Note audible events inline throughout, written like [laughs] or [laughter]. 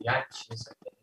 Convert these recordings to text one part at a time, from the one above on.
que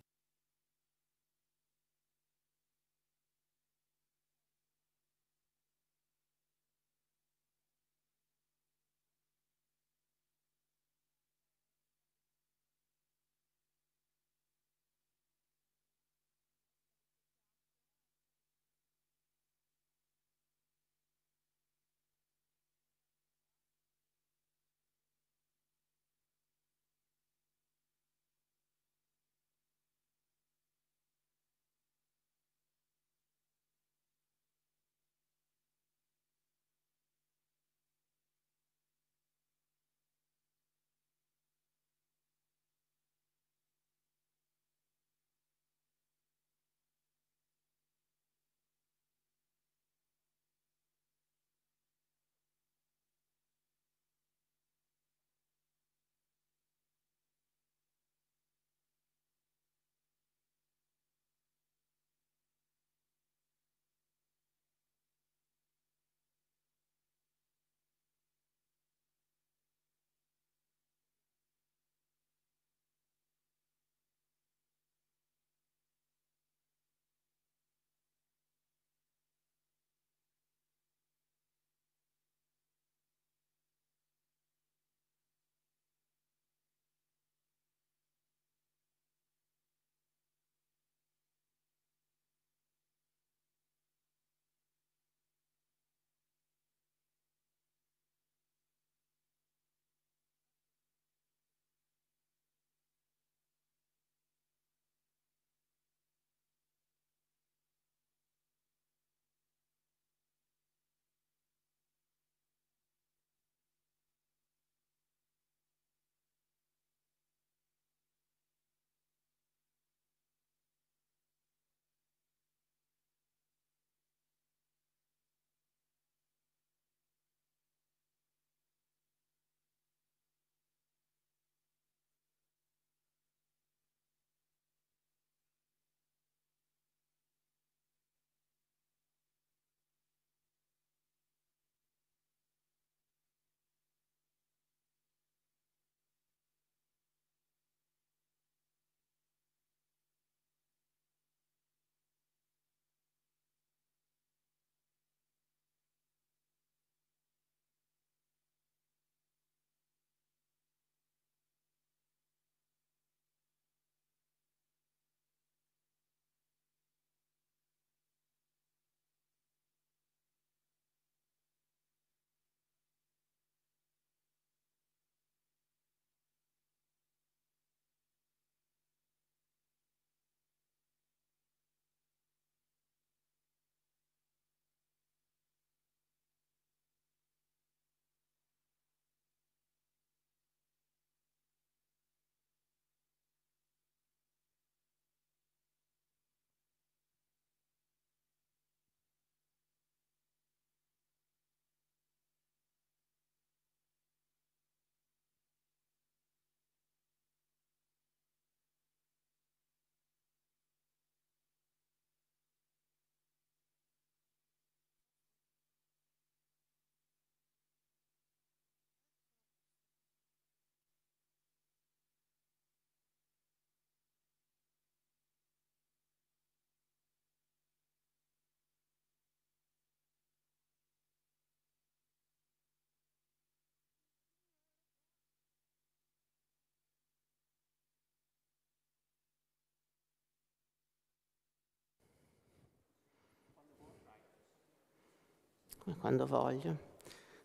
come quando voglio.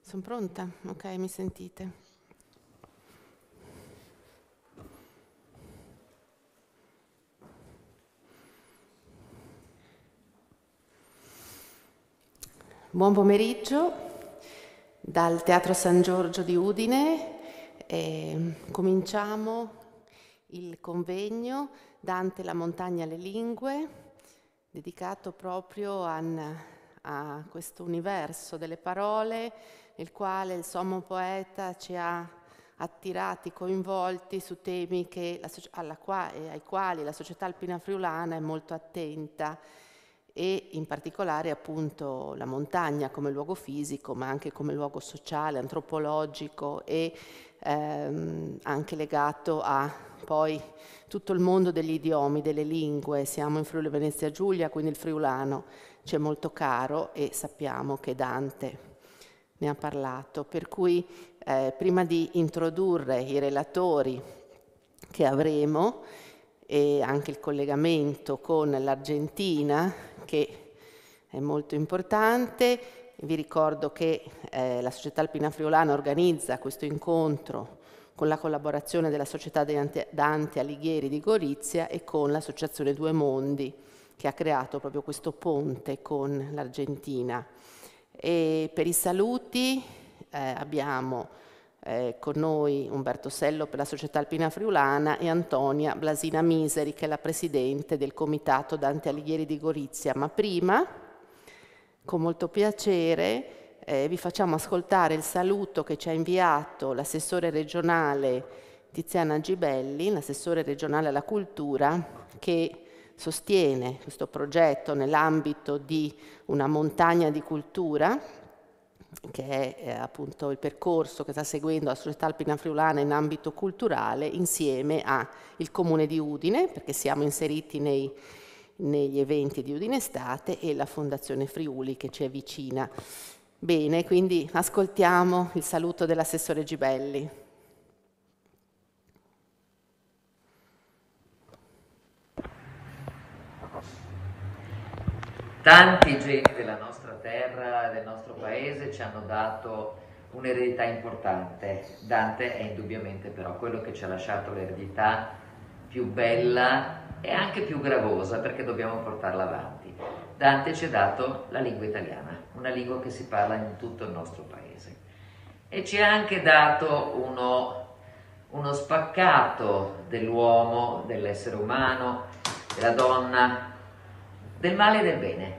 Sono pronta? Ok, mi sentite? Buon pomeriggio dal Teatro San Giorgio di Udine. Eh, cominciamo il convegno Dante la montagna alle lingue, dedicato proprio a a questo universo delle parole nel quale il sommo poeta ci ha attirati, coinvolti su temi che, qua, ai quali la società alpina friulana è molto attenta e in particolare appunto la montagna come luogo fisico ma anche come luogo sociale, antropologico e ehm, anche legato a poi tutto il mondo degli idiomi, delle lingue, siamo in Friuli Venezia Giulia, quindi il friulano ci è molto caro e sappiamo che Dante ne ha parlato, per cui eh, prima di introdurre i relatori che avremo e anche il collegamento con l'Argentina, che è molto importante, vi ricordo che eh, la Società Alpina Friulana organizza questo incontro con la collaborazione della Società Dante Alighieri di Gorizia e con l'Associazione Due Mondi che ha creato proprio questo ponte con l'Argentina. E per i saluti eh, abbiamo eh, con noi Umberto Sello per la Società Alpina Friulana e Antonia Blasina Miseri che è la presidente del comitato Dante Alighieri di Gorizia. Ma prima, con molto piacere, eh, vi facciamo ascoltare il saluto che ci ha inviato l'assessore regionale Tiziana Gibelli, l'assessore regionale alla cultura, che sostiene questo progetto nell'ambito di una montagna di cultura, che è eh, appunto il percorso che sta seguendo la società alpina friulana in ambito culturale insieme al comune di Udine, perché siamo inseriti nei, negli eventi di Udine Estate e la Fondazione Friuli che ci è vicina. Bene, quindi ascoltiamo il saluto dell'assessore Gibelli. tanti geni della nostra terra, del nostro paese ci hanno dato un'eredità importante. Dante è indubbiamente però quello che ci ha lasciato l'eredità più bella e anche più gravosa perché dobbiamo portarla avanti. Dante ci ha dato la lingua italiana, una lingua che si parla in tutto il nostro paese e ci ha anche dato uno, uno spaccato dell'uomo, dell'essere umano, della donna, del male e del bene,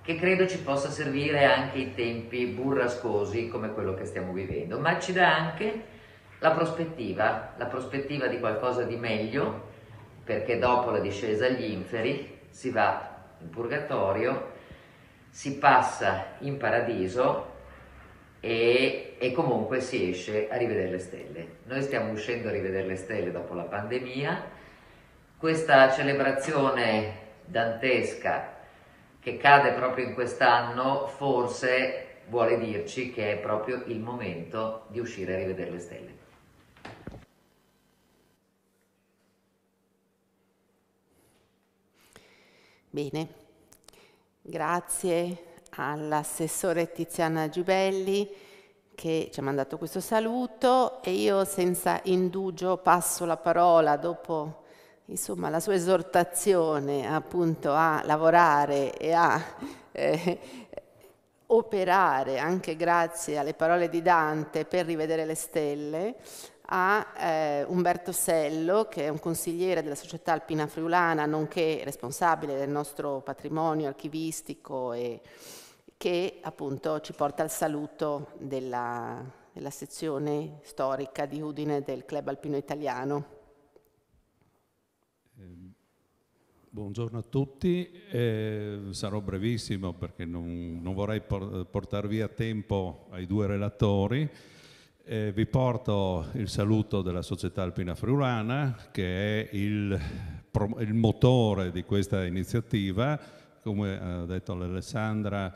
che credo ci possa servire anche in tempi burrascosi come quello che stiamo vivendo, ma ci dà anche la prospettiva, la prospettiva di qualcosa di meglio, perché dopo la discesa agli inferi si va in purgatorio, si passa in paradiso e, e, comunque si esce a rivedere le stelle. Noi stiamo uscendo a rivedere le stelle dopo la pandemia, questa celebrazione dantesca che cade proprio in quest'anno forse vuole dirci che è proprio il momento di uscire a rivedere le stelle. Bene, grazie all'assessore Tiziana Giubelli che ci ha mandato questo saluto e io senza indugio passo la parola dopo insomma, la sua esortazione appunto a lavorare e a eh, operare anche grazie alle parole di Dante per rivedere le stelle a eh, Umberto Sello, che è un consigliere della Società Alpina Friulana, nonché responsabile del nostro patrimonio archivistico e che appunto ci porta al saluto della, della sezione storica di Udine del Club Alpino Italiano. Buongiorno a tutti, eh, sarò brevissimo perché non, non vorrei por portare via tempo ai due relatori. Eh, vi porto il saluto della Società Alpina Friulana che è il, il motore di questa iniziativa, come ha detto l'Alessandra,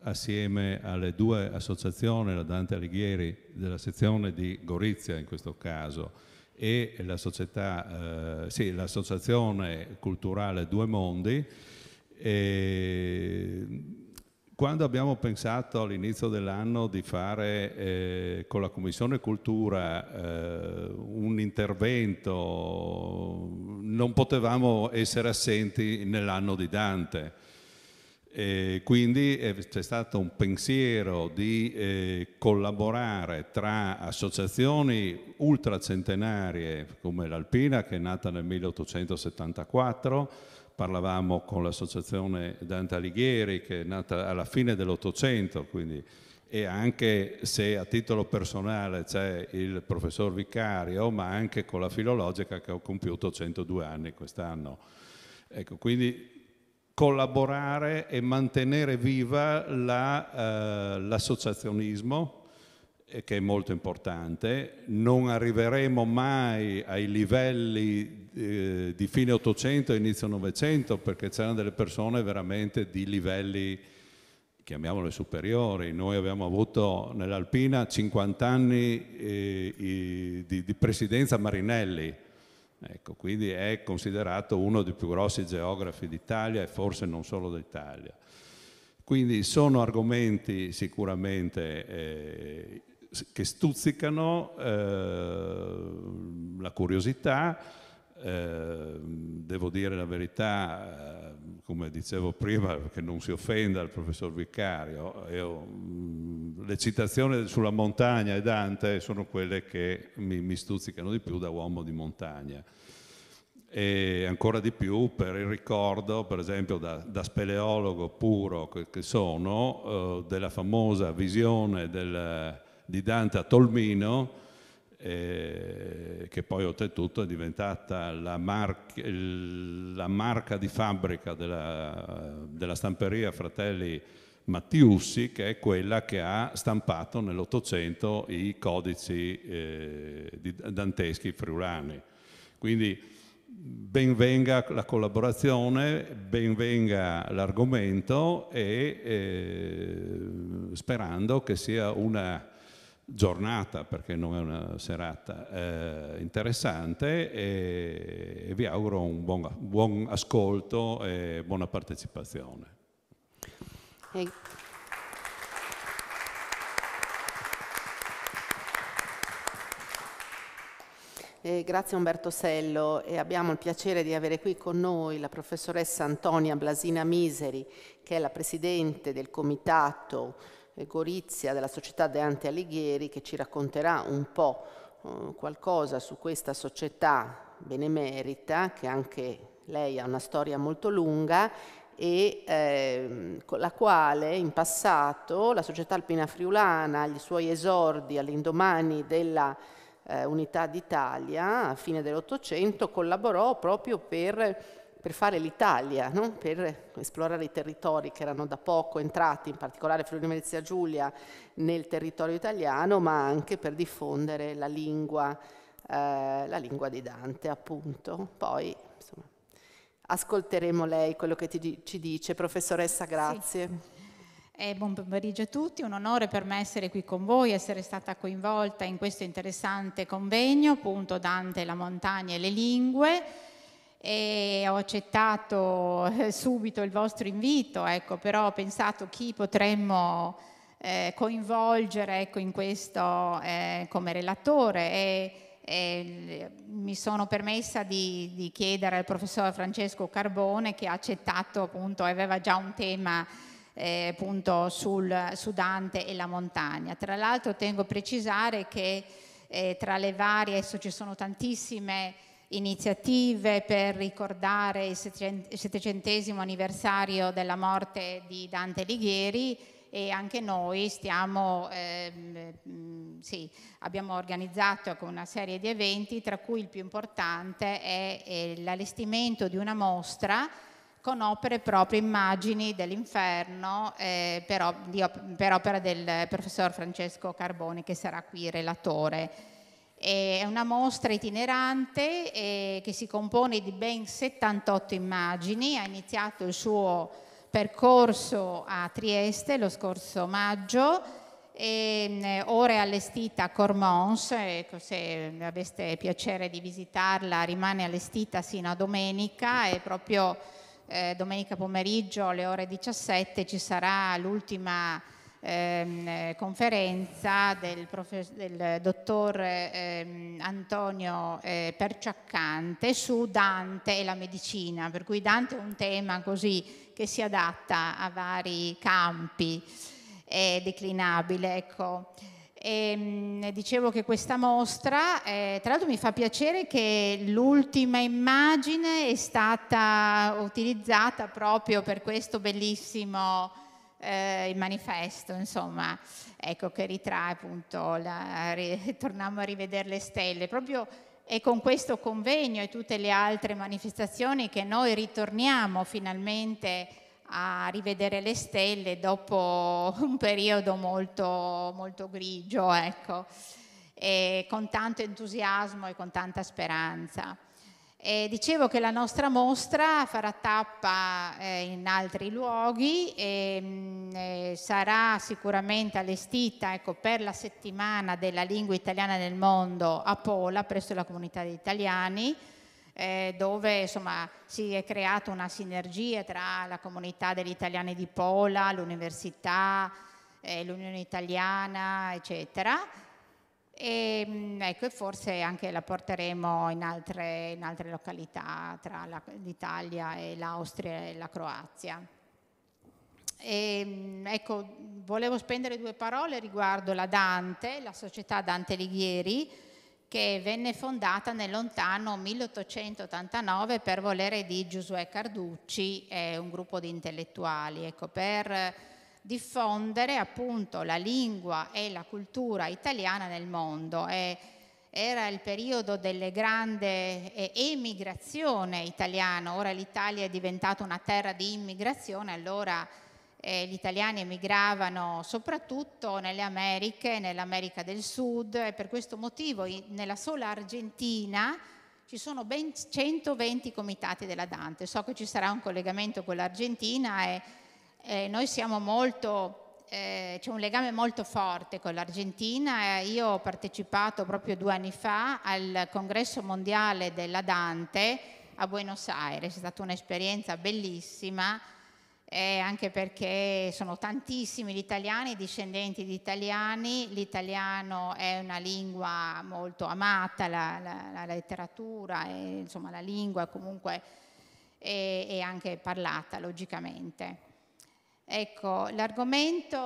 assieme alle due associazioni, la Dante Alighieri della sezione di Gorizia in questo caso, e l'associazione eh, sì, culturale Due Mondi. quando abbiamo pensato all'inizio dell'anno di fare eh, con la Commissione Cultura eh, un intervento, non potevamo essere assenti nell'anno di Dante e quindi c'è stato un pensiero di eh, collaborare tra associazioni ultracentenarie come l'Alpina che è nata nel 1874, parlavamo con l'associazione Dante Alighieri che è nata alla fine dell'Ottocento, quindi e anche se a titolo personale c'è il professor Vicario, ma anche con la filologica che ho compiuto 102 anni quest'anno. Ecco, quindi collaborare e mantenere viva eh, l'associazionismo, la, eh, che è molto importante. Non arriveremo mai ai livelli eh, di fine 800 e inizio 900 perché c'erano delle persone veramente di livelli chiamiamole superiori, noi abbiamo avuto nell'Alpina 50 anni eh, di, di presidenza Marinelli, Ecco, quindi è considerato uno dei più grossi geografi d'Italia e forse non solo d'Italia. Quindi sono argomenti sicuramente eh, che stuzzicano eh, la curiosità, Ehm, devo dire la verità, eh, come dicevo prima, che non si offenda il professor Vicario, io, mh, le citazioni sulla montagna e Dante sono quelle che mi, mi, stuzzicano di più da uomo di montagna. E ancora di più per il ricordo, per esempio, da, da speleologo puro che, che sono, eh, della famosa visione del, di Dante a Tolmino, eh, che poi oltretutto è diventata la, mar- la marca di fabbrica della, della, stamperia Fratelli Mattiussi, che è quella che ha stampato nell'Ottocento i codici eh, danteschi friulani. Quindi ben venga la collaborazione, ben venga l'argomento e eh, sperando che sia una giornata, perché non è una serata, eh, interessante e, e, vi auguro un buon, buon ascolto e buona partecipazione. Hey. Eh, grazie Umberto Sello e abbiamo il piacere di avere qui con noi la professoressa Antonia Blasina Miseri, che è la Presidente del Comitato Gorizia della società Deante Alighieri che ci racconterà un po' eh, qualcosa su questa società benemerita che anche lei ha una storia molto lunga e eh, con la quale in passato la società alpina friulana agli suoi esordi all'indomani della eh, unità d'Italia a fine dell'Ottocento collaborò proprio per per fare l'Italia, no? per esplorare i territori che erano da poco entrati, in particolare Friuli Venezia Giulia, nel territorio italiano, ma anche per diffondere la lingua, eh, la lingua di Dante, appunto. Poi, insomma, ascolteremo lei quello che ti, ci dice. Professoressa, grazie. Sì. Eh, buon pomeriggio a tutti, un onore per me essere qui con voi, essere stata coinvolta in questo interessante convegno, appunto Dante, la montagna e le lingue e ho accettato eh, subito il vostro invito, ecco, però ho pensato chi potremmo eh, coinvolgere ecco, in questo eh, come relatore e, e, mi sono permessa di, di, chiedere al professor Francesco Carbone che ha accettato appunto, aveva già un tema eh, appunto sul, su Dante e la montagna. Tra l'altro tengo a precisare che eh, tra le varie, adesso ci sono tantissime iniziative per ricordare il settecentesimo anniversario della morte di Dante Alighieri e anche noi stiamo, ehm, sì, abbiamo organizzato una serie di eventi, tra cui il più importante è eh, l'allestimento di una mostra con opere proprio immagini dell'inferno, eh, per, op per opera del professor Francesco Carboni che sarà qui relatore. È una mostra itinerante eh, che si compone di ben 78 immagini, ha iniziato il suo percorso a Trieste lo scorso maggio e ehm, ora è allestita a Cormons, ecco, se aveste piacere di visitarla rimane allestita sino a domenica e proprio eh, domenica pomeriggio alle ore 17 ci sarà l'ultima ehm, conferenza del, del dottor ehm, Antonio eh, Perciaccante su Dante e la medicina, per cui Dante è un tema così che si adatta a vari campi, è declinabile. Ecco. E, ehm, dicevo che questa mostra, eh, tra l'altro mi fa piacere che l'ultima immagine è stata utilizzata proprio per questo bellissimo eh, il manifesto, insomma, ecco, che ritrae appunto, la, ri, [laughs] torniamo a rivedere le stelle, proprio è con questo convegno e tutte le altre manifestazioni che noi ritorniamo finalmente a rivedere le stelle dopo [laughs] un periodo molto, molto grigio, ecco, con tanto entusiasmo e con tanta speranza. Eh, dicevo che la nostra mostra farà tappa eh, in altri luoghi e mh, mm, sarà sicuramente allestita ecco, per la settimana della lingua italiana nel mondo a Pola presso la comunità degli italiani eh, dove insomma, si è creata una sinergia tra la comunità degli italiani di Pola, l'università, eh, l'Unione Italiana eccetera Ehm, ecco, e, ecco, forse anche la porteremo in altre, in altre località tra la, l'Italia e l'Austria e la Croazia. E, ehm, ecco, volevo spendere due parole riguardo la Dante, la società Dante Alighieri, che venne fondata nel lontano 1889 per volere di Giosuè Carducci e un gruppo di intellettuali. Ecco, per diffondere appunto la lingua e la cultura italiana nel mondo. E era il periodo delle grande eh, emigrazione italiana, ora l'Italia è diventata una terra di immigrazione, allora eh, gli italiani emigravano soprattutto nelle Americhe, nell'America del Sud e per questo motivo nella sola Argentina ci sono ben 120 comitati della Dante. So che ci sarà un collegamento con l'Argentina e eh, noi siamo molto, eh, c'è un legame molto forte con l'Argentina, eh, io ho partecipato proprio due anni fa al congresso mondiale della Dante a Buenos Aires, è stata un'esperienza bellissima. Eh, anche perché sono tantissimi gli italiani, discendenti di italiani, l'italiano è una lingua molto amata, la, la, la letteratura, e, insomma la lingua comunque è, è anche parlata logicamente. Ecco, gli argomenti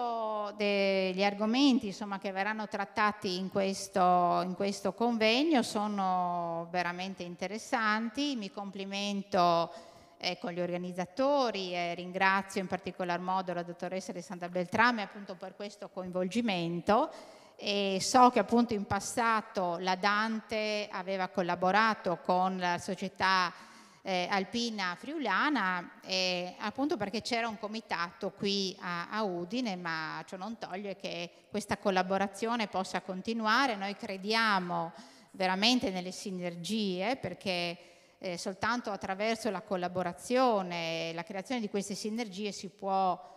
insomma, che verranno trattati in questo, in questo, convegno sono veramente interessanti, mi complimento eh, con gli organizzatori e ringrazio in particolar modo la dottoressa Alessandra Beltrame appunto per questo coinvolgimento e so che appunto in passato la Dante aveva collaborato con la società eh, alpina friulana, eh, appunto perché c'era un comitato qui a, a, Udine, ma ciò non toglie che questa collaborazione possa continuare. Noi crediamo veramente nelle sinergie perché eh, soltanto attraverso la collaborazione, e la creazione di queste sinergie si può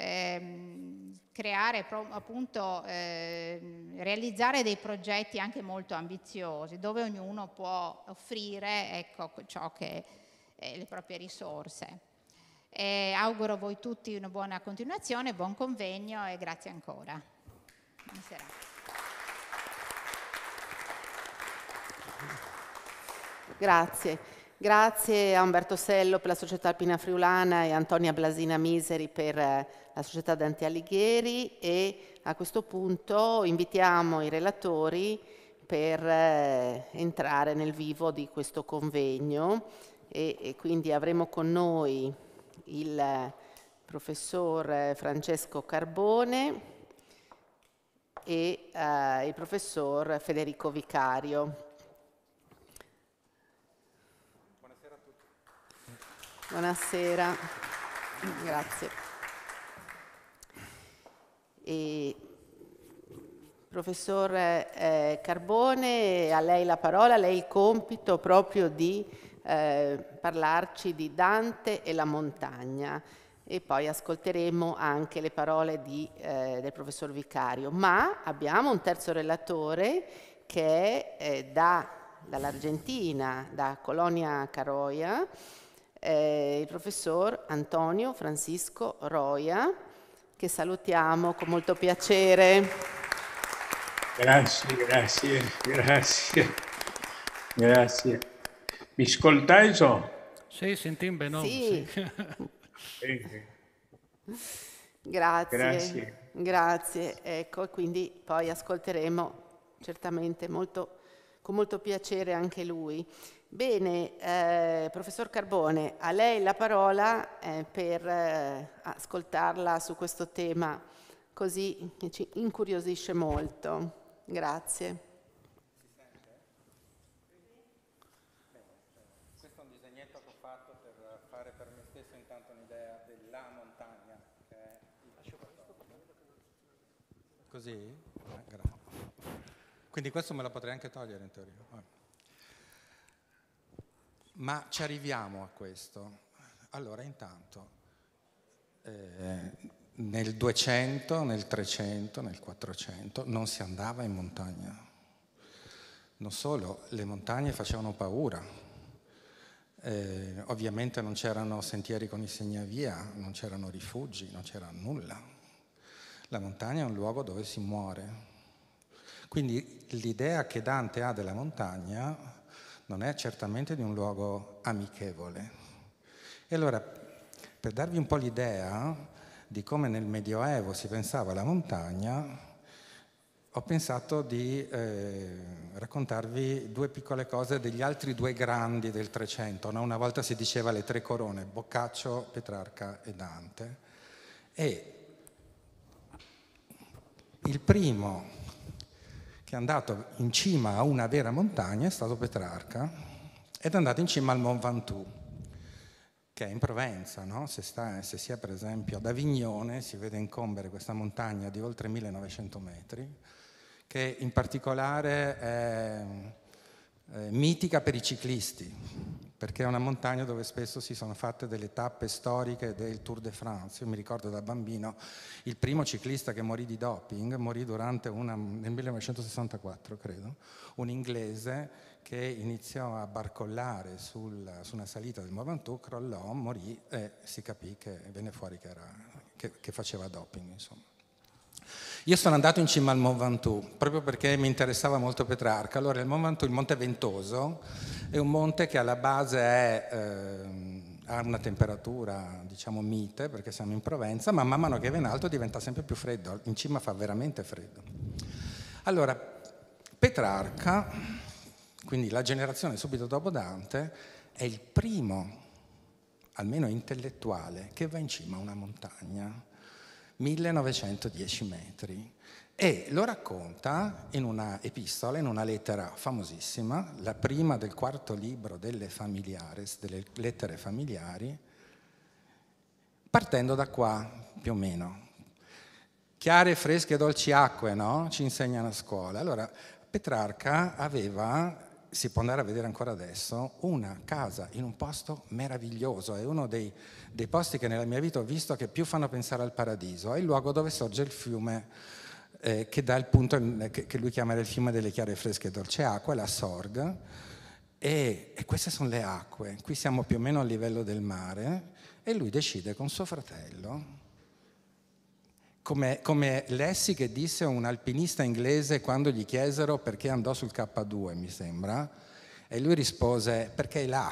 ehm, creare, pro, appunto, ehm, realizzare dei progetti anche molto ambiziosi, dove ognuno può offrire ecco, ciò che, eh, le proprie risorse. E auguro a voi tutti una buona continuazione, buon convegno e grazie ancora. Buonasera. Grazie. Grazie a Umberto Sello per la Società Alpina Friulana e a Antonia Blasina Miseri per eh, la società Dante Alighieri e a questo punto invitiamo i relatori per eh, entrare nel vivo di questo convegno e, e quindi avremo con noi il eh, professor eh, Francesco Carbone e eh, il professor Federico Vicario. Buonasera a tutti. Buonasera, grazie. E professor eh, Carbone, a lei la parola, a lei il compito proprio di eh, parlarci di Dante e la montagna e poi ascolteremo anche le parole di, eh, del professor Vicario. Ma abbiamo un terzo relatore che è eh, da, dall'Argentina, da Colonia Caroia, eh, il professor Antonio Francisco Roia, che salutiamo con molto piacere. Grazie, grazie, grazie, grazie. Mi ascoltai so? Sì, sentiamo bene. Sì. sì. Grazie, grazie. Grazie. Ecco, quindi poi ascolteremo certamente molto, con molto piacere anche lui. Bene, eh, professor Carbone, a lei la parola eh, per eh, ascoltarla su questo tema così che ci incuriosisce molto. Grazie. Questo è un disegnetto che ho fatto per fare per me stesso intanto un'idea della montagna. Così? Eh, Quindi questo me lo potrei anche togliere in teoria. Ma ci arriviamo a questo. Allora, intanto, eh, nel 200, nel 300, nel 400 non si andava in montagna. Non solo, le montagne facevano paura. Eh, ovviamente non c'erano sentieri con i segnavia, non c'erano rifugi, non c'era nulla. La montagna è un luogo dove si muore. Quindi l'idea che Dante ha della montagna non è certamente di un luogo amichevole. E allora, per darvi un po' l'idea di come nel Medioevo si pensava alla montagna, ho pensato di eh, raccontarvi due piccole cose degli altri due grandi del Trecento. No? Una volta si diceva le tre corone, Boccaccio, Petrarca e Dante. E il primo che è andato in cima a una vera montagna è stato Petrarca ed è andato in cima al Mont Ventoux, che è in Provenza. No? Se, sta, se si è per esempio ad Avignone si vede incombere questa montagna di oltre 1900 metri, che in particolare è eh, mitica per i ciclisti, perché è una montagna dove spesso si sono fatte delle tappe storiche del Tour de France. Io mi ricordo da bambino il primo ciclista che morì di doping, morì durante una, nel 1964 credo, un inglese che iniziò a barcollare sul, su una salita del Mouvantou, crollò, morì e si capì che venne fuori che, era, che, che faceva doping. Insomma. Io sono andato in cima al Mont Ventoux proprio perché mi interessava molto Petrarca. Allora il Mont Ventoux, il Monte Ventoso, è un monte che alla base è, eh, ha una temperatura diciamo mite perché siamo in Provenza, ma man mano che va in alto diventa sempre più freddo, in cima fa veramente freddo. Allora Petrarca, quindi la generazione subito dopo Dante, è il primo almeno intellettuale, che va in cima a una montagna 1910 metri e lo racconta in una epistola, in una lettera famosissima, la prima del quarto libro delle familiares, delle lettere familiari, partendo da qua più o meno. Chiare, fresche e dolci acque, no? Ci insegnano a scuola. Allora, Petrarca aveva si può andare a vedere ancora adesso, una casa in un posto meraviglioso, è uno dei dei posti che nella mia vita ho visto che più fanno pensare al paradiso, è il luogo dove sorge il fiume eh, che dà il punto eh, che, lui chiama il fiume delle chiare fresche e dolce acqua, la Sorg, e, e queste sono le acque, qui siamo più o meno a livello del mare, e lui decide con suo fratello come, come, Lessi che disse un alpinista inglese quando gli chiesero perché andò sul K2, mi sembra, e lui rispose perché è là.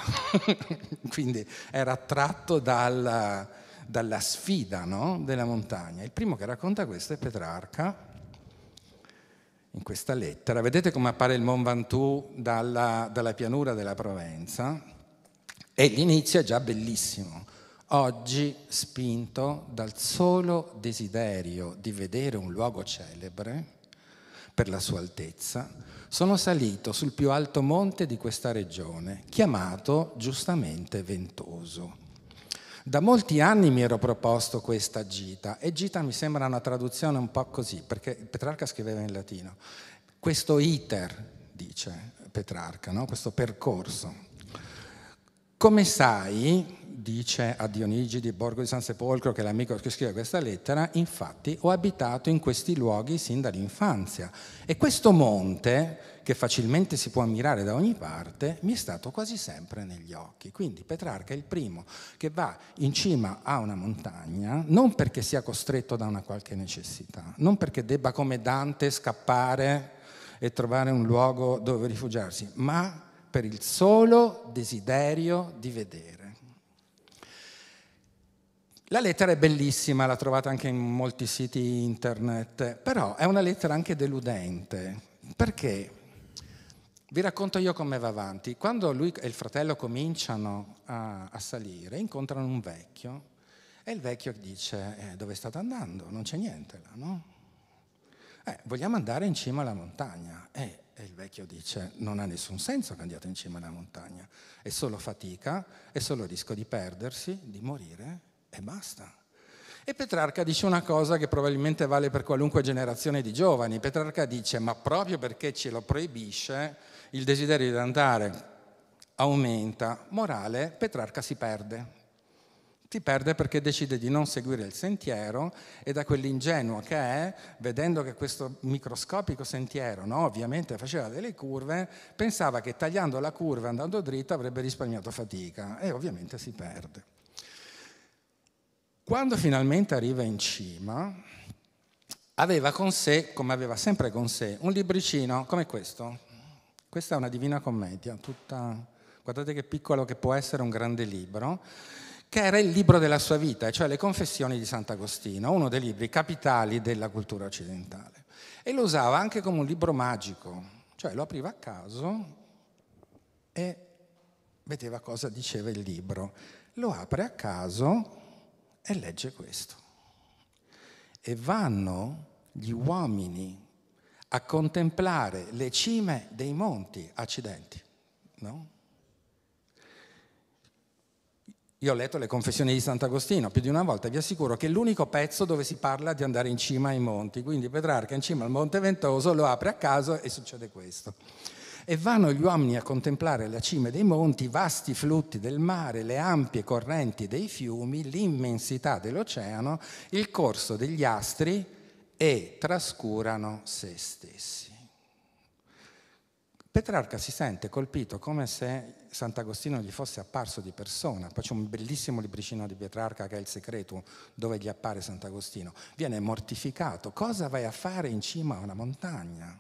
[laughs] Quindi era attratto dal, dalla sfida no? della montagna. Il primo che racconta questo è Petrarca in questa lettera. Vedete come appare il Mont Ventoux dalla, dalla pianura della Provenza? E l'inizio è già bellissimo. Oggi, spinto dal solo desiderio di vedere un luogo celebre per la sua altezza, sono salito sul più alto monte di questa regione, chiamato giustamente Ventoso. Da molti anni mi ero proposto questa gita e gita mi sembra una traduzione un po' così, perché Petrarca scriveva in latino. Questo iter, dice Petrarca, no? questo percorso. Come sai, dice a Dionigi di Borgo di San Sepolcro, che è l'amico che scrive questa lettera, infatti ho abitato in questi luoghi sin dall'infanzia e questo monte, che facilmente si può ammirare da ogni parte, mi è stato quasi sempre negli occhi. Quindi Petrarca è il primo che va in cima a una montagna non perché sia costretto da una qualche necessità, non perché debba come Dante scappare e trovare un luogo dove rifugiarsi, ma per il solo desiderio di vedere la lettera è bellissima, la trovate anche in molti siti internet, però è una lettera anche deludente, perché vi racconto io come va avanti. Quando lui e il fratello cominciano a, a salire, incontrano un vecchio e il vecchio dice eh, dove state andando? Non c'è niente là, no? Eh, vogliamo andare in cima alla montagna. Eh, e il vecchio dice non ha nessun senso che andiate in cima alla montagna, è solo fatica, è solo rischio di perdersi, di morire e basta. E Petrarca dice una cosa che probabilmente vale per qualunque generazione di giovani. Petrarca dice, ma proprio perché ce lo proibisce, il desiderio di andare aumenta. Morale, Petrarca si perde. Ti perde perché decide di non seguire il sentiero e da quell'ingenuo che è, vedendo che questo microscopico sentiero no, ovviamente faceva delle curve, pensava che tagliando la curva e andando dritto avrebbe risparmiato fatica e ovviamente si perde. Quando finalmente arriva in cima, aveva con sé, come aveva sempre con sé, un libricino come questo. Questa è una Divina Commedia, tutta... guardate che piccolo che può essere un grande libro, che era il libro della sua vita, cioè le Confessioni di Sant'Agostino, uno dei libri capitali della cultura occidentale. E lo usava anche come un libro magico, cioè lo apriva a caso e vedeva cosa diceva il libro. Lo apre a caso e legge questo. E vanno gli uomini a contemplare le cime dei monti, accidenti, no? Io ho letto le confessioni di Sant'Agostino più di una volta, vi assicuro che è l'unico pezzo dove si parla di andare in cima ai monti, quindi Petrarca in cima al Monte Ventoso lo apre a caso e succede questo. E vanno gli uomini a contemplare la cima dei monti, i vasti flutti del mare, le ampie correnti dei fiumi, l'immensità dell'oceano, il corso degli astri e trascurano se stessi. Petrarca si sente colpito come se Sant'Agostino gli fosse apparso di persona. Poi c'è un bellissimo libricino di Petrarca che è il Secreto, dove gli appare Sant'Agostino. Viene mortificato. Cosa vai a fare in cima a una montagna?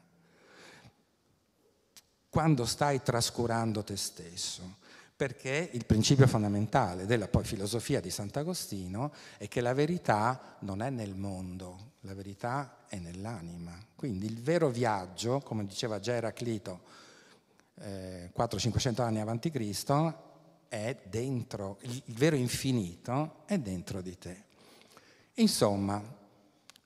quando stai trascurando te stesso. Perché il principio fondamentale della poi, filosofia di Sant'Agostino è che la verità non è nel mondo, la verità è nell'anima. Quindi il vero viaggio, come diceva già Eraclito eh, 400-500 anni avanti Cristo, è dentro, il vero infinito è dentro di te. Insomma,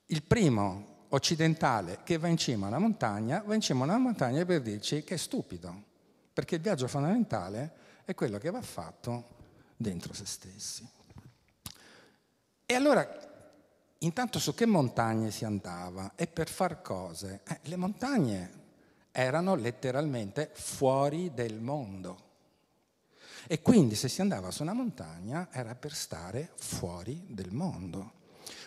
il primo occidentale che va in cima a una montagna, va in cima a una montagna per dirci che è stupido, perché il viaggio fondamentale è quello che va fatto dentro se stessi. E allora intanto su che montagne si andava e per far cose? Eh, le montagne erano letteralmente fuori del mondo. E quindi se si andava su una montagna era per stare fuori del mondo.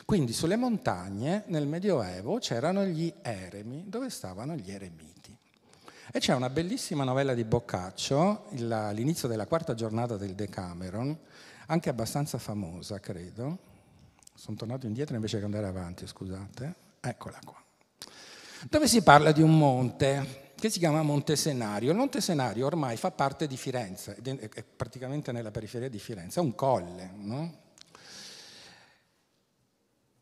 Quindi sulle montagne nel Medioevo c'erano gli eremi, dove stavano gli eremiti. E c'è una bellissima novella di Boccaccio, l'inizio della quarta giornata del Decameron, anche abbastanza famosa, credo. Sono tornato indietro invece che andare avanti, scusate. Eccola qua. Dove si parla di un monte che si chiama Monte Senario. Il Monte Senario ormai fa parte di Firenze, è praticamente nella periferia di Firenze, è un colle, no?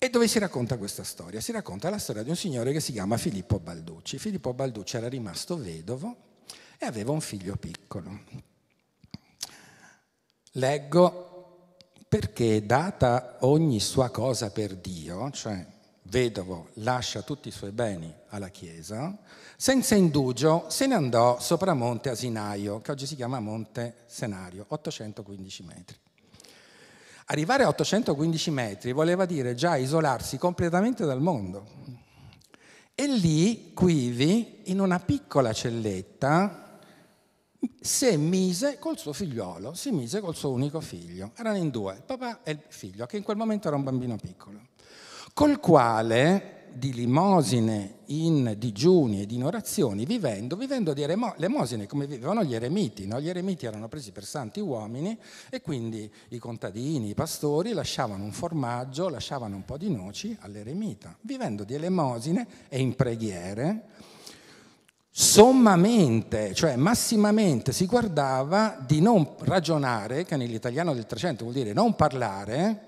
E dove si racconta questa storia? Si racconta la storia di un signore che si chiama Filippo Balducci. Filippo Balducci era rimasto vedovo e aveva un figlio piccolo. Leggo perché data ogni sua cosa per Dio, cioè vedovo lascia tutti i suoi beni alla Chiesa, senza indugio se ne andò sopra Monte Asinaio, che oggi si chiama Monte Senario, 815 metri. Arrivare a 815 metri voleva dire già isolarsi completamente dal mondo. E lì, Quivi, in una piccola celletta, si mise col suo figliolo, si mise col suo unico figlio. Erano in due, il papà e il figlio, che in quel momento era un bambino piccolo, col quale di limosine in digiuni e in orazioni, vivendo, vivendo di elemosine come vivevano gli eremiti. No? Gli eremiti erano presi per santi uomini e quindi i contadini, i pastori lasciavano un formaggio, lasciavano un po' di noci all'eremita, vivendo di elemosine e in preghiere. Sommamente, cioè massimamente, si guardava di non ragionare, che nell'italiano del 300 vuol dire non parlare,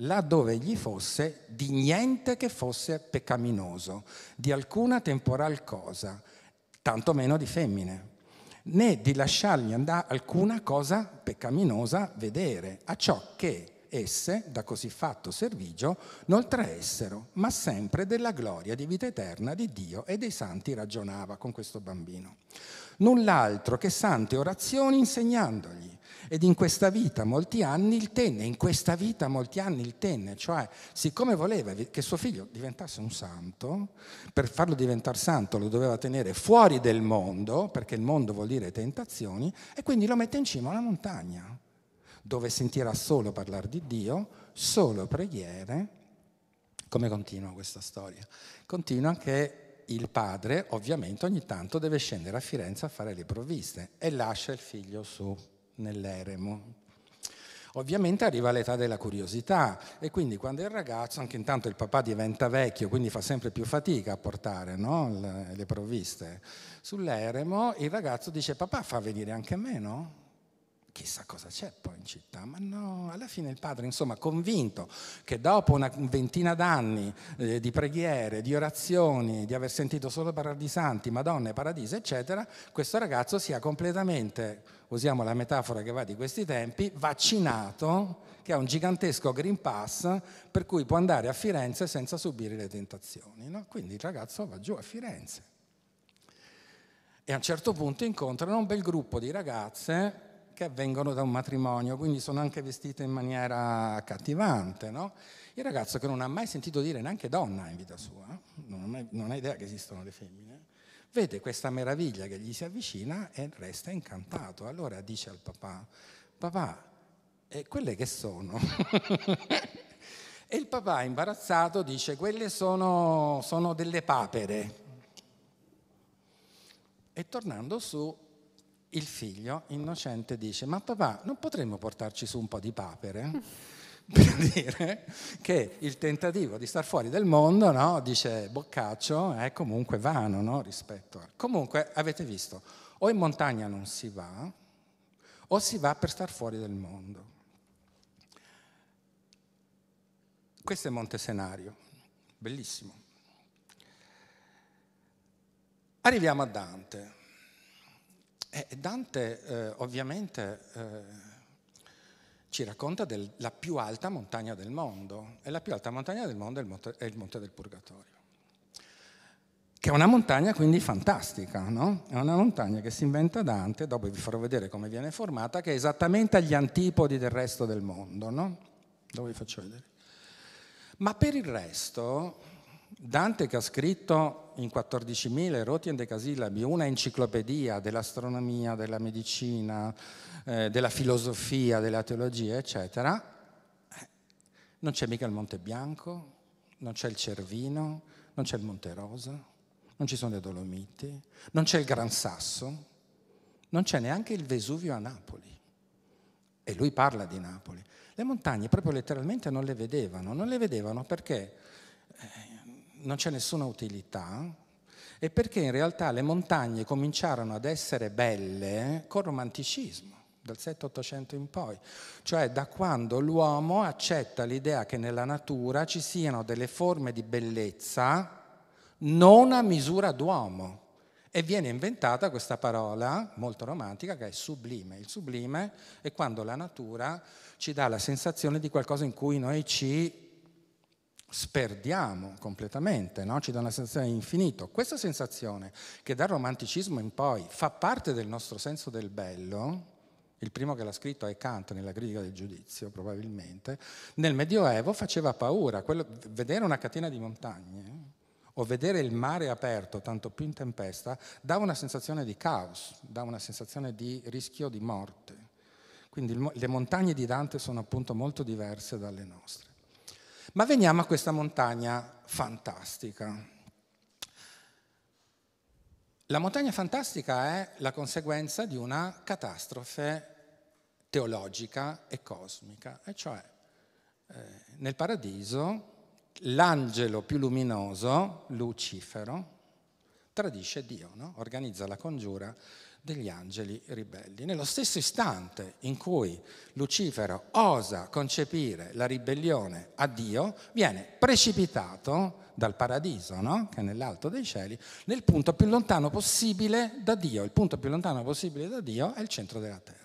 laddove egli fosse di niente che fosse peccaminoso, di alcuna temporal cosa, tantomeno di femmine, né di lasciargli andare alcuna cosa peccaminosa vedere, a ciò che esse, da così fatto servigio, non traessero, ma sempre della gloria di vita eterna di Dio e dei santi ragionava con questo bambino. Null'altro che sante orazioni insegnandogli ed in questa vita molti anni il tenne, in questa vita molti anni il tenne, cioè siccome voleva che suo figlio diventasse un santo, per farlo diventare santo lo doveva tenere fuori del mondo, perché il mondo vuol dire tentazioni, e quindi lo mette in cima a una montagna, dove sentirà solo parlare di Dio, solo preghiere. Come continua questa storia? Continua che il padre ovviamente ogni tanto deve scendere a Firenze a fare le provviste e lascia il figlio su nell'eremo. Ovviamente arriva l'età della curiosità e quindi quando il ragazzo, anche intanto il papà diventa vecchio, quindi fa sempre più fatica a portare no? le, le provviste sull'eremo, il ragazzo dice papà fa venire anche me, no? chissà cosa c'è poi in città, ma no, alla fine il padre, insomma, convinto che dopo una ventina d'anni eh, di preghiere, di orazioni, di aver sentito solo parlare di santi, Madonna e Paradiso, eccetera, questo ragazzo sia completamente, usiamo la metafora che va di questi tempi, vaccinato, che ha un gigantesco Green Pass per cui può andare a Firenze senza subire le tentazioni. No? Quindi il ragazzo va giù a Firenze. E a un certo punto incontrano un bel gruppo di ragazze che vengono da un matrimonio, quindi sono anche vestite in maniera cattivante. No? Il ragazzo che non ha mai sentito dire neanche donna in vita sua, non ha, mai, non ha idea che esistono le femmine, vede questa meraviglia che gli si avvicina e resta incantato. Allora dice al papà, papà, e eh, quelle che sono? [laughs] e il papà imbarazzato dice, quelle sono, sono delle papere. E tornando su il figlio innocente dice, ma papà, non potremmo portarci su un po' di papere? [laughs] per dire che il tentativo di star fuori del mondo, no, dice Boccaccio, è eh, comunque vano no, rispetto a... Comunque, avete visto, o in montagna non si va, o si va per star fuori del mondo. Questo è Montesenario, bellissimo. Arriviamo a Dante. E eh, Dante eh, ovviamente eh, ci racconta della più alta montagna del mondo e la più alta montagna del mondo è il, monte, è il Monte del Purgatorio, che è una montagna quindi fantastica, no? è una montagna che si inventa Dante, dopo vi farò vedere come viene formata, che è esattamente agli antipodi del resto del mondo, no? dopo vi faccio vedere. Ma per il resto Dante che ha scritto in 14.000 Rotien de Casillabi una enciclopedia dell'astronomia, della medicina, eh, della filosofia, della teologia, eccetera, eh, non c'è mica il Monte Bianco, non c'è il Cervino, non c'è il Monte Rosa, non ci sono le Dolomiti, non c'è il Gran Sasso, non c'è neanche il Vesuvio a Napoli. E lui parla di Napoli. Le montagne proprio letteralmente non le vedevano, non le vedevano perché non c'è nessuna utilità e perché in realtà le montagne cominciarono ad essere belle col romanticismo dal 7-800 in poi, cioè da quando l'uomo accetta l'idea che nella natura ci siano delle forme di bellezza non a misura d'uomo. E viene inventata questa parola molto romantica che è sublime. Il sublime è quando la natura ci dà la sensazione di qualcosa in cui noi ci sperdiamo completamente, no? ci dà una sensazione di infinito. Questa sensazione che dal romanticismo in poi fa parte del nostro senso del bello, il primo che l'ha scritto è Kant nella critica del giudizio probabilmente, nel Medioevo faceva paura, Quello, vedere una catena di montagne o vedere il mare aperto, tanto più in tempesta, dava una sensazione di caos, dava una sensazione di rischio di morte. Quindi le montagne di Dante sono appunto molto diverse dalle nostre. Ma veniamo a questa montagna fantastica. La montagna fantastica è la conseguenza di una catastrofe teologica e cosmica, e cioè eh, nel paradiso l'angelo più luminoso, Lucifero, tradisce Dio, no? organizza la congiura degli angeli ribelli. Nello stesso istante in cui Lucifero osa concepire la ribellione a Dio, viene precipitato dal paradiso, no? che è nell'alto dei cieli, nel punto più lontano possibile da Dio. Il punto più lontano possibile da Dio è il centro della terra.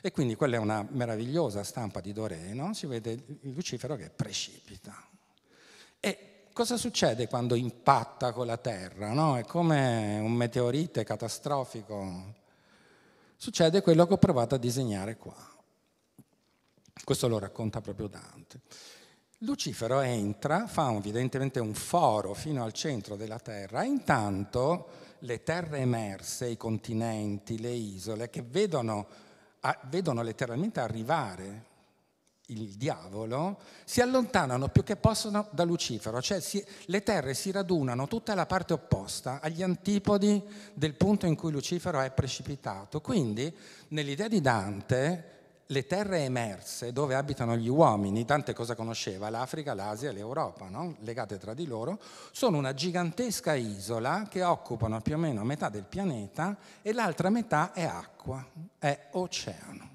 E quindi quella è una meravigliosa stampa di Doré, si vede Lucifero che precipita. E cosa succede quando impatta con la Terra? No? È come un meteorite catastrofico. Succede quello che ho provato a disegnare qua. Questo lo racconta proprio Dante. Lucifero entra, fa evidentemente un foro fino al centro della Terra, e intanto le terre emerse, i continenti, le isole, che vedono, vedono letteralmente arrivare il diavolo, si allontanano più che possono da Lucifero, cioè si, le terre si radunano tutta la parte opposta agli antipodi del punto in cui Lucifero è precipitato. Quindi nell'idea di Dante le terre emerse dove abitano gli uomini, Dante cosa conosceva? L'Africa, l'Asia e l'Europa, no? legate tra di loro, sono una gigantesca isola che occupano più o meno metà del pianeta e l'altra metà è acqua, è oceano.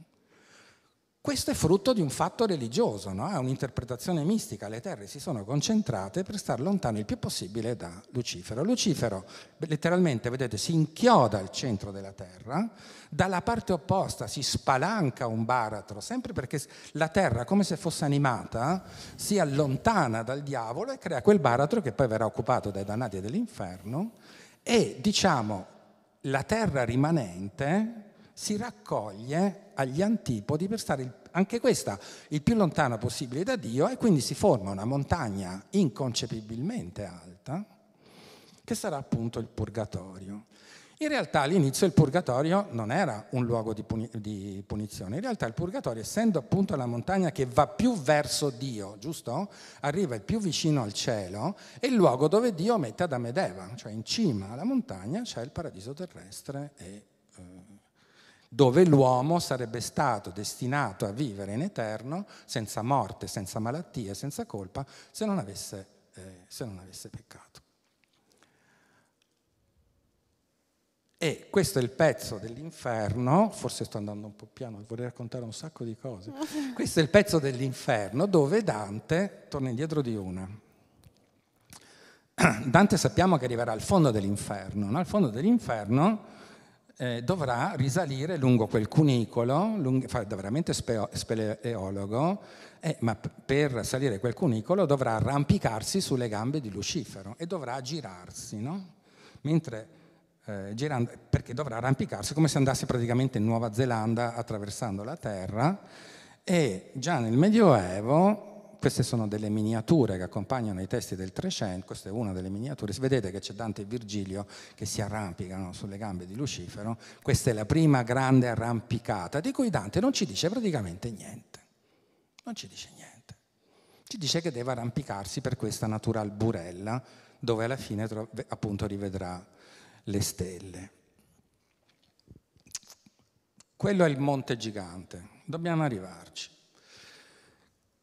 Questo è frutto di un fatto religioso, no? è un'interpretazione mistica. Le terre si sono concentrate per stare lontane il più possibile da Lucifero. Lucifero, letteralmente, vedete, si inchioda al centro della terra, dalla parte opposta si spalanca un baratro, sempre perché la terra, come se fosse animata, si allontana dal diavolo e crea quel baratro che poi verrà occupato dai dannati dell'inferno e, diciamo, la terra rimanente si raccoglie agli antipodi per stare il, anche questa il più lontana possibile da Dio e quindi si forma una montagna inconcepibilmente alta che sarà appunto il purgatorio. In realtà all'inizio il purgatorio non era un luogo di, puni- di, punizione, in realtà il purgatorio, essendo appunto la montagna che va più verso Dio, giusto? Arriva il più vicino al cielo, è il luogo dove Dio mette Adamo ed Eva, cioè in cima alla montagna c'è il paradiso terrestre e dove l'uomo sarebbe stato destinato a vivere in eterno senza morte, senza malattie, senza colpa, se non avesse, eh, se non avesse peccato. E questo è il pezzo dell'inferno, forse sto andando un po' piano, vorrei raccontare un sacco di cose. [laughs] Questo è il pezzo dell'inferno dove Dante torna indietro di una. [clears throat] Dante sappiamo che arriverà al fondo dell'inferno, no? al fondo dell'inferno eh, dovrà risalire lungo quel cunicolo, lung- fa da veramente speo- speleologo, eh, ma per salire quel cunicolo dovrà arrampicarsi sulle gambe di Lucifero e dovrà girarsi, no? Mentre, eh, girando, perché dovrà arrampicarsi come se andasse praticamente in Nuova Zelanda attraversando la terra e già nel Medioevo queste sono delle miniature che accompagnano i testi del Trecento, questa è una delle miniature, vedete che c'è Dante e Virgilio che si arrampicano sulle gambe di Lucifero, questa è la prima grande arrampicata di cui Dante non ci dice praticamente niente, non ci dice niente, ci dice che deve arrampicarsi per questa natural burella dove alla fine appunto rivedrà le stelle. Quello è il monte gigante, dobbiamo arrivarci.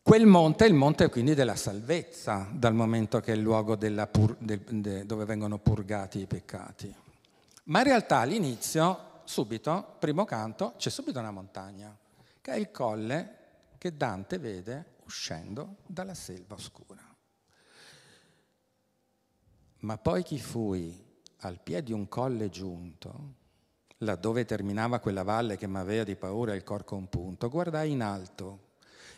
Quel monte è il monte quindi della salvezza, dal momento che è il luogo pur, de, de, dove vengono purgati i peccati. Ma in realtà all'inizio, subito, primo canto, c'è subito una montagna, che è il colle che Dante vede uscendo dalla selva oscura. Ma poi chi fui al piede di un colle giunto, laddove terminava quella valle che m'aveva di paura il cor compunto, guardai in alto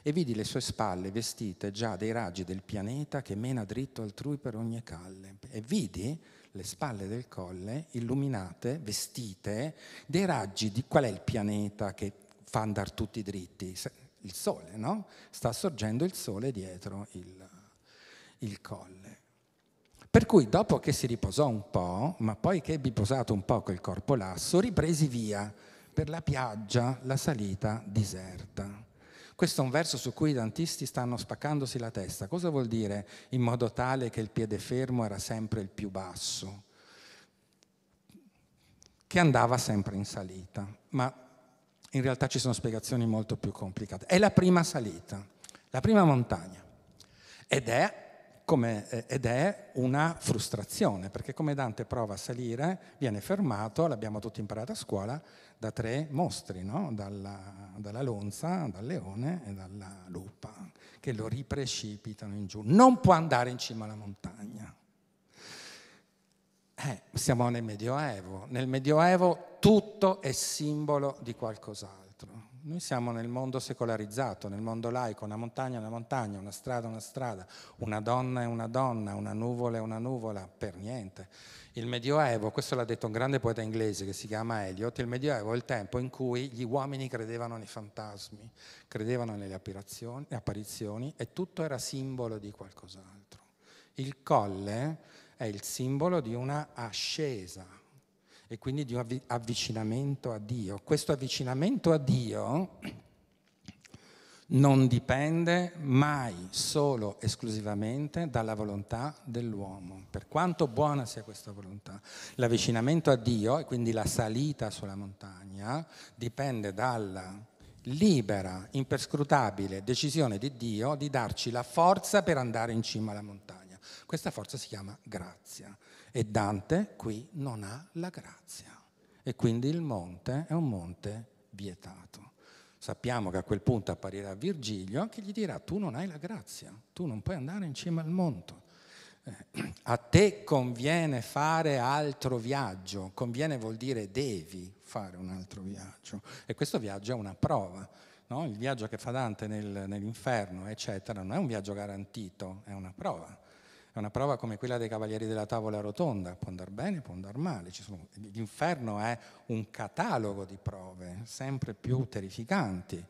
e vidi le sue spalle vestite già dei raggi del pianeta che mena dritto altrui per ogni calle. E vidi le spalle del colle illuminate, vestite, dei raggi di qual è il pianeta che fa andare tutti dritti? Il sole, no? Sta sorgendo il sole dietro il, il colle. Per cui dopo che si riposò un po', ma poi che ebbi posato un po' col corpo lasso, ripresi via per la piaggia, la salita deserta. Questo è un verso su cui i dantisti stanno spaccandosi la testa. Cosa vuol dire in modo tale che il piede fermo era sempre il più basso? Che andava sempre in salita, ma in realtà ci sono spiegazioni molto più complicate. È la prima salita, la prima montagna ed è, come, eh, ed è una frustrazione, perché come Dante prova a salire, viene fermato, l'abbiamo tutti imparato a scuola, da tre mostri, no? dalla, dalla, lonza, dal leone e dalla lupa, che lo riprecipitano in giù. Non può andare in cima alla montagna. Eh, siamo nel Medioevo. Nel Medioevo tutto è simbolo di qualcos'altro. Noi siamo nel mondo secolarizzato, nel mondo laico, una montagna è una montagna, una strada è una strada, una donna è una donna, una nuvola è una nuvola, per niente. Il Medioevo, questo l'ha detto un grande poeta inglese che si chiama Eliot, il Medioevo è il tempo in cui gli uomini credevano nei fantasmi, credevano nelle apparizioni e tutto era simbolo di qualcos'altro. Il colle è il simbolo di una ascesa e quindi di un avvicinamento a Dio. Questo avvicinamento a Dio non dipende mai solo esclusivamente dalla volontà dell'uomo, per quanto buona sia questa volontà. L'avvicinamento a Dio e quindi la salita sulla montagna dipende dalla libera, imperscrutabile decisione di Dio di darci la forza per andare in cima alla montagna. Questa forza si chiama grazia. E Dante qui non ha la grazia. E quindi il monte è un monte vietato. Sappiamo che a quel punto apparirà Virgilio che gli dirà tu non hai la grazia, tu non puoi andare in cima al monte. Eh, a te conviene fare altro viaggio, conviene vuol dire devi fare un altro viaggio e questo viaggio è una prova. No? Il viaggio che fa Dante nel, nell'inferno, eccetera, non è un viaggio garantito, è una prova è una prova come quella dei Cavalieri della Tavola Rotonda, può andare bene, può andare male. Sono, l'inferno è un catalogo di prove sempre più terrificanti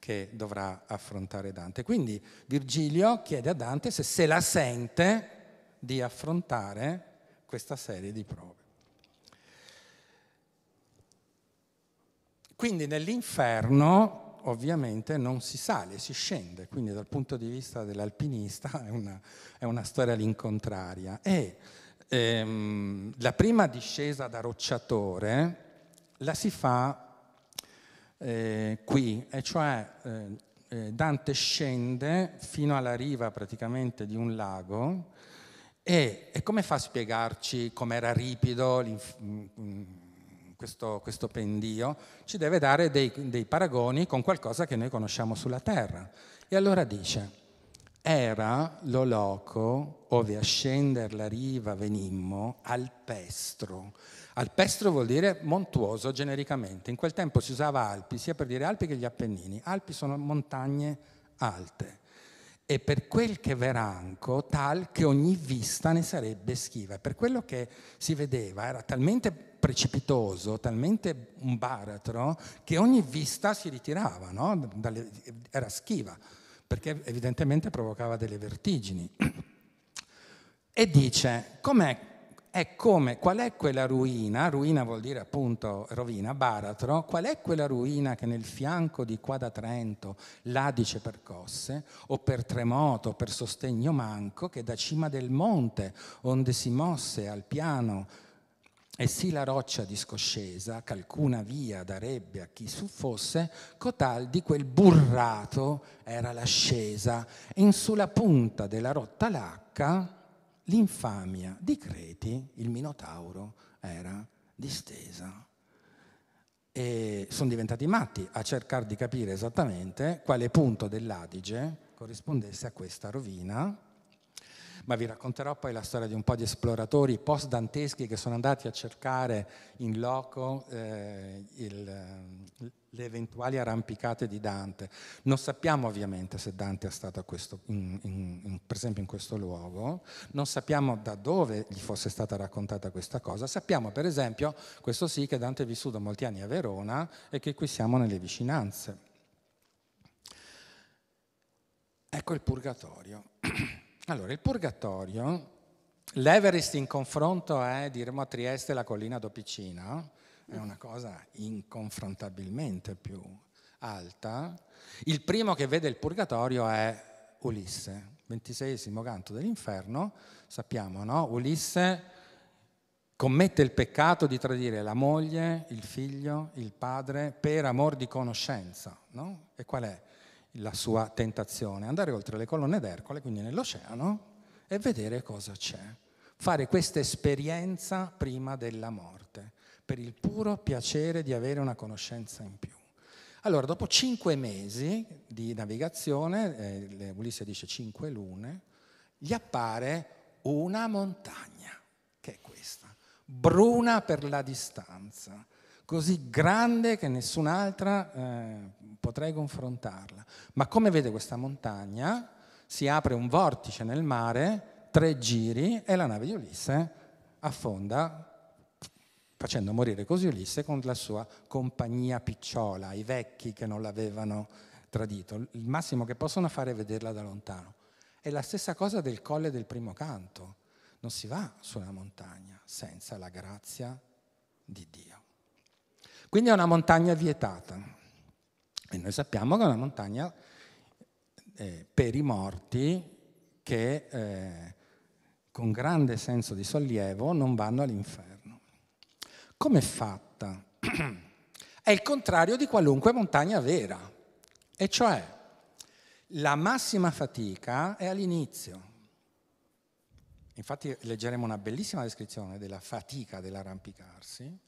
che dovrà affrontare Dante. Quindi Virgilio chiede a Dante se se la sente di affrontare questa serie di prove. Quindi nell'inferno ovviamente non si sale, si scende, quindi dal punto di vista dell'alpinista è una, è una storia all'incontraria. E ehm, la prima discesa da rocciatore la si fa eh, qui, e cioè eh, eh Dante scende fino alla riva praticamente di un lago e, e come fa a spiegarci com'era ripido questo, questo pendio, ci deve dare dei, dei paragoni con qualcosa che noi conosciamo sulla Terra. E allora dice, era l'oloco, ove a scender la riva venimmo, al pestro. Al vuol dire montuoso genericamente. In quel tempo si usava Alpi, sia per dire Alpi che gli Appennini. Alpi sono montagne alte e per quel che verrà anco tal che ogni vista ne sarebbe schiva. Per quello che si vedeva era talmente precipitoso, talmente un baratro, che ogni vista si ritirava, no? Dalle, era schiva, perché evidentemente provocava delle vertigini. [clears throat] E dice, com'è è come, qual è quella ruina, ruina vuol dire appunto rovina, baratro, qual è quella ruina che nel fianco di qua da Trento l'adice percosse, o per tremoto, per sostegno manco, che da cima del monte, onde si mosse al piano, e sì la roccia discoscesa, ch'alcuna via darebbe a chi su fosse, cotal di quel burrato era l'ascesa, in sulla punta della rotta lacca, l'infamia di Creti, il Minotauro, era distesa. E sono diventati matti a cercare di capire esattamente quale punto dell'Adige corrispondesse a questa rovina. Ma vi racconterò poi la storia di un po' di esploratori post-danteschi che sono andati a cercare in loco eh, il, le eventuali arrampicate di Dante. Non sappiamo ovviamente se Dante è stato questo, in, in, in, per esempio in questo luogo, non sappiamo da dove gli fosse stata raccontata questa cosa, sappiamo per esempio, questo sì, che Dante è vissuto molti anni a Verona e che qui siamo nelle vicinanze. Ecco il purgatorio. [clears throat] Allora, il purgatorio, l'Everest in confronto è, diremo a Trieste, la collina Dopicina, è una cosa inconfrontabilmente più alta. Il primo che vede il purgatorio è Ulisse, ventiseiesimo canto dell'inferno, sappiamo, no? Ulisse commette il peccato di tradire la moglie, il figlio, il padre per amor di conoscenza, no? E qual è la sua tentazione? Andare oltre le colonne d'Ercole, quindi nell'oceano, e vedere cosa c'è. Fare questa esperienza prima della morte per il puro piacere di avere una conoscenza in più. Allora, dopo cinque mesi di navigazione, eh, Ulisse dice cinque lune, gli appare una montagna, che è questa, bruna per la distanza, così grande che nessun'altra eh, potrei confrontarla. Ma come vede questa montagna? Si apre un vortice nel mare, tre giri e la nave di Ulisse affonda facendo morire così Ulisse con la sua compagnia picciola, i vecchi che non l'avevano tradito. Il massimo che possono fare è vederla da lontano. È la stessa cosa del colle del primo canto. Non si va sulla montagna senza la grazia di Dio. Quindi è una montagna vietata. E noi sappiamo che è una montagna eh, per i morti che eh, con grande senso di sollievo non vanno all'inferno è fatta? [clears throat] È il contrario di qualunque montagna vera, e cioè la massima fatica è all'inizio. Infatti leggeremo una bellissima descrizione della fatica dell'arrampicarsi.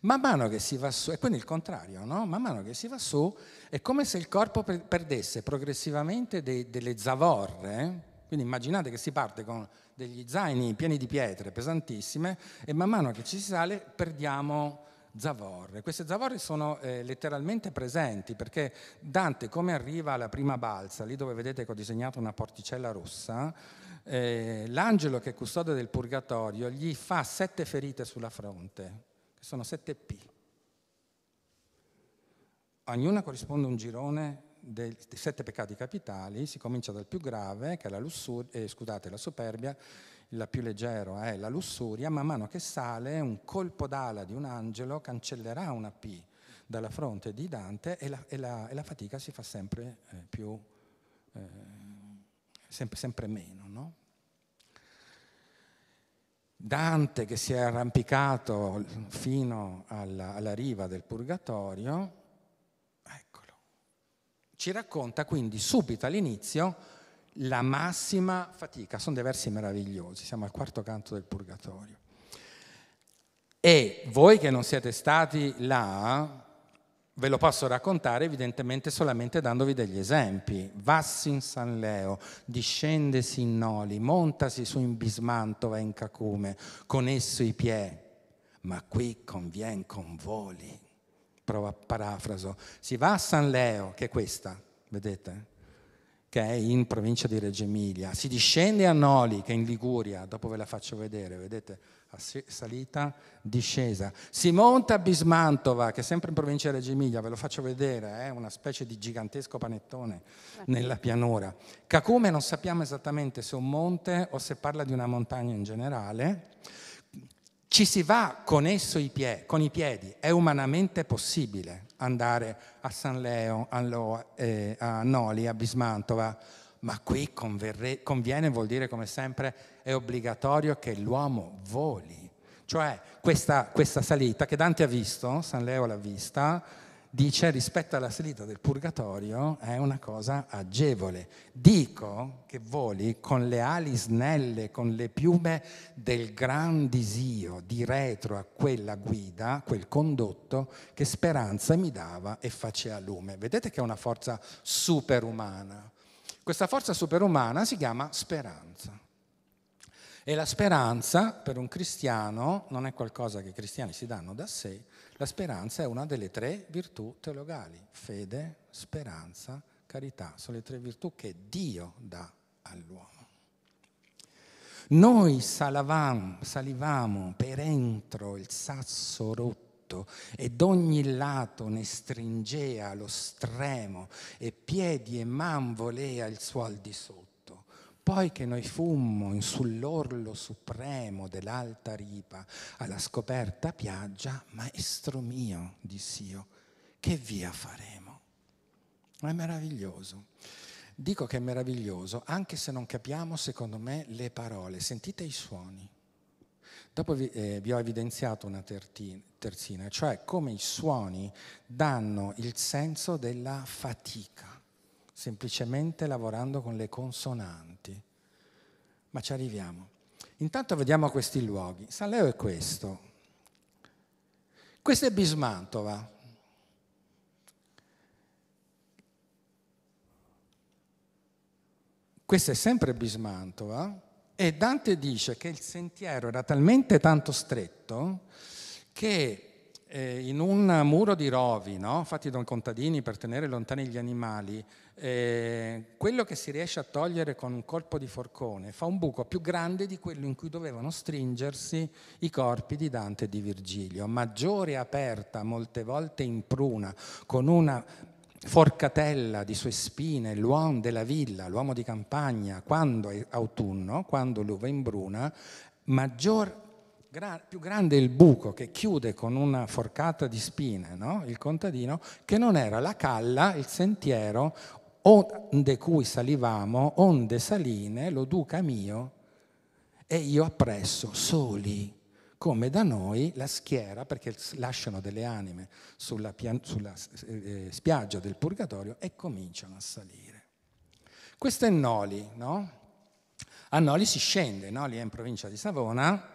Man mano che si va su, e quindi il contrario, no? Man mano che si va su è come se il corpo perdesse progressivamente dei, delle zavorre. Quindi immaginate che si parte con degli zaini pieni di pietre pesantissime e man mano che ci si sale perdiamo zavorre. Queste zavorre sono eh, letteralmente presenti perché Dante come arriva alla prima balsa, lì dove vedete che ho disegnato una porticella rossa, eh, l'angelo che è custode del purgatorio gli fa sette ferite sulla fronte, che sono sette P. ognuna corrisponde a un girone dei, sette peccati capitali si comincia dal più grave, che è la, lussur- eh, scusate, la superbia, la più leggera è la lussuria, man mano che sale un colpo d'ala di un angelo cancellerà una P dalla fronte di Dante e la, e la, e la fatica si fa sempre eh, più, eh, sempre, sempre, meno. No? Dante che si è arrampicato fino alla, alla riva del purgatorio, ci racconta quindi subito all'inizio la massima fatica. Sono dei versi meravigliosi, siamo al quarto canto del Purgatorio. E voi che non siete stati là, ve lo posso raccontare evidentemente solamente dandovi degli esempi. Vassi in San Leo, discendesi in Noli, montasi su in Bismantova in Cacume, con esso i piedi, ma qui convien con voli parafraso, si va a San Leo, che è questa, vedete, che è in provincia di Reggio Emilia, si discende a Noli, che è in Liguria, dopo ve la faccio vedere, vedete, salita, discesa, si monta a Bismantova, che è sempre in provincia di Reggio Emilia, ve lo faccio vedere, è eh, una specie di gigantesco panettone nella pianura. Cacume non sappiamo esattamente se è un monte o se parla di una montagna in generale, ci si va con esso i pie- con i piedi, è umanamente possibile andare a San Leo, a, Loa, eh, a Noli, a Bismantova, ma qui converre- conviene, vuol dire come sempre, è obbligatorio che l'uomo voli. Cioè questa, questa salita che Dante ha visto, San Leo l'ha vista, dice rispetto alla salita del purgatorio è una cosa agevole. Dico che voli con le ali snelle, con le piume del gran disio di retro a quella guida, quel condotto che speranza mi dava e faceva lume. Vedete che è una forza superumana. Questa forza superumana si chiama speranza. E la speranza per un cristiano non è qualcosa che i cristiani si danno da sé, la speranza è una delle tre virtù teologali, fede, speranza, carità, sono le tre virtù che Dio dà all'uomo. Noi salavamo, salivamo per entro il sasso rotto ed ogni lato ne stringea lo stremo e piedi e man volea il suo al di sotto. Poi che noi fummo in sull'orlo supremo dell'alta ripa, alla scoperta piaggia, maestro mio, dissi io, che via faremo? è meraviglioso. Dico che è meraviglioso, anche se non capiamo, secondo me, le parole. Sentite i suoni. Dopo vi, eh, vi ho evidenziato una terzina, cioè come i suoni danno il senso della fatica semplicemente lavorando con le consonanti. Ma ci arriviamo. Intanto vediamo questi luoghi. San Leo è questo. Questo è Bismantova. Questo è sempre Bismantova e Dante dice che il sentiero era talmente tanto stretto che eh, in un muro di rovi, no, fatti da contadini per tenere lontani gli animali, eh, quello che si riesce a togliere con un colpo di forcone fa un buco più grande di quello in cui dovevano stringersi i corpi di Dante e di Virgilio. Maggiore aperta, molte volte in pruna, con una forcatella di sue spine, l'uomo della villa, l'uomo di campagna, quando è autunno, quando l'uva imbruna, maggior più grande il buco che chiude con una forcata di spine no? il contadino, che non era la calla, il sentiero onde cui salivamo, onde saline, lo duca mio, e io appresso, soli, come da noi la schiera, perché lasciano delle anime sulla, pia- sulla eh, spiaggia del purgatorio e cominciano a salire. Questo è Noli, no? A Noli si scende, Noli è in provincia di Savona,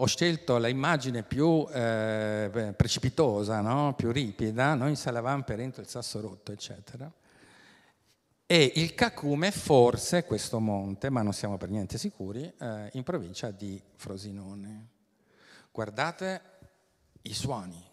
ho scelto l'immagine più eh, precipitosa, no? più ripida, noi in per entro il sasso rotto, eccetera. E il Cacume, forse questo monte, ma non siamo per niente sicuri, eh, in provincia di Frosinone. Guardate i suoni.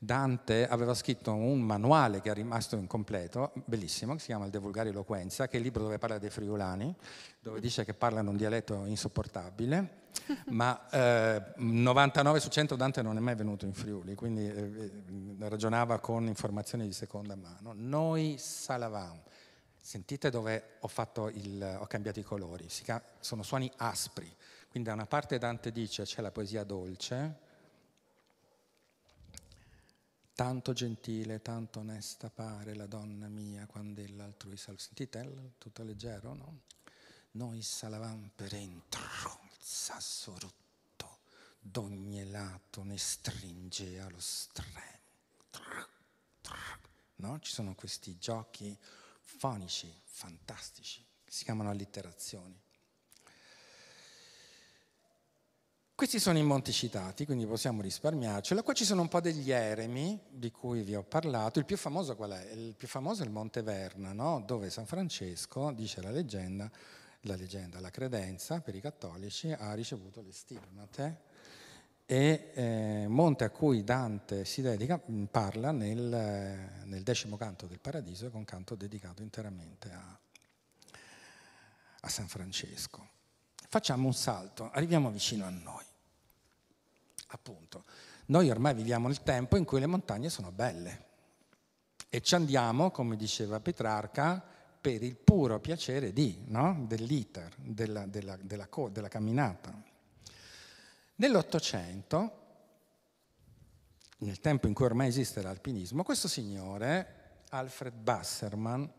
Dante aveva scritto un manuale che è rimasto incompleto, bellissimo, che si chiama Il De Vulgari Eloquenza, che è il libro dove parla dei friulani, dove dice che parlano un dialetto insopportabile, ma eh, 99 su 100 Dante non è mai venuto in Friuli, quindi eh, eh ragionava con informazioni di seconda mano. Noi Salavam, sentite dove ho, il, ho cambiato i colori, ca- sono suoni aspri, quindi da una parte Dante dice c'è la poesia dolce, tanto gentile, tanto onesta pare la donna mia quando ella altrui salva. Sentite, tutto leggero, no? Noi salavam per entro sasso rotto, d'ogni lato ne stringeva lo stremo. No? Ci sono questi giochi fonici, fantastici, che si chiamano allitterazioni. Questi sono i monti citati, quindi possiamo risparmiarcelo. Qua ci sono un po' degli eremi di cui vi ho parlato. Il più famoso qual è? Il più famoso è il Monte Verna, no? dove San Francesco, dice la leggenda, la leggenda, la credenza per i cattolici ha ricevuto le stigmate e eh, monte a cui Dante si dedica, mm, parla nel, eh, nel decimo canto del Paradiso, che è un canto dedicato interamente a, a San Francesco. Facciamo un salto, arriviamo vicino a noi. Appunto, noi ormai viviamo nel tempo in cui le montagne sono belle e ci andiamo, come diceva Petrarca, per il puro piacere di, no? dell'iter, della, della, della, della camminata. Nell'Ottocento, nel tempo in cui ormai esiste l'alpinismo, questo signore, Alfred Basserman,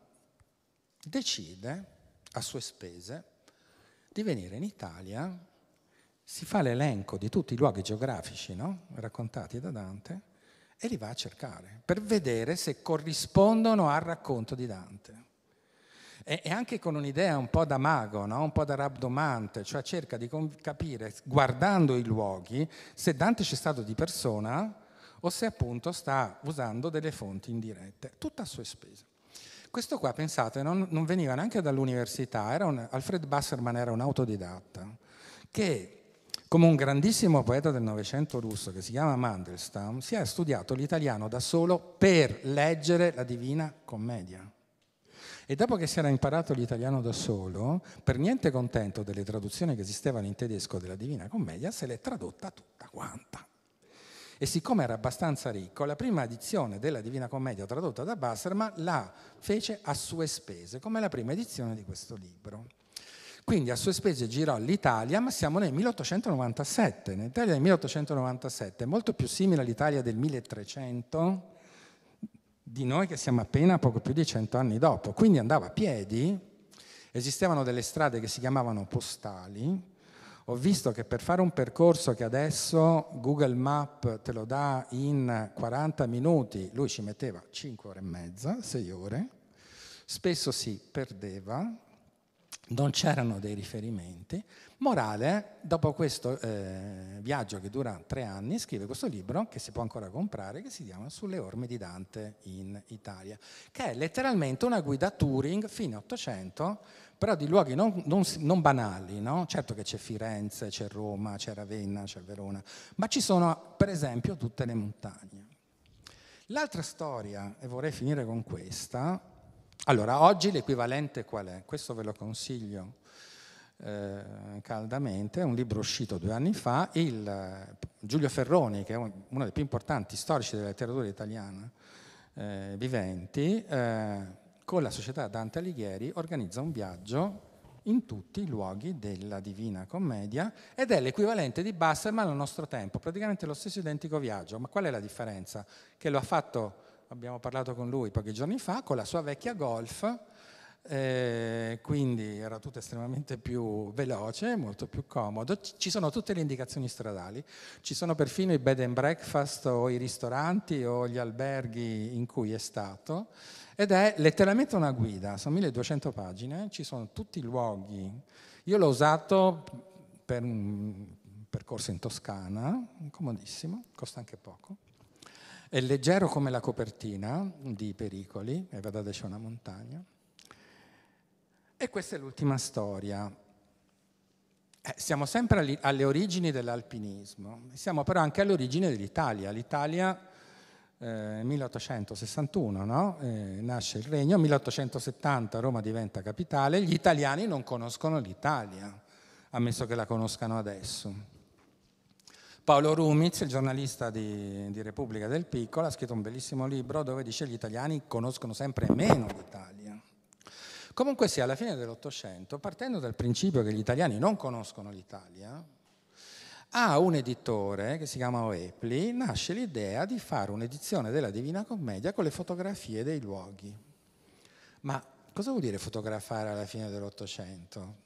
decide a sue spese di venire in Italia, si fa l'elenco di tutti i luoghi geografici no? raccontati da Dante e li va a cercare per vedere se corrispondono al racconto di Dante e, e anche con un'idea un po' da mago, no? un po' da rabdomante, cioè cerca di capire, guardando i luoghi, se Dante c'è stato di persona o se appunto sta usando delle fonti indirette, tutta a sue spese. Questo qua, pensate, non, non veniva neanche dall'università, un, Alfred Basserman era un autodidatta, che come un grandissimo poeta del Novecento russo che si chiama Mandelstam, si è studiato l'italiano da solo per leggere la Divina Commedia. E dopo che si era imparato l'italiano da solo, per niente contento delle traduzioni che esistevano in tedesco della Divina Commedia, se l'è tradotta tutta quanta. E siccome era abbastanza ricco, la prima edizione della Divina Commedia tradotta da Basserman la fece a sue spese, come la prima edizione di questo libro. Quindi a sue spese girò l'Italia, ma siamo nel 1897. L'Italia del 1897 è molto più simile all'Italia del 1300 di noi che siamo appena poco più di cento anni dopo. Quindi andava a piedi, esistevano delle strade che si chiamavano postali. Ho visto che per fare un percorso che adesso Google Map te lo dà in 40 minuti, lui ci metteva 5 ore e mezza, 6 ore, spesso si perdeva, non c'erano dei riferimenti. Morale, dopo questo eh, viaggio che dura tre anni, scrive questo libro che si può ancora comprare, che si chiama Sulle orme di Dante in Italia, che è letteralmente una guida touring fine 800, però di luoghi non, non, non banali, no? certo che c'è Firenze, c'è Roma, c'è Ravenna, c'è Verona, ma ci sono per esempio tutte le montagne. L'altra storia, e vorrei finire con questa, allora, oggi l'equivalente qual è? Questo ve lo consiglio eh, caldamente, è un libro uscito due anni fa, il, eh, Giulio Ferroni, che è un, uno dei più importanti storici della letteratura italiana eh, viventi, eh, con la società Dante Alighieri organizza un viaggio in tutti i luoghi della Divina Commedia ed è l'equivalente di Basserman al nostro tempo, praticamente lo stesso identico viaggio. Ma qual è la differenza? Che lo ha fatto abbiamo parlato con lui pochi giorni fa, con la sua vecchia Golf, eh, quindi era tutto estremamente più veloce, molto più comodo. Ci sono tutte le indicazioni stradali, ci sono perfino i bed and breakfast o i ristoranti o gli alberghi in cui è stato ed è letteralmente una guida, sono 1200 pagine, ci sono tutti i luoghi. Io l'ho usato per un percorso in Toscana, comodissimo, costa anche poco è leggero come la copertina di Pericoli, e guardate c'è una montagna. E questa è l'ultima storia. Eh, siamo sempre alle origini dell'alpinismo, siamo però anche all'origine dell'Italia. L'Italia eh, 1861, no? eh, nasce il regno, 1870 Roma diventa capitale, gli italiani non conoscono l'Italia, ammesso che la conoscano adesso. Paolo Rumiz, il giornalista di, di Repubblica del Piccolo, ha scritto un bellissimo libro dove dice che gli italiani conoscono sempre meno l'Italia. Comunque sia, alla fine dell'Ottocento, partendo dal principio che gli italiani non conoscono l'Italia, a un editore che si chiama Oepli nasce l'idea di fare un'edizione della Divina Commedia con le fotografie dei luoghi. Ma cosa vuol dire fotografare alla fine dell'Ottocento?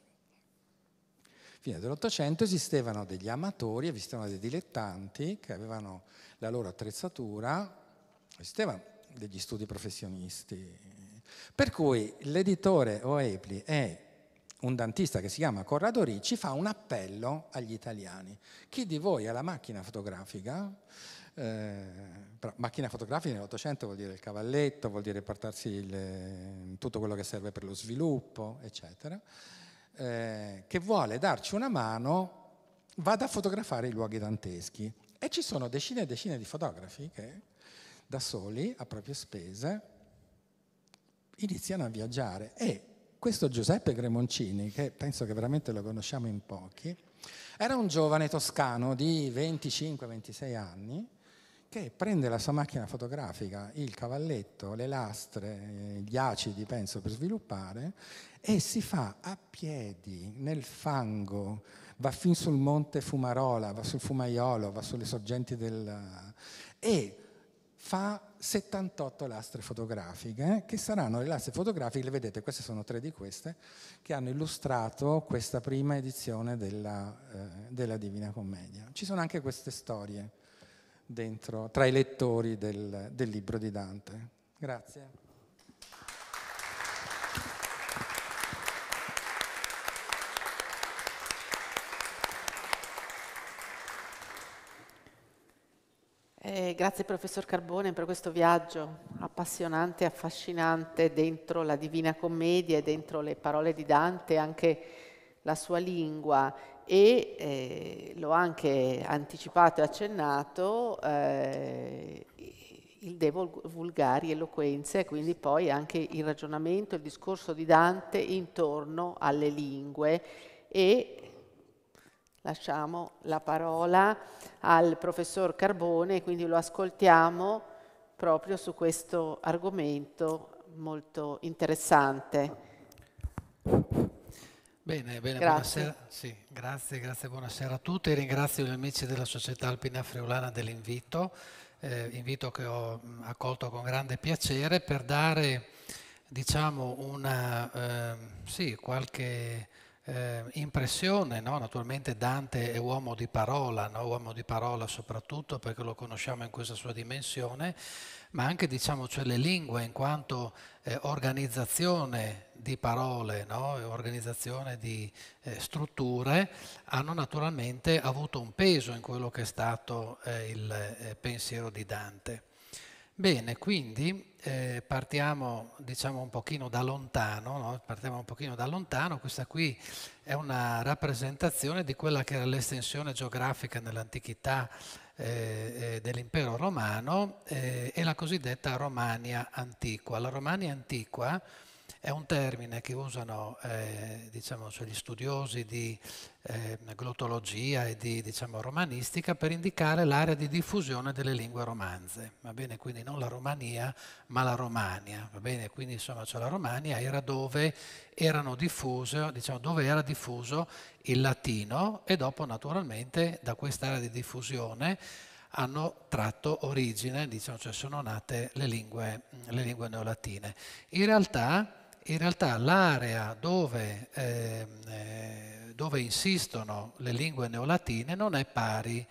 fine dell'Ottocento esistevano degli amatori, esistevano dei dilettanti che avevano la loro attrezzatura, esistevano degli studi professionisti. Per cui l'editore Oepli e un dantista che si chiama Corrado Ricci fa un appello agli italiani. Chi di voi ha la macchina fotografica? Eh, macchina fotografica nell'Ottocento vuol dire il cavalletto, vuol dire portarsi il, tutto quello che serve per lo sviluppo, eccetera. Eh, che vuole darci una mano vada a fotografare i luoghi danteschi. E ci sono decine e decine di fotografi che da soli, a proprie spese, iniziano a viaggiare. E questo Giuseppe Gremoncini, che penso che veramente lo conosciamo in pochi, era un giovane toscano di 25-26 anni, che prende la sua macchina fotografica, il cavalletto, le lastre, gli acidi, penso, per sviluppare, e si fa a piedi, nel fango, va fin sul monte Fumarola, va sul Fumaiolo, va sulle sorgenti del... e fa 78 lastre fotografiche, eh, che saranno le lastre fotografiche, le vedete, queste sono tre di queste, che hanno illustrato questa prima edizione della, eh, della Divina Commedia. Ci sono anche queste storie dentro, tra i lettori del, del libro di Dante. Grazie. Eh, grazie professor Carbone per questo viaggio appassionante e affascinante dentro la Divina Commedia e dentro le parole di Dante, e anche la sua lingua e eh, l'ho anche anticipato e accennato, eh, il De Vulgari Eloquenze, quindi poi anche il ragionamento, il discorso di Dante intorno alle lingue e lasciamo la parola al professor Carbone, quindi lo ascoltiamo proprio su questo argomento molto interessante. Bene, bene grazie. Sì, grazie, grazie, buonasera a tutti. Ringrazio gli amici della Società Alpina Friulana dell'invito, eh, invito che ho accolto con grande piacere per dare diciamo, una, eh, sì, qualche eh, impressione. No? Naturalmente Dante è uomo di parola, no? uomo di parola soprattutto perché lo conosciamo in questa sua dimensione, ma anche diciamo, cioè, le lingue in quanto eh, organizzazione di parole, no? organizzazione di eh, strutture, hanno naturalmente avuto un peso in quello che è stato eh, il eh, pensiero di Dante. Bene, quindi eh, partiamo diciamo, un pochino da lontano, no? partiamo un pochino da lontano, questa qui è una rappresentazione di quella che era l'estensione geografica nell'antichità eh, eh, dell'impero romano eh, è la cosiddetta Romania antiqua. La Romania antiqua è un termine che usano eh, diciamo, cioè gli studiosi di eh, glottologia e di diciamo, romanistica per indicare l'area di diffusione delle lingue romanze. Quindi non la Romania, ma la Romania. Quindi insomma, cioè la Romania era dove, diffuse, diciamo, dove era diffuso il latino e dopo naturalmente da quest'area di diffusione hanno tratto origine, diciamo, cioè sono nate le lingue, le lingue neolatine. In realtà in realtà l'area dove, ehm, eh, dove, insistono le lingue neolatine non è pari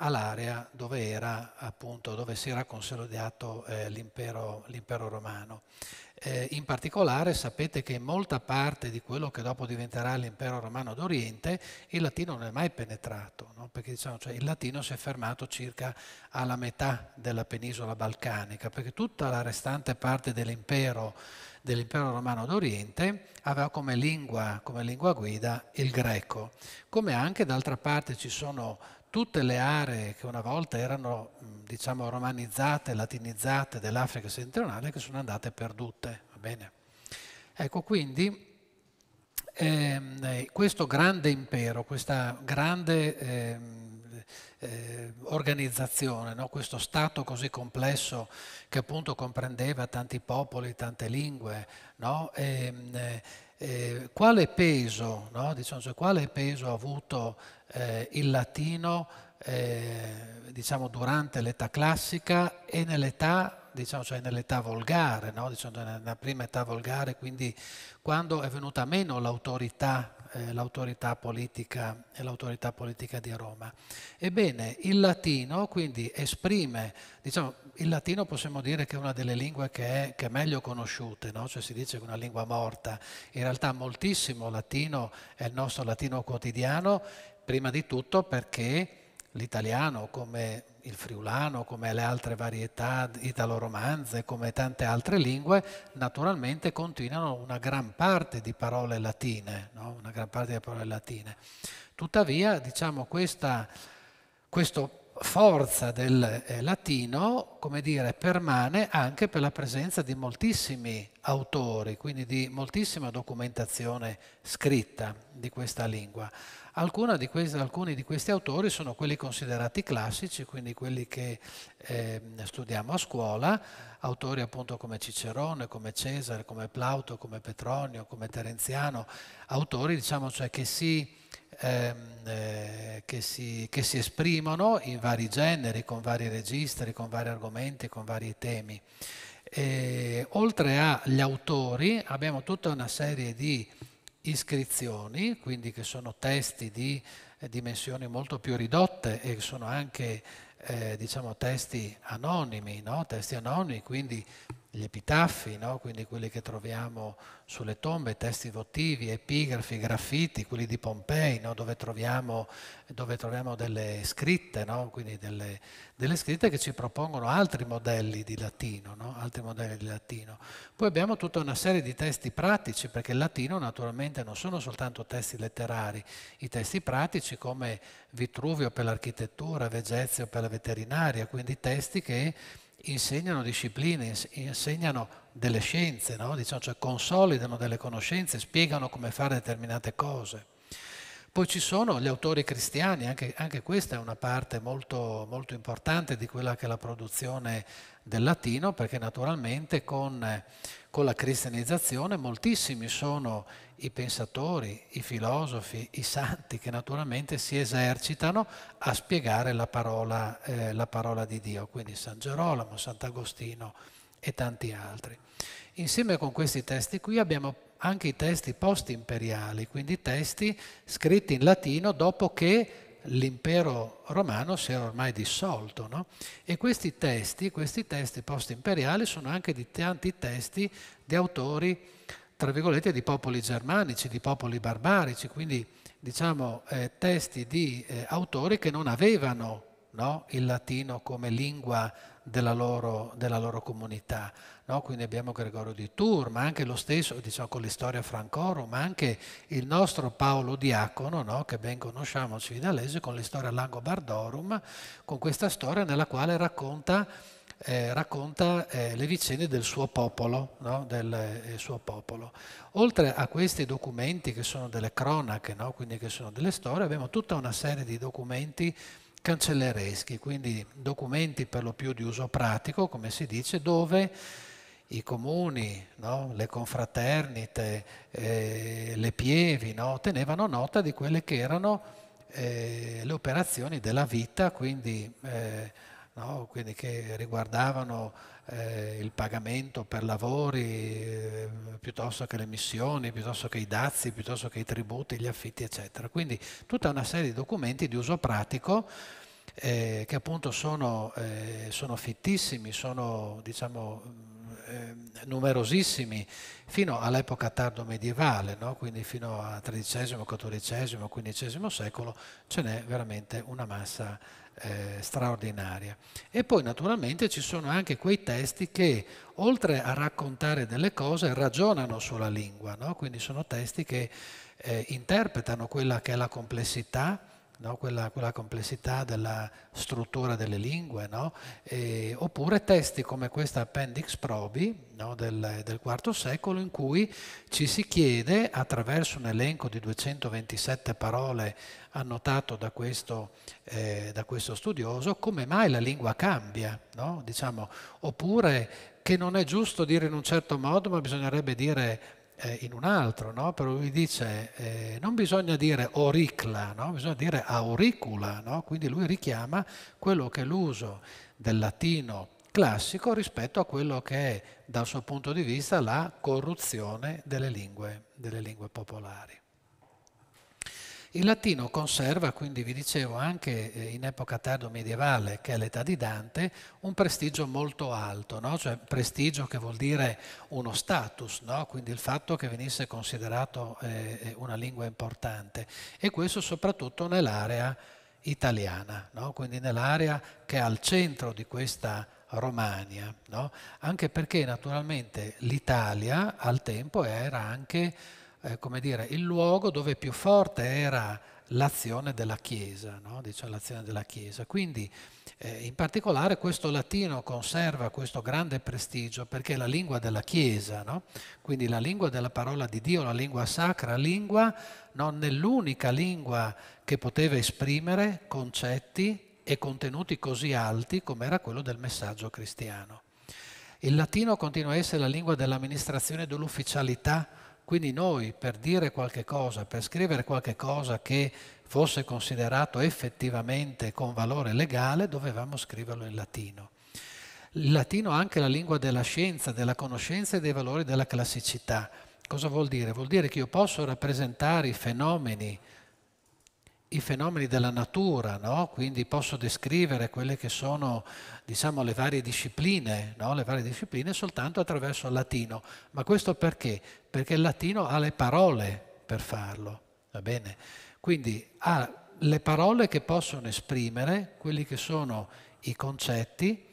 all'area dove, era, appunto, dove si era consolidato eh, l'impero, romano. Eh, in particolare sapete che in molta parte di quello che dopo diventerà l'impero romano d'Oriente il latino non è mai penetrato, no? perché diciamo, cioè, il latino si è fermato circa alla metà della penisola balcanica, perché tutta la restante parte dell'impero dell'impero romano d'Oriente aveva come lingua, come lingua guida il greco, come anche d'altra parte ci sono tutte le aree che una volta erano diciamo, romanizzate, latinizzate dell'Africa settentrionale che sono andate perdute. Ecco quindi ehm, questo grande impero, questa grande ehm, eh, organizzazione, no? questo Stato così complesso che appunto comprendeva tanti popoli, tante lingue. No? E, ehm, eh, eh, quale, peso, no? diciamo, cioè, quale peso ha avuto eh, il latino eh, diciamo, durante l'età classica e nell'età Diciamo, cioè nell'età volgare, no? diciamo, cioè, nella prima età volgare, quindi quando è venuta meno l'autorità eh, l'autorità politica, eh, l'autorità politica di Roma. Ebbene, il latino quindi esprime, diciamo, il latino possiamo dire che è una delle lingue che è, che è meglio conosciute, no? cioè si dice che è una lingua morta, in realtà moltissimo latino è il nostro latino quotidiano, prima di tutto perché l'italiano, come il friulano, come le altre varietà italo-romanze, come tante altre lingue, naturalmente continuano una gran parte di parole latine, no? parte di parole latine. Tuttavia, diciamo, questa forza del eh, latino, come dire, permane anche per la presenza di moltissimi autori, quindi di moltissima documentazione scritta di questa lingua di questi, alcuni di questi autori sono quelli considerati classici, quindi quelli che eh, studiamo a scuola, autori appunto come Cicerone, come Cesare, come Plauto, come Petronio, come Terenziano, autori diciamo cioè che si, ehm, eh, che si, che si esprimono in vari generi, con vari registri, con vari argomenti, con vari temi. E, oltre agli autori abbiamo tutta una serie di iscrizioni, quindi che sono testi di eh, dimensioni molto più ridotte e sono anche eh, diciamo, testi anonimi, no? testi anonimi, quindi gli epitaffi, no? quindi quelli che troviamo sulle tombe, testi votivi, epigrafi, graffiti, quelli di Pompei, no? dove, troviamo, dove, troviamo, delle scritte, no? quindi delle, delle, scritte che ci propongono altri modelli di latino, altri modelli di latino. Poi abbiamo tutta una serie di testi pratici, perché il latino naturalmente non sono soltanto testi letterari, i testi pratici come Vitruvio per l'architettura, Vegezio per la veterinaria, quindi testi che insegnano discipline, insegnano delle scienze, no? diciamo, cioè consolidano delle conoscenze, spiegano come fare determinate cose. Poi ci sono gli autori cristiani, anche, anche questa è una parte molto, molto, importante di quella che è la produzione del latino, perché naturalmente con, con la cristianizzazione moltissimi sono i pensatori, i filosofi, i santi che naturalmente si esercitano a spiegare la parola, eh, la parola di Dio, quindi San Gerolamo, Sant'Agostino e tanti altri. Insieme con questi testi qui abbiamo anche i testi post-imperiali, quindi testi scritti in latino dopo che l'impero romano si era ormai dissolto. No? E questi testi, questi testi post-imperiali sono anche di tanti testi di autori tra virgolette, di popoli germanici, di popoli barbarici, quindi diciamo eh, testi di eh, autori che non avevano no, il latino come lingua della loro, della loro comunità. No? Quindi abbiamo Gregorio di Tours, ma anche lo stesso, diciamo con l'istoria francorum, ma anche il nostro Paolo Diacono, no? che ben conosciamo, cividalese, con l'istoria langobardorum, con questa storia nella quale racconta eh, racconta eh, le vicende del suo popolo, no? del, eh, suo popolo. Oltre a questi documenti che sono delle cronache, no? quindi che sono delle storie, abbiamo tutta una serie di documenti cancellereschi, quindi documenti per lo più di uso pratico, come si dice, dove i comuni, no? le confraternite, eh, le pievi tenevano nota di quelle che erano eh, le operazioni della vita, quindi eh, no? che riguardavano eh, il pagamento per lavori, eh, piuttosto che le missioni, piuttosto che i dazi, piuttosto che i tributi, gli affitti, eccetera. Quindi tutta una serie di documenti di uso pratico eh, che appunto sono, eh, sono fittissimi, sono diciamo eh, numerosissimi fino all'epoca tardo medievale, no? quindi fino al XIII, XIV, XV secolo, ce n'è veramente una massa eh, straordinaria. E poi naturalmente ci sono anche quei testi che oltre a raccontare delle cose ragionano sulla lingua, no? quindi sono testi che eh, interpretano quella che è la complessità, no? quella, quella, complessità della struttura delle lingue, no? e, oppure testi come questa Appendix Probi del, del IV secolo in cui ci si chiede attraverso un elenco di 227 parole annotato da questo, eh, da questo studioso, come mai la lingua cambia, no? diciamo, oppure che non è giusto dire in un certo modo, ma bisognerebbe dire eh, in un altro, no? però lui dice eh, non bisogna dire oricla, no? bisogna dire auricula, no? quindi lui richiama quello che è l'uso del latino classico rispetto a quello che è, dal suo punto di vista, la corruzione delle lingue, delle lingue popolari. Il latino conserva, quindi vi dicevo, anche eh, in epoca tardo medievale, che è l'età di Dante, un prestigio molto alto, no? cioè prestigio che vuol dire uno status, no? quindi il fatto che venisse considerato eh, eh una lingua importante e questo soprattutto nell'area italiana, no? quindi nell'area che è al centro di questa Romagna, anche perché naturalmente l'Italia al tempo era anche eh, come dire, il luogo dove più forte era l'azione della Chiesa, no? diciamo, l'azione della Chiesa. Quindi eh, in particolare questo latino conserva questo grande prestigio perché è la lingua della Chiesa, no? quindi la lingua della parola di Dio, la lingua sacra, lingua non è l'unica lingua che poteva esprimere concetti e contenuti così alti come era quello del messaggio cristiano. Il latino continua a essere la lingua dell'amministrazione e dell'ufficialità, quindi noi per dire qualche cosa, per scrivere qualche cosa che fosse considerato effettivamente con valore legale, dovevamo scriverlo in latino. Il latino è anche la lingua della scienza, della conoscenza e dei valori della classicità. Cosa vuol dire? Vuol dire che io posso rappresentare i fenomeni i fenomeni della natura, no? quindi posso descrivere quelle che sono diciamo, le varie discipline, no? le varie discipline soltanto attraverso il latino. Ma questo perché? Perché il latino ha le parole per farlo, va bene? Quindi ha le parole che possono esprimere quelli che sono i concetti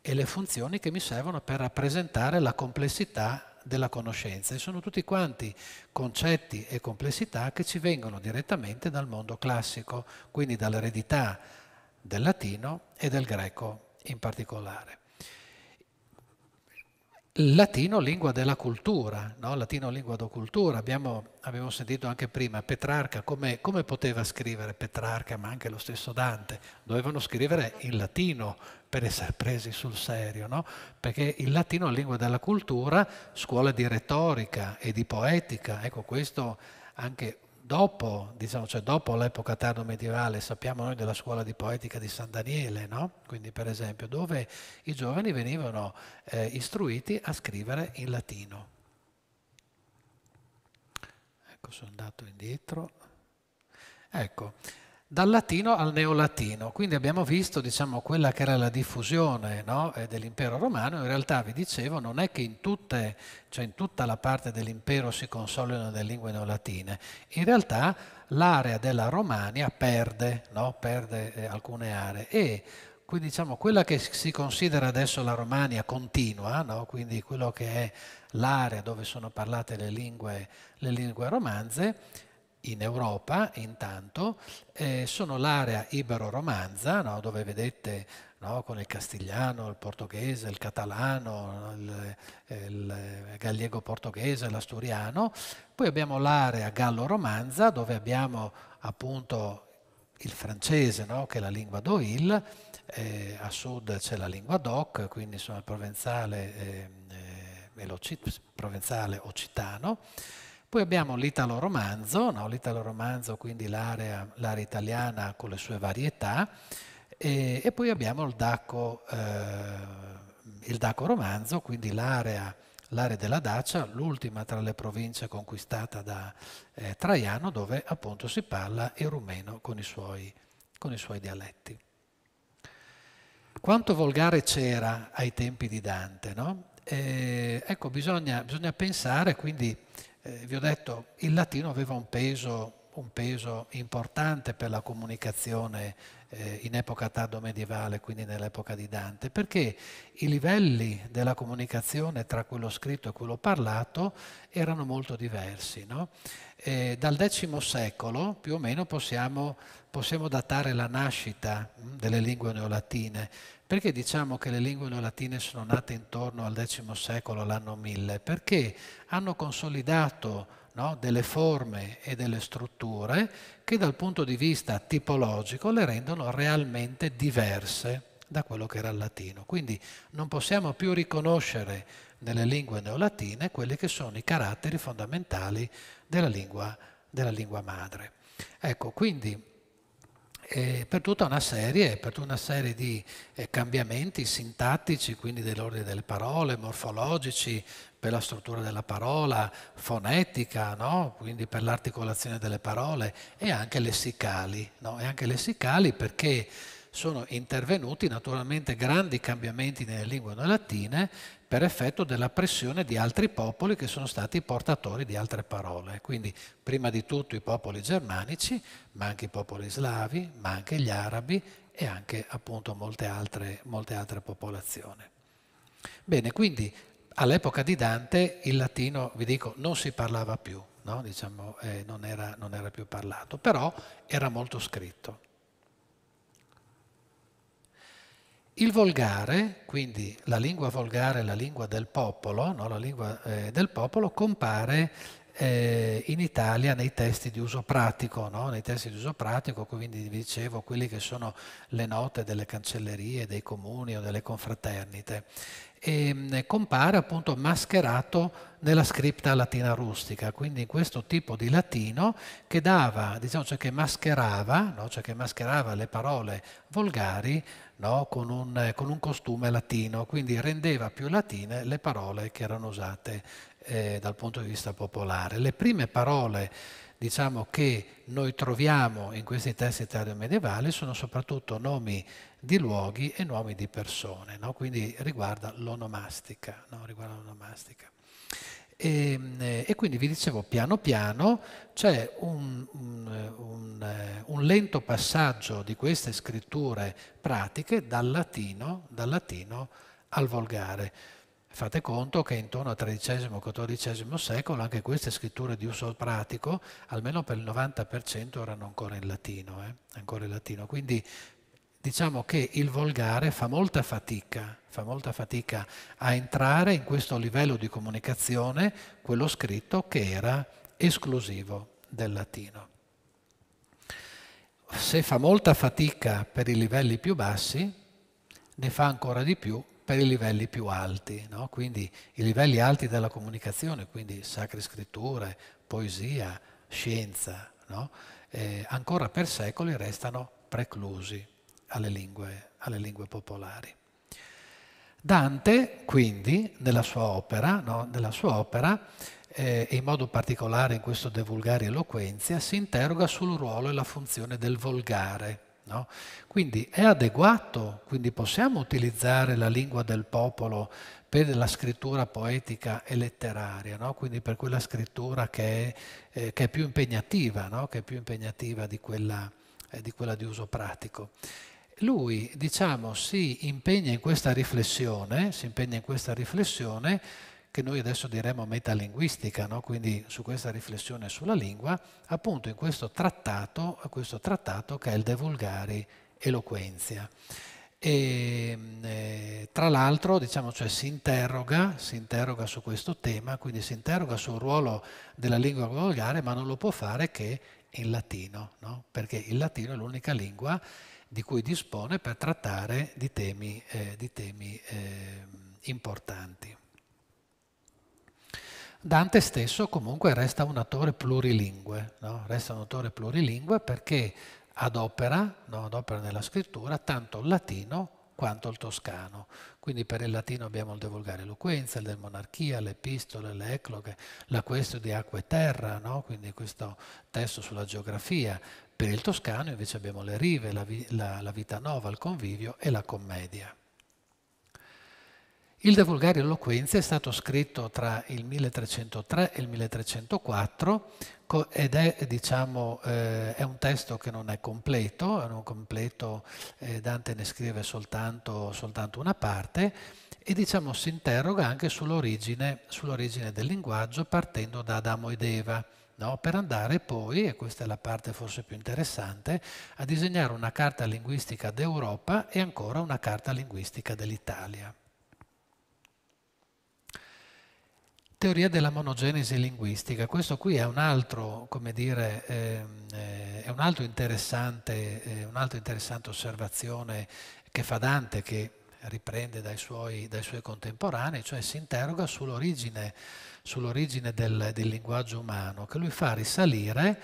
e le funzioni che mi servono per rappresentare la complessità della conoscenza e sono tutti quanti concetti e complessità che ci vengono direttamente dal mondo classico, quindi dall'eredità del latino e del greco in particolare. Il latino lingua della cultura, no? latino lingua do cultura, abbiamo, abbiamo sentito anche prima Petrarca, come, come poteva scrivere Petrarca ma anche lo stesso Dante? Dovevano scrivere in latino per essere presi sul serio, no? perché il latino è lingua della cultura, scuola di retorica e di poetica, ecco questo anche dopo, diciamo, cioè dopo l'epoca tardo medievale, sappiamo noi della scuola di poetica di San Daniele, no? quindi per esempio, dove i giovani venivano eh, istruiti a scrivere in latino. Ecco, sono andato indietro. Ecco, dal latino al neolatino. Quindi abbiamo visto diciamo, quella che era la diffusione no, eh, dell'impero romano, in realtà vi dicevo non è che in, tutte, cioè in tutta la parte dell'impero si consolidano le lingue neolatine, in realtà l'area della Romagna perde, no, perde eh, alcune aree e quindi diciamo, quella che si considera adesso la Romagna continua, no, quindi quello che è l'area dove sono parlate le lingue, le lingue romanze, in Europa intanto eh, sono l'area ibero-romanza, no, dove vedete no, con il castigliano, il portoghese, il catalano, il, il gallego-portoghese, l'asturiano. Poi abbiamo l'area gallo-romanza, dove abbiamo appunto il francese, no, che è la lingua d'Oil, eh, a sud c'è la lingua doc, quindi sono il provenzale, ehm, eh, provenzale occitano. Poi abbiamo l'italo-romanzo, no? l'italo-romanzo quindi l'area, italiana con le sue varietà, e, e poi abbiamo il daco, eh, il daco romanzo, quindi l'area, della Dacia, l'ultima tra le province conquistata da eh, Traiano, dove appunto si parla il rumeno con i suoi, con i suoi dialetti. Quanto volgare c'era ai tempi di Dante, no? eh, ecco, bisogna, bisogna pensare quindi eh, vi ho detto, il latino aveva un peso, un peso importante per la comunicazione eh, in epoca tardo medievale, quindi nell'epoca di Dante, perché i livelli della comunicazione tra quello scritto e quello parlato erano molto diversi. No? Eh, dal X secolo più o meno possiamo, possiamo datare la nascita mh, hm, delle lingue neolatine, perché diciamo che le lingue neolatine sono nate intorno al X secolo, all'anno 1000? Perché hanno consolidato no, delle forme e delle strutture che dal punto di vista tipologico le rendono realmente diverse da quello che era il latino. Quindi non possiamo più riconoscere nelle lingue neolatine quelli che sono i caratteri fondamentali della lingua, della lingua madre. Ecco, quindi eh, per, tutta serie, per, tutta una serie, di eh, cambiamenti sintattici, quindi dell'ordine delle parole, morfologici, per la struttura della parola, fonetica, no? quindi per l'articolazione delle parole e anche lessicali. No? E anche lessicali perché sono intervenuti naturalmente grandi cambiamenti nelle lingue non latine per effetto della pressione di altri popoli che sono stati portatori di altre parole. Quindi prima di tutto i popoli germanici, ma anche i popoli slavi, ma anche gli arabi e anche appunto molte altre, molte altre popolazioni. Bene, quindi all'epoca di Dante il latino, vi dico, non si parlava più, no? diciamo, eh, non, era, non era più parlato, però era molto scritto. Il volgare, quindi la lingua volgare, la lingua del popolo, no? la lingua eh, del popolo compare eh, in Italia nei testi di uso pratico, no? nei testi di uso pratico, quindi vi dicevo quelli che sono le note delle cancellerie, dei comuni o delle confraternite. E ehm, compare appunto mascherato nella scripta latina rustica, quindi in questo tipo di latino che dava, diciamo, cioè che mascherava, no? cioè che mascherava le parole volgari no? con, un, con, un, costume latino, quindi rendeva più latine le parole che erano usate eh, dal punto di vista popolare. Le prime parole diciamo, che noi troviamo in questi testi italiani medievali sono soprattutto nomi di luoghi e nomi di persone, no? quindi riguarda l'onomastica. Riguarda l'onomastica. E, ehm, eh, e, quindi vi dicevo, piano piano c'è un, un, un, eh, un, lento passaggio di queste scritture pratiche dal latino, dal latino al volgare. Fate conto che intorno al XIII-XIV secolo anche queste scritture di uso pratico, almeno per il 90%, erano ancora in latino. Eh? Ancora in latino. Quindi diciamo che il volgare fa molta fatica, fa molta fatica a entrare in questo livello di comunicazione, quello scritto che era esclusivo del latino. Se fa molta fatica per i livelli più bassi, ne fa ancora di più per i livelli più alti, no? quindi i livelli alti della comunicazione, quindi sacre scritture, poesia, scienza, no? eh, ancora per secoli restano preclusi alle lingue, alle lingue popolari. Dante, quindi, nella sua opera, no? nella sua opera eh, in modo particolare in questo De Vulgari Eloquenzia, si interroga sul ruolo e la funzione del volgare. No? Quindi è adeguato, quindi possiamo utilizzare la lingua del popolo per la scrittura poetica e letteraria, no? quindi per quella scrittura che è, eh, che è più impegnativa, che è più impegnativa di quella, eh, di quella di uso pratico lui diciamo, si impegna in questa riflessione, si impegna in questa riflessione che noi adesso diremmo metalinguistica, no? quindi su questa riflessione sulla lingua, appunto in questo trattato, questo trattato che è il De Vulgari Eloquenzia. E, ehm, eh, tra l'altro diciamo, cioè, si, interroga, si interroga su questo tema, quindi si interroga sul ruolo della lingua volgare, ma non lo può fare che in latino, no? perché il latino è l'unica lingua di cui dispone per trattare di temi, eh, di temi eh, importanti. Dante stesso comunque resta un autore plurilingue, no? resta un autore plurilingue perché adopera, no? adopera nella scrittura tanto il latino quanto il toscano. Quindi per il latino abbiamo il De Vulgare Eloquenza, il De Monarchia, le Epistole, le Ecloghe, la Questio di Acqua e Terra, no? quindi questo testo sulla geografia. Per il toscano invece abbiamo le rive, la, la, la vita nova, il convivio e la commedia. Il De Vulgari Eloquenzia è stato scritto tra il 1303 e il 1304 ed è, diciamo, eh, è un testo che non è completo, è non completo eh, Dante ne scrive soltanto, soltanto una parte e diciamo, si interroga anche sull'origine, sull del linguaggio partendo da Adamo ed Eva no? per andare poi, e questa è la parte forse più interessante, a disegnare una carta linguistica d'Europa e ancora una carta linguistica dell'Italia. Teoria della monogenesi linguistica, questo qui è un altro, dire, ehm, eh, è un altro interessante, eh, un'altra interessante osservazione che fa Dante, che riprende dai suoi, dai suoi contemporanei, cioè si interroga sull'origine sull'origine del, del linguaggio umano, che lui fa risalire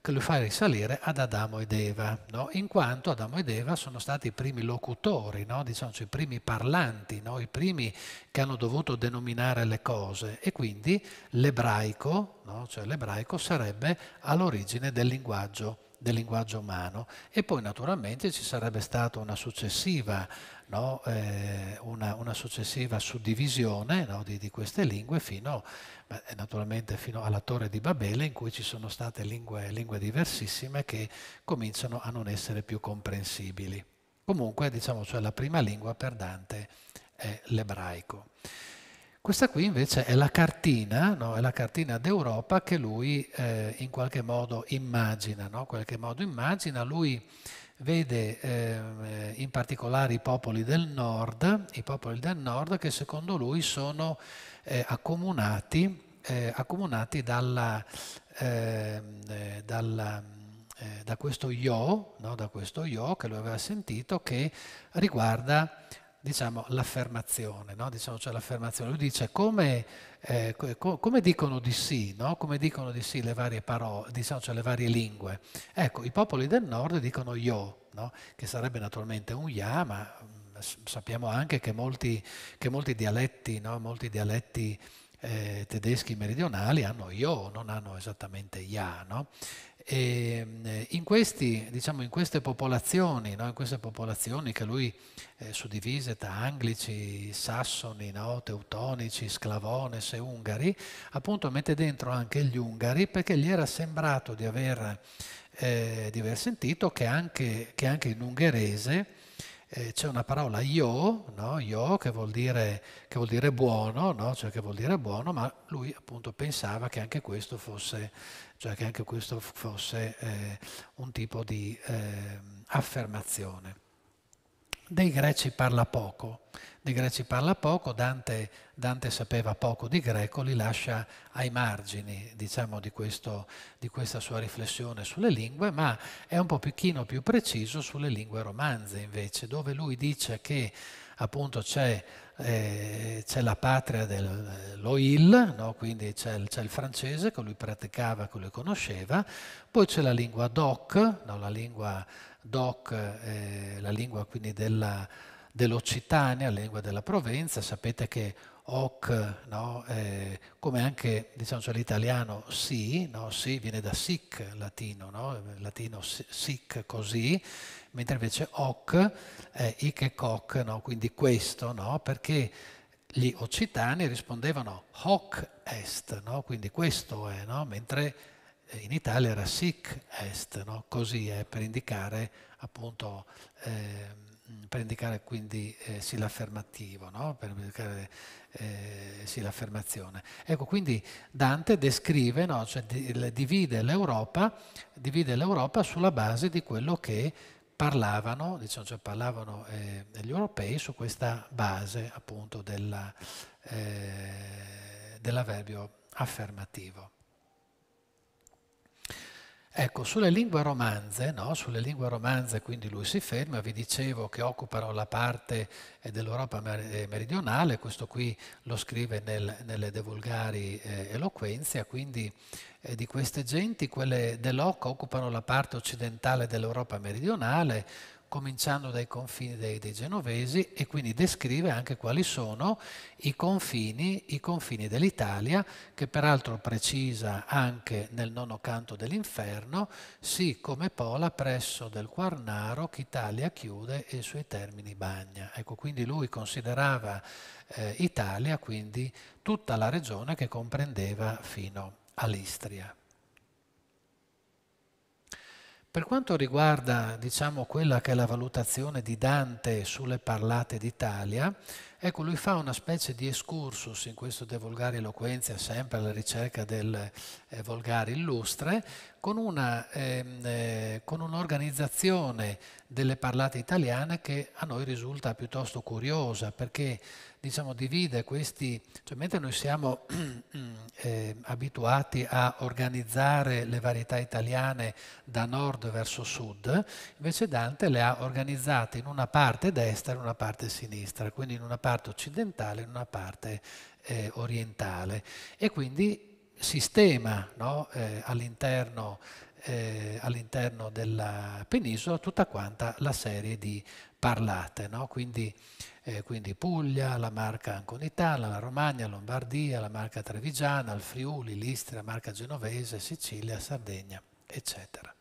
che lo fa risalire ad Adamo ed Eva, no? in quanto Adamo ed Eva sono stati i primi locutori, no? diciamo, cioè i primi parlanti, no? i primi che hanno dovuto denominare le cose e quindi l'ebraico, cioè l'ebraico sarebbe all'origine del linguaggio del linguaggio umano e poi naturalmente ci sarebbe stata una successiva, no, eh, una, una successiva suddivisione no, di, di, queste lingue fino, eh, naturalmente fino alla torre di Babele in cui ci sono state lingue, lingue diversissime che cominciano a non essere più comprensibili. Comunque diciamo cioè la prima lingua per Dante è l'ebraico. Questa qui invece è la cartina, no? è la cartina d'Europa che lui eh, in qualche modo immagina, no? qualche modo immagina, lui vede eh, in particolare i popoli del nord, i popoli del nord che secondo lui sono eh, accomunati, eh, accomunati dalla, ehm, eh, dalla eh, da questo yo, no? da questo yo che lui aveva sentito, che riguarda diciamo, l'affermazione, no? diciamo, cioè l'affermazione, Lui dice come, eh, co- come dicono di sì, no? come dicono di sì le varie parole, diciamo, cioè le varie lingue. Ecco, i popoli del nord dicono yo, no? che sarebbe naturalmente un ya, ma mm, sappiamo anche che molti, che molti dialetti, molti dialetti eh, tedeschi meridionali hanno yo, non hanno esattamente ya. E eh, in, questi, diciamo, in, queste popolazioni, no? in queste popolazioni che lui eh, suddivise tra anglici, sassoni, no? teutonici, sclavones e ungari, appunto mette dentro anche gli ungari perché gli era sembrato di aver, eh, di aver sentito che anche, che anche, in ungherese eh, c'è una parola io, no? io che, vuol dire, che vuol dire buono, cioè che vuol dire buono, ma lui appunto pensava che anche questo fosse cioè che anche questo fosse eh, un tipo di eh, affermazione. Dei greci parla poco, dei greci parla poco, Dante, Dante, sapeva poco di greco, li lascia ai margini diciamo, di, questo, di, questa sua riflessione sulle lingue, ma è un po' pochino più preciso sulle lingue romanze invece, dove lui dice che appunto c'è eh, c'è la patria dell'Oil, no? quindi c'è il, il, francese che lui praticava, che lui conosceva, poi c'è la lingua doc, no? la lingua doc, eh, la lingua quindi dell'Occitania, la lingua della Provenza, sapete che Oc, no? eh, come anche diciamo, cioè l'italiano si, no? si viene da sic latino, no? latino sic così, mentre invece ok è Ik ikekok, no? quindi questo, no? perché gli occitani rispondevano hoc est, no? quindi questo è, mentre in Italia era sic est, così è per indicare appunto... Eh, per indicare quindi eh, sì l'affermativo, no? per indicare eh, sì l'affermazione. Ecco, quindi Dante descrive, no? cioè, divide l'Europa sulla base di quello che parlavano, diciamo, cioè parlavano eh, gli europei su questa base appunto della, eh, dell'avverbio affermativo. Ecco, sulle lingue romanze, no? sulle lingue romanze quindi lui si ferma, vi dicevo che occupano la parte eh, dell'Europa eh, meridionale, questo qui lo scrive nel, nelle De Vulgari eh, Eloquenzia, quindi di queste genti, quelle dell'Occa occupano la parte occidentale dell'Europa meridionale, cominciando dai confini dei, dei, genovesi e quindi descrive anche quali sono i confini, i confini dell'Italia, che peraltro precisa anche nel nono canto dell'inferno, sì come Pola presso del Quarnaro Italia chiude e i suoi termini bagna. Ecco, quindi lui considerava eh, Italia quindi tutta la regione che comprendeva fino a all'Istria. Per quanto riguarda diciamo, quella che è la valutazione di Dante sulle parlate d'Italia, ecco, lui fa una specie di escursus in questo De Volgari Eloquenzia, sempre alla ricerca del eh, Volgari Illustre, con, una, ehm, eh, con un'organizzazione delle parlate italiane che a noi risulta piuttosto curiosa, perché diciamo, divide questi, cioè mentre noi siamo [clears throat] eh, abituati a organizzare le varietà italiane da nord verso sud, invece Dante le ha organizzate in una parte destra e in una parte sinistra, quindi in una parte occidentale e in una parte eh, orientale. E quindi sistema no, eh, all'interno eh, all'interno della penisola tutta quanta la serie di parlate, no? quindi, eh, quindi, Puglia, la marca Anconitana, la Romagna, Lombardia, la marca Trevigiana, il Friuli, l'Istria, la marca Genovese, Sicilia, Sardegna, eccetera.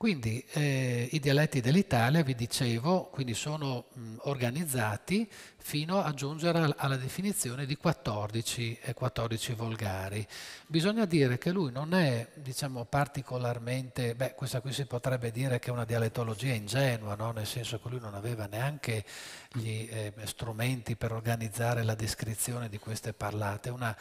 Quindi eh, i dialetti dell'Italia, vi dicevo, sono mh, organizzati fino a giungere al, alla definizione di 14, eh, 14, volgari. Bisogna dire che lui non è diciamo, particolarmente, beh, questa qui si potrebbe dire che è una dialettologia ingenua, no? nel senso che lui non aveva neanche gli eh, strumenti per organizzare la descrizione di queste parlate, una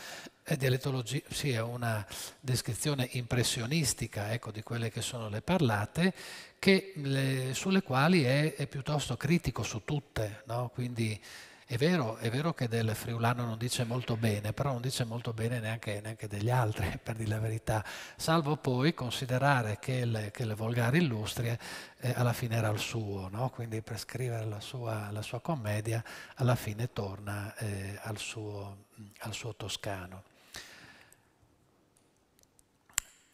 dialettologia sia una descrizione impressionistica ecco, di quelle che sono le parlate, che, le, sulle quali è, è, piuttosto critico su tutte. No? Quindi è vero, è vero, che del friulano non dice molto bene, però non dice molto bene neanche, neanche degli altri, [laughs] per dire la verità, salvo poi considerare che le, che le volgari illustrie eh, alla fine era il suo, no? quindi per scrivere la sua, la sua, commedia alla fine torna eh, al, suo, al suo toscano.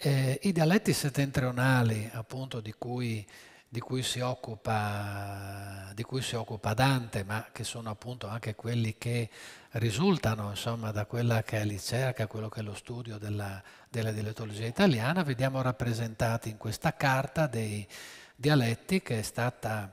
Eh, I dialetti settentrionali, appunto, di cui, di, cui occupa, di cui, si occupa, Dante, ma che sono appunto anche quelli che risultano insomma, da quella che è ricerca, quello che è lo studio della, della dialettologia italiana, vediamo rappresentati in questa carta dei dialetti che è stata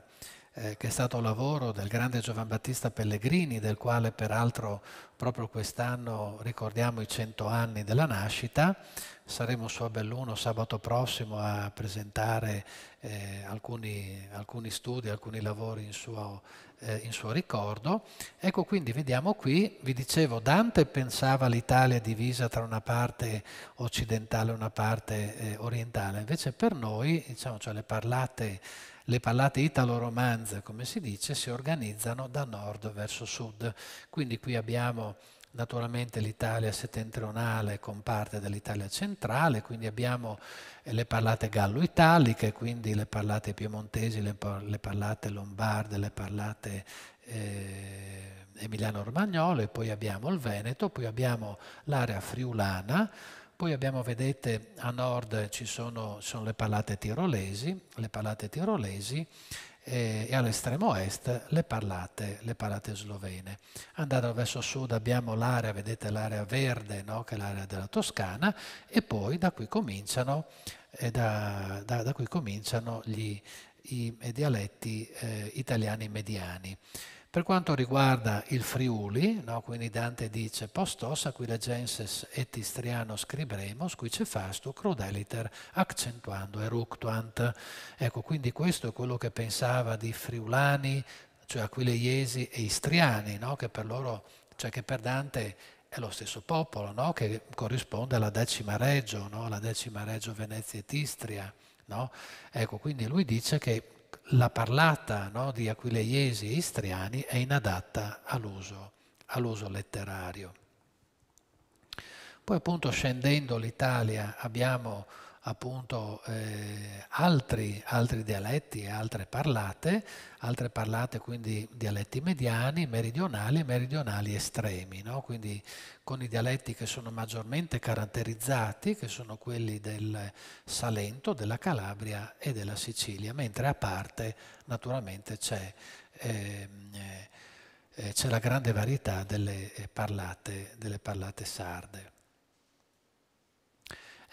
eh, che è stato lavoro del grande Giovan Battista Pellegrini, del quale peraltro proprio quest'anno ricordiamo i 100 anni della nascita, saremo su Abelluno sabato prossimo a presentare eh, alcuni, alcuni, studi, alcuni lavori in suo, eh, in suo ricordo. Ecco quindi vediamo qui, vi dicevo, Dante pensava l'Italia divisa tra una parte occidentale e una parte eh, orientale, invece per noi, diciamo, cioè le parlate le pallate italo-romanze, come si dice, si organizzano da nord verso sud. Quindi qui abbiamo naturalmente l'Italia settentrionale con parte dell'Italia centrale, quindi abbiamo eh, le parlate gallo-italiche, quindi le parlate piemontesi, le, parlate lombarde, le parlate eh, emiliano-romagnole, poi abbiamo il Veneto, poi abbiamo l'area friulana, poi abbiamo, vedete, a nord ci sono, sono le palate tirolesi, le palate tirolesi e, eh, e all'estremo est le palate, le palate slovene. Andando verso sud abbiamo l'area, vedete l'area verde, no? che è l'area della Toscana, e poi da qui cominciano, eh, da, da, da qui cominciano gli, i, dialetti eh, italiani mediani. Per quanto riguarda il Friuli, no, quindi Dante dice «Postos aquilegenses et istriano scribremos, qui cefastu crudeliter accentuando eructuant». Ecco, quindi questo è quello che pensava di friulani, cioè aquileiesi e istriani, no, che, per loro, cioè che per Dante è lo stesso popolo, no, che corrisponde alla decima regio, la decima regio Venezia et Istria. Ecco, quindi lui dice che la parlata no, di aquileiesi e istriani è inadatta all'uso, all'uso letterario. Poi appunto scendendo l'Italia abbiamo appunto eh, altri, altri, dialetti e altre parlate, altre parlate quindi dialetti mediani, meridionali e meridionali estremi, no? quindi con i dialetti che sono maggiormente caratterizzati, che sono quelli del Salento, della Calabria e della Sicilia, mentre a parte naturalmente c'è, ehm, eh, eh, la grande varietà delle eh, parlate, delle parlate sarde.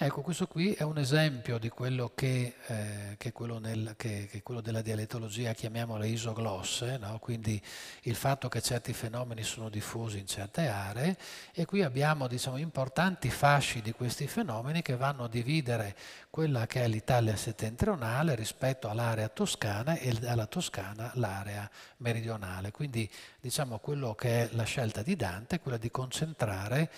Ecco, questo qui è un esempio di quello che, eh, che, quello, nel, che, che quello, della dialettologia chiamiamo le isoglosse, no? quindi il fatto che certi fenomeni sono diffusi in certe aree e qui abbiamo diciamo, importanti fasci di questi fenomeni che vanno a dividere quella che è l'Italia settentrionale rispetto all'area toscana e alla Toscana l'area meridionale. Quindi diciamo quello che è la scelta di Dante è quella di concentrare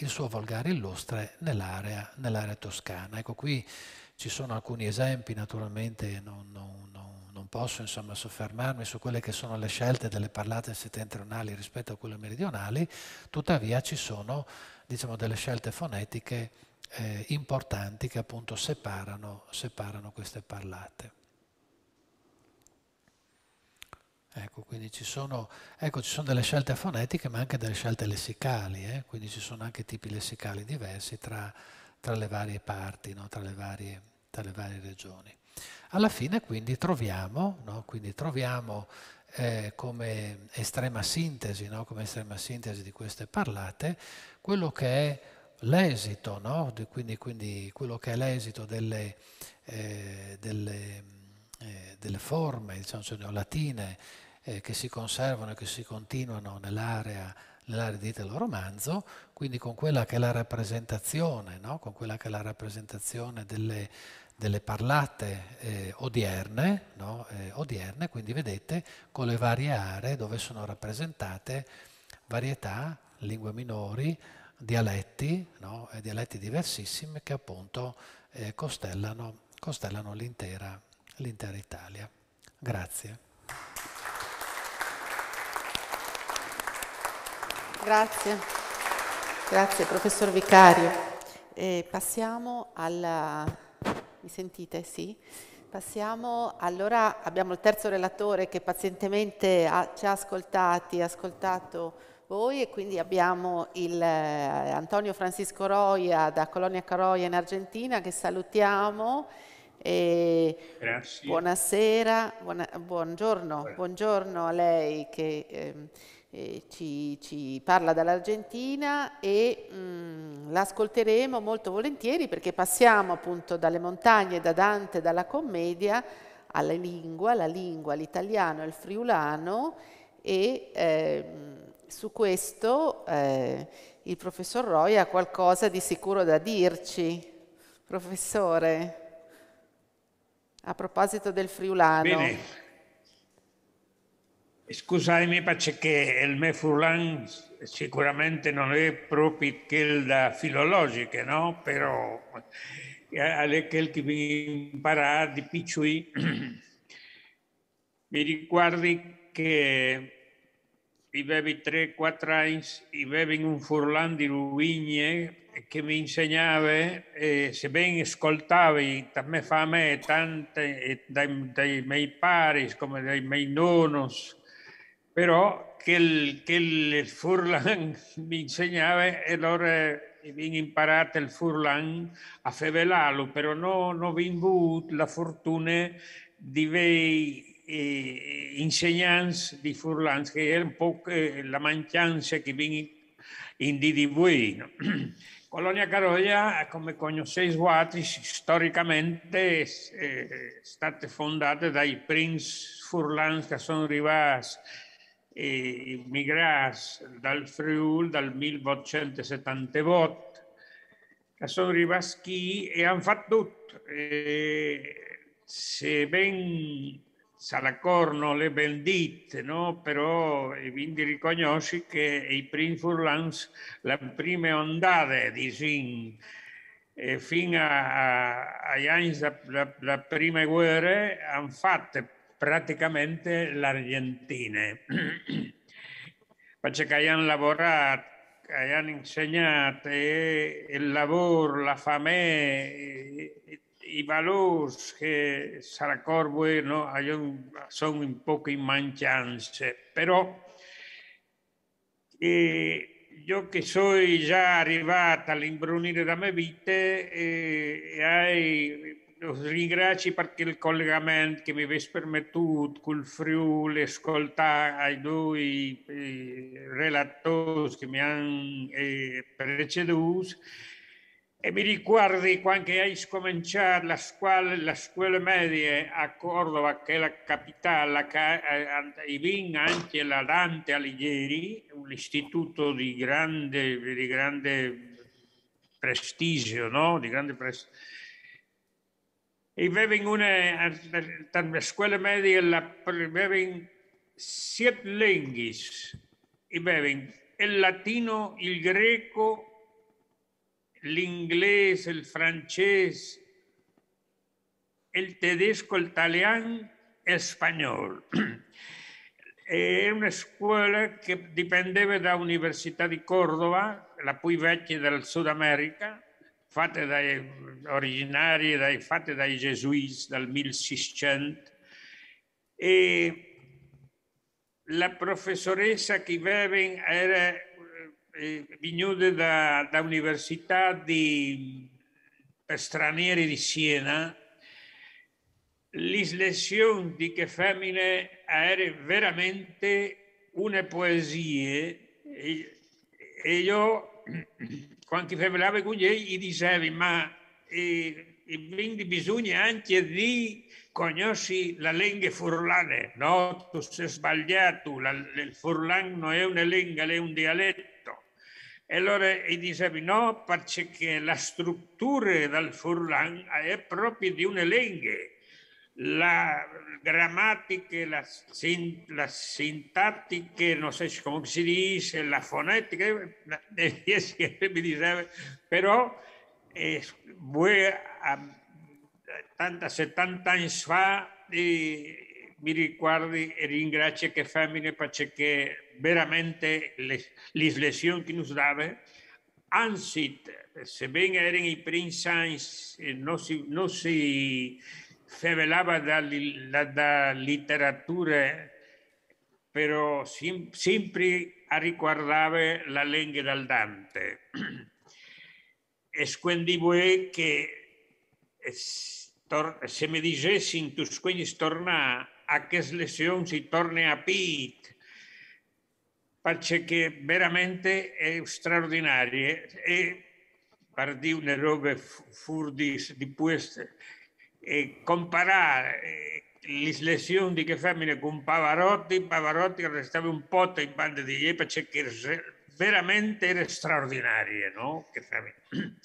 il suo volgare illustre nell'area, nell toscana. Ecco, qui ci sono alcuni esempi, naturalmente non, non, non, non posso insomma, soffermarmi su quelle che sono le scelte delle parlate settentrionali rispetto a quelle meridionali, tuttavia ci sono diciamo, delle scelte fonetiche eh, importanti che appunto separano, separano queste parlate. Ecco, quindi ci sono, ecco, ci sono, delle scelte fonetiche ma anche delle scelte lessicali, eh? quindi ci sono anche tipi lessicali diversi tra, tra le varie parti, no? tra, le varie, tra, le varie, regioni. Alla fine quindi troviamo, no? quindi troviamo eh, come, estrema sintesi, no? come, estrema sintesi, di queste parlate quello che è l'esito, quindi, quindi quello che è l'esito delle, eh, delle, eh, delle forme diciamo, cioè, latine eh, che si conservano e che si continuano nell'area, nell'area di del romanzo, quindi con quella che è la rappresentazione, no? con quella che è la rappresentazione delle, delle parlate eh, odierne, no? eh, odierne, quindi vedete con le varie aree dove sono rappresentate varietà, lingue minori, dialetti, no? dialetti diversissimi che appunto eh, costellano, costellano l'intera, l'intera Italia. Grazie. Grazie. Grazie professor Vicario. E passiamo alla... Mi sentite? Sì. Passiamo, allora abbiamo il terzo relatore che pazientemente ha, ci ha ascoltati, ha ascoltato voi e quindi abbiamo il, eh, Antonio Francisco Roia da Colonia Caroia in Argentina che salutiamo. Grazie. Buonasera, buona, buongiorno, buongiorno, a lei che... Eh, ci, ci, parla dall'Argentina e mm, l'ascolteremo molto volentieri perché passiamo appunto dalle montagne, da Dante, dalla commedia alla lingua, la lingua, l'italiano e il friulano e eh, su questo eh, il professor Roy ha qualcosa di sicuro da dirci. Professore, a proposito del friulano. Bene. Scusatemi perché il mio Furlan sicuramente non è proprio quella filologica, no? Però è eh, quel che mi impara di piccoli. [clears throat] mi ricordi che avevo 3-4 anni, e avevo un Furlan di Rubigne che mi insegnava, eh, ben ascoltavi da mia fame e tante, dai, dai miei pari come dai miei nonos, però che il, che il Furlan [laughs] mi insegnava e allora eh, vi imparate il Furlan a fevelarlo, però non no, vi avuto la fortuna di voi eh, insegnanti di Furlan, che era un po' eh, la mancanza che vi in DDV. No? [clears throat] Colonia Caroia, come conosceis voi, storicamente è eh, stata fondata dai Prince Furlan che sono arrivati eh, migrati dal Friuli dal 1870 che sono rimasti qui e hanno fatto tutto. E se ben Salacorno le bendite, no? però e quindi riconosci che i primi furlans, la prima ondata di Sin, eh, fino agli anni della prima guerra, hanno fatto prácticamente l'Argentina. Argentina, que que trabajado, que hayan enseñado el labor, la fame, i valori che no Bueno son un poco in pero eh, yo que soy che ya già arrivata de da me vida, eh, ringrazio per il collegamento che mi avete permesso col Friuli, ascoltare ai due relatori che mi hanno eh, preceduto. E mi ricordo quando hai cominciato la scuola, la scuola media a Cordova, che è la capitale, e eh, vin anche la Dante Alighieri, un istituto di grande, di grande prestigio, no? di grande prestigio y beben una, en escuela media, la, beben siete lenguas y beben el latino, el greco, el inglés, el francés, el tedesco, el italiano, el español. Era [clears throat] eh, una escuela que de la Universidad de Córdoba, la más vecchia del Sudamérica. fatte dai originari, dai, fatte dai gesuiti dal 1600 e la professoressa Kiveven era eh, venuta da, da università di, per stranieri di Siena L'islezione di che femmine era veramente una poesia e, e io quantificare quindi e dicevi ma e, e quindi bisogna anche di conoscere la lingua furlane, no? Tu sei sbagliato, la, il furlan non è una lingua, è un dialetto. E allora gli dicevi no, perché la struttura del furlan è proprio di una lingua la gramática, la, sin, la sintáctica, no sé cómo se dice, la fonética, [laughs] pero es voy a tanta, se tanta insfa y mi ricordi e ringrazio che para cheque veramente las lesiones que nos daba, anzi, se ven eren i prinsanti, eh, no si... no fevelaba da, da, da literature, però sim, sempre riguardava la lingua del Dante. E quindi vuoi che se mi dicessi tu quindi torna a che lezioni si torna a Pete, perché veramente è straordinario e per dire robe furdi di questo, eh, comparar e, les lesioni di che femmine con Pavarotti, Pavarotti restava un po' in banda di Iepa perché veramente era straordinaria, no? Che femmine. [clears throat]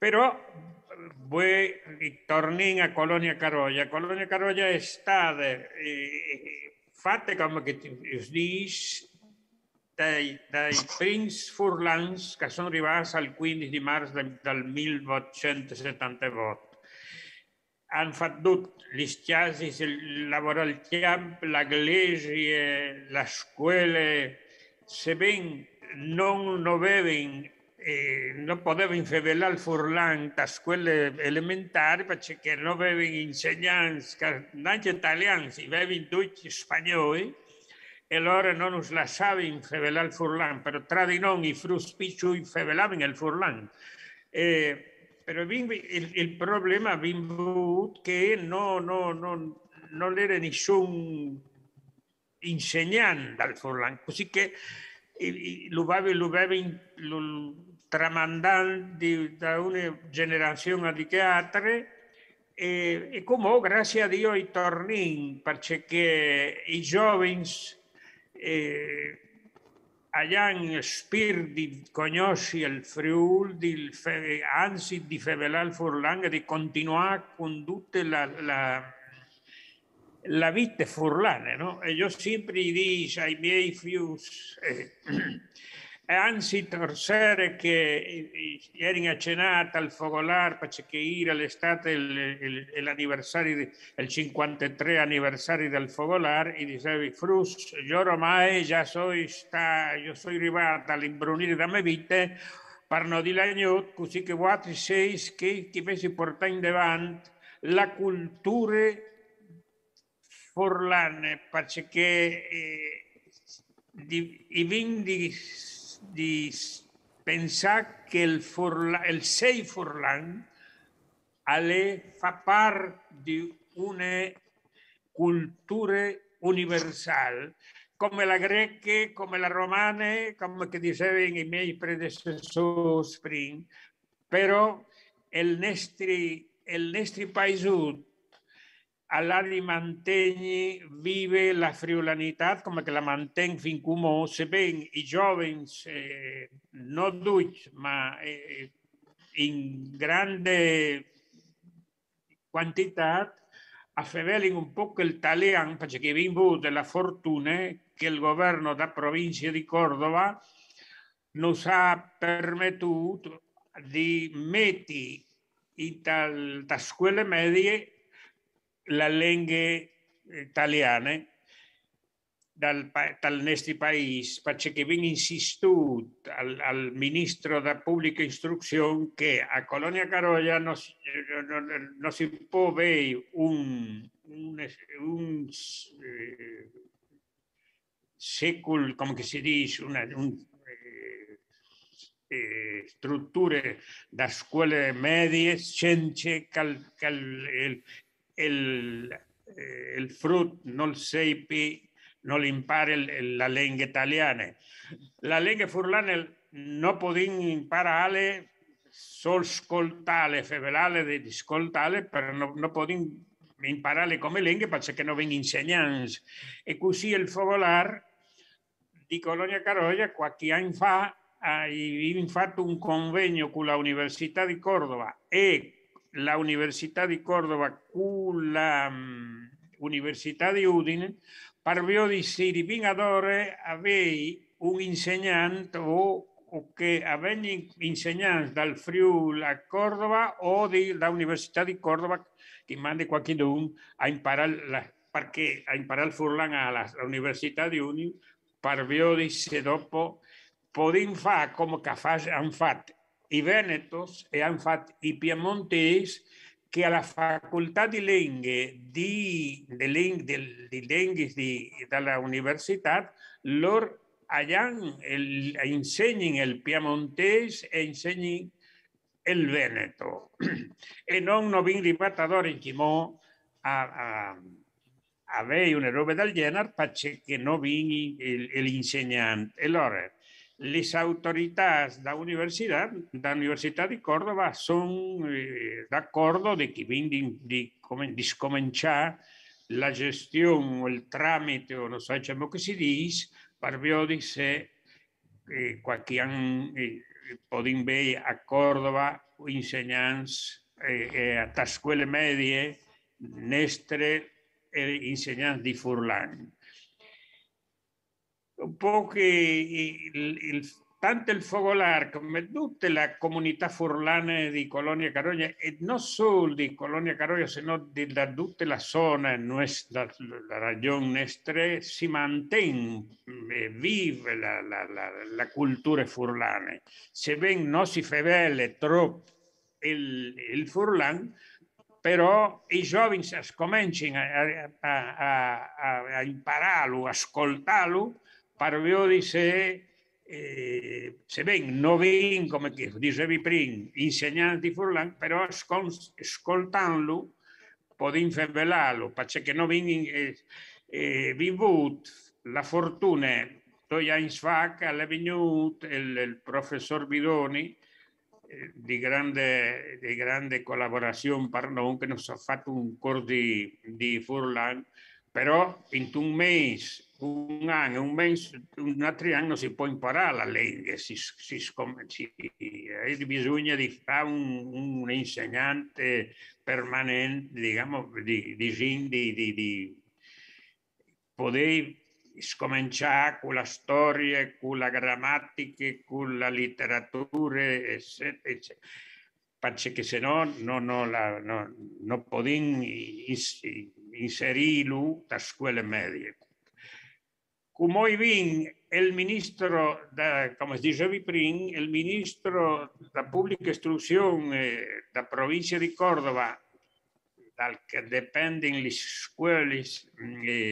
Però vuoi, tornare a Colonia Carolla. Colonia Carolla è stata eh, e, e, fatta come che es dice dai, dai Prince Furlans che sono arrivati al 15 di marzo del 1878. han făcut laboral, laboraltiam la glezie, la scuole, se ven non no beben, eh, no podeva el Furlan da scuola elementare porque no no insegnanza, neanche italiani, italianos aveva y spagnoli e allora non us no nos la Furlan, però tra di pero i fruspici el el Furlan. Eh, pero el, el, problema Bimbo que no, no, no, le era ningún enseñante al Forlan, Así que lo aveva, lo de una generación a otra. Eh, y como gracias a Dios, y tornin porque los jóvenes eh, agli spir di conosci il Friul, di, anzi di fevelare il di continuare con tutta la, la, la vita furlana, no? E io sempre dico ai miei fius, eh, [clears throat] anzi torcere che ieri a cenata al fogolar perché era l'estate l'anniversario il 53 anniversario del fogolar e dicevi Frus io ormai già sono arrivata all'imbrunire da me vite parlo di lagnot così che voi sei che ti pensi portare in davanti la cultura forlane perché eh, i vini dis, pensar que el, forla, el sei forlan ale fa part de una cultura universal, como la greca, como la romana, que dice i miei Spring, però el nestri el nestri paisut all'Alimantegni vive la friulanità come che la mantenga fin come sebbene i giovani, eh, non tutti, ma eh, in grande quantità, afferrano un po' il talian, perché vi invute la fortuna che il governo della provincia di Cordova non ha permesso di mettere in tal, da scuole medie la lengua eh, italiana tal en este país perché que bien al, al, ministro della pubblica istruzione che a Colonia Carolla no non, non si un, un, un que eh, secolo, si dice, una, un, de eh, strutture da scuole medie eh, el, fruit no non no non impara la lengua italiana. La lengua furlana no puede imparare solo coltales febrale de ascoltare, pero no puede imparale como lengua para que no venga insegnata. y e così el fogolar di Colonia Carolla cuatro años, fa ha fatto un convenio con la Universidad de Córdoba e la Universitat de Córdoba con la Universitat de Udine, parviò di Siri Vingadore avei un insegnant o, o che avevano insegnanti dal Friul a Córdoba o la dall'Università di Cordova che manda qualcuno a imparar la, perché a imparar il furlan a la, Universitat di Udine, parviò di se dopo potem fare come che hanno fatto i venetos e, que a la que di la di, de de de di de la universidad lor allan el, enseñen el piemontese e enseñen el veneto [clears throat] e non no vin ribatadori chimò a, a avei un roba del genere que non vini el Allora, las autoridades de la universidad, de la de Córdoba, son eh, de acuerdo de que vienen de, comenzar la gestión o el trámite, o no sé que se dice, para eh, eh, ver que a Córdoba enseñanza eh, a la escuela media, Nestre enseñanza de Furlan un poco tanto el Fogolar como toda la comunidad furlane di Colonia Carogna, no non solo de Colonia Carogna, sino de toda la zona la, eh, la nestre nostra, si mantiene vive la, la, la, cultura furlana. si fevele troppo el el furlan, pero i giovani cominciano a, a, a, a impararlo, a ascoltarlo, Parvio dice, eh, se ven, no como come dice Viprin, insegnanti furlan, pero ascoltandolo podin verlo. para che no vin, eh, eh vivut la fortuna, estoy en Svac, alle el, el profesor Bidoni, eh, de gran grande, di grande colaboración nos ha hecho un curso de di Furlan, però in un mese, un anno, un mese, un altro anno si può imparare la lingua, si, si, si, eh, si bisogna di fare un, un, insegnante permanente, diciamo, di, di, di, di poter scominciare con la storia, con la grammatica, con la letteratura, eccetera, eccetera. Perché se no, no, no, la, no, no podin, inserirlo en la escuela media. Como hoy viene el ministro, de, como os dice el ministro la pública e instrucción eh, de la provincia de Córdoba, que dependen de eh,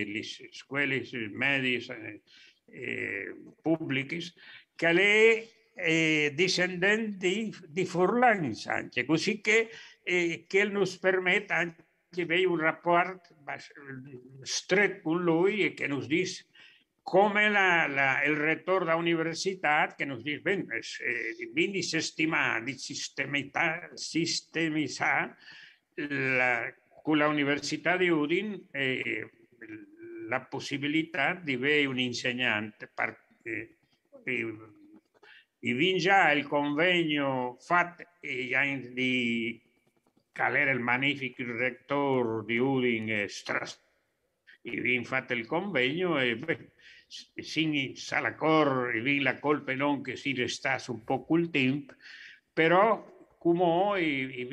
las escuelas medias eh, públicas, medie eh, le descendente de di Sánchez, que que nos permite, que veia un rapporto estret amb lui i que ens diu com la, la, el retorn de la universitat, que ens diu, ben, es, eh, vingui s'estimar, sistemitzar la, con la Universitat d'Udin eh, la possibilitat di avere un insegnante eh, eh, e vince già il convegno fatto eh, di Caler, el magnífico rector de Udin, eh, y eh, strasbourg y vi convenio, y sin Salacor y bien, la colpa que que si estás un poco el tiempo, pero como hoy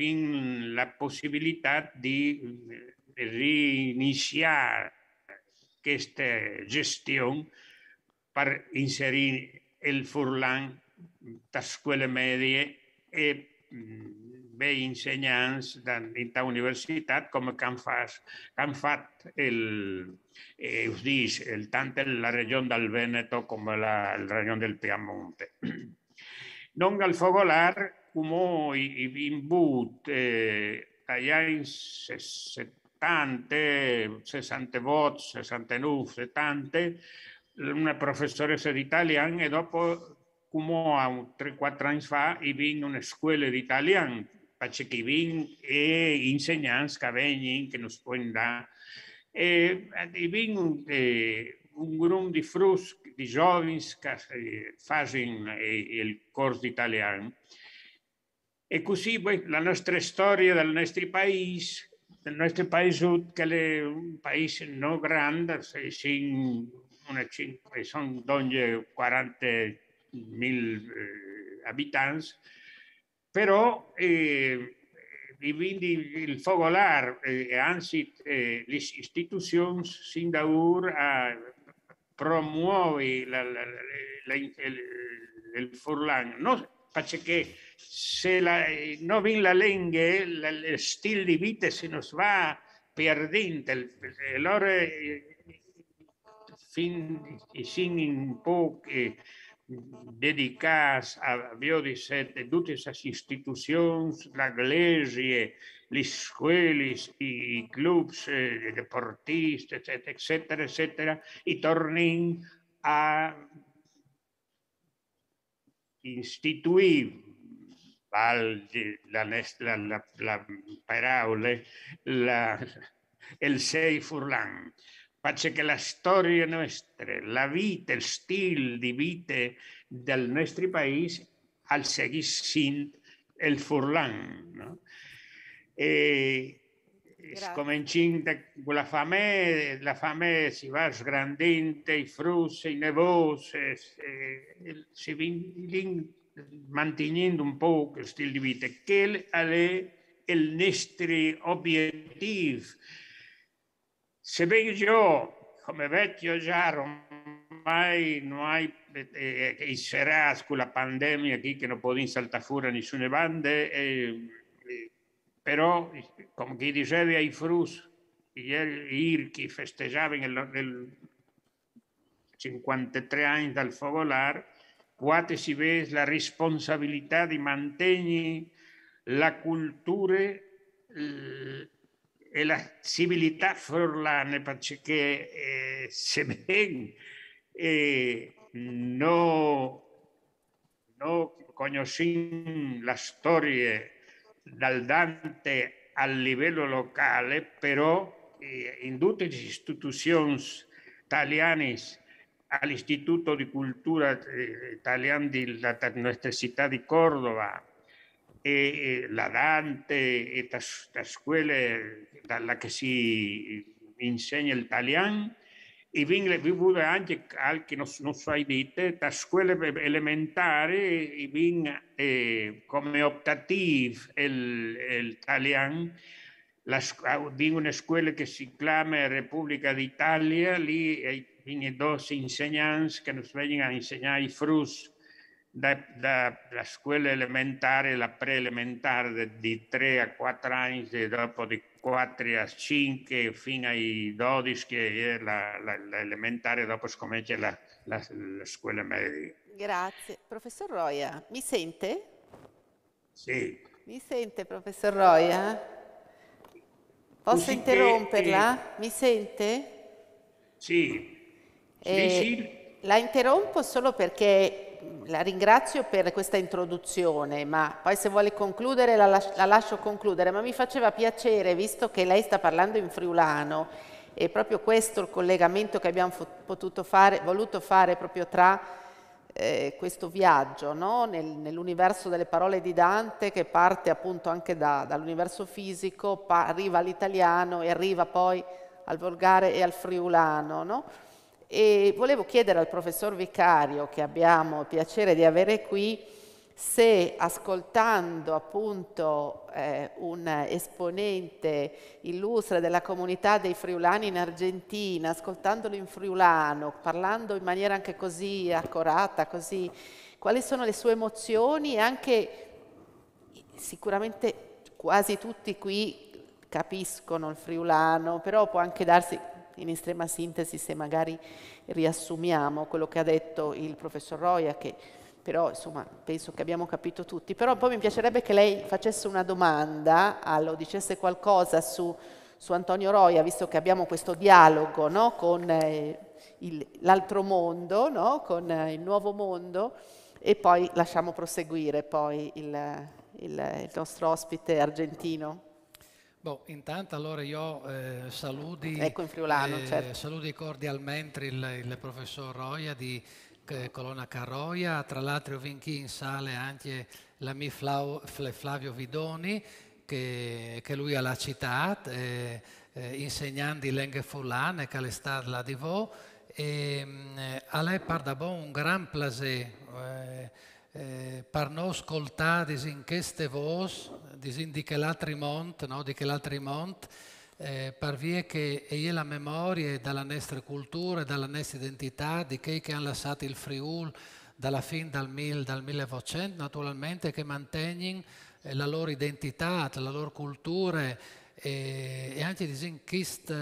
la posibilidad de reiniciar esta gestión para inserir el Furlan las escuelas medie y. Mm, ve ensenyants de dintre universitat com que han, fas, que han el, eh, us el, tant en la regió del Veneto com en la, la regió del Piamonte. [clears throat] Non al fogolar, como i, in but, eh, allà 60 70, 60 vots, 69, 70, una de italiano, y después, como a 3-4 anys fa en una una de italiano Pachequibín e eh, enseñanzas que veñen, que nos pueden dar. Eh, e vin un, eh, un grup de frus, de jovens que eh, facen eh, il corso d'italiano. E così poi, la nostra storia del nostro paese, del nostro paese che è un paese non grande, una, sono 40.000 abitanti, Pero eh, i il fogolar, eh, anzi eh, le sin da ur a, ah, promuove la, la, la, no, perché la, lengua, el estilo de vida se nos va perdiendo. el eh, fin, sin un poco... Eh, dedicadas a todas de esas instituciones, la las las escuelas y clubs eh, etcétera, etcétera, etc, y i a instituir vale la, la, el sei Face che la storia nostra, la vita, il stile di vita del nostro paese al seguís sent el furlan. No? Eh, es comencin la fame, la fame si vas grandente i frus i nevoses, eh, si vinguin mantenint un poc l'estil de vida. Quel és el nostre objectiu? Se yo, como come vecchio ya no hay, hai, eh, hay, y será con la pandemia qui che no potevi saltar fuera nessuna bande, eh, eh, pero però come chi diceva ai frus, ieri que festeggiava 53 años del Fogolar, quate si ves la responsabilidad de mantener la cultura eh, la civilidad forlane la eh, que eh, non [laughs] eh, no conocí la historia dal Dante al nivel local, eh, pero eh, in instituciones italianas, istituzioni italiane all'Istituto di Cultura eh, Italiano de nuestra ciudad de Córdoba, eh, eh, la Dante, esta, escuela, la que si insegna el e y vivute anche que que no ha dite, esta escuela elementari, eh, y y eh, como optativo l'italiano, vengono ah, una que se llama República de Italia. Allí hay dos enseñanzas que nos vengono a enseñar y frus da, da, da scuola elementare, la preelementare di 3 a 4 anni, e dopo di 4 a 5 fino ai 12, che è l'elementare, dopo scommette la, la, la scuola media. Grazie. Professor Roia, mi sente? Sì. Mi sente, professor Roia? Posso mi interromperla? Mi sente? Sì. sì, eh, sì. La interrompo solo perché la ringrazio per questa introduzione, ma poi se vuole concludere la, las la, lascio concludere, ma mi faceva piacere, visto che lei sta parlando in friulano, e proprio questo il collegamento che abbiamo fare, voluto fare proprio tra eh, questo viaggio no? Nel, nell'universo delle parole di Dante che parte appunto anche da, dall'universo fisico, arriva all'italiano e arriva poi al volgare e al friulano. No? e volevo chiedere al professor Vicario, che abbiamo il piacere di avere qui, se ascoltando appunto eh, un esponente illustre della comunità dei friulani in Argentina, ascoltandolo in friulano, parlando in maniera anche così accorata, così, quali sono le sue emozioni e anche sicuramente quasi tutti qui capiscono il friulano, però può anche darsi in estrema sintesi se magari riassumiamo quello che ha detto il professor Roia, che però insomma penso che abbiamo capito tutti, però poi mi piacerebbe che lei facesse una domanda o dicesse qualcosa su, su, Antonio Roia, visto che abbiamo questo dialogo no, con eh, l'altro mondo, no, con eh, il nuovo mondo, e poi lasciamo proseguire poi il, il, il nostro ospite argentino. Boh, intanto allora io eh, saluti, ecco friulano, eh, certo. saluti, cordialmente il, il, professor Roia di eh, Colonna Carroia, tra l'altro vi in sale anche l'amico Flau, Flavio Vidoni che, che, lui ha citato, eh, eh insegnante di lingue fulane che è stato là di voi e a lei parla un gran plaisir eh, eh, per non ascoltare in queste voci, disin di che l'altri mont, no? di che l'altri mont, eh, per via che è la memoria della nostra cultura, della nostra identità, di chi che hanno lasciato il Friul dalla fine del, mil, 1900, naturalmente, che mantengono eh, la loro identità, la loro cultura e, e anche eh, di questo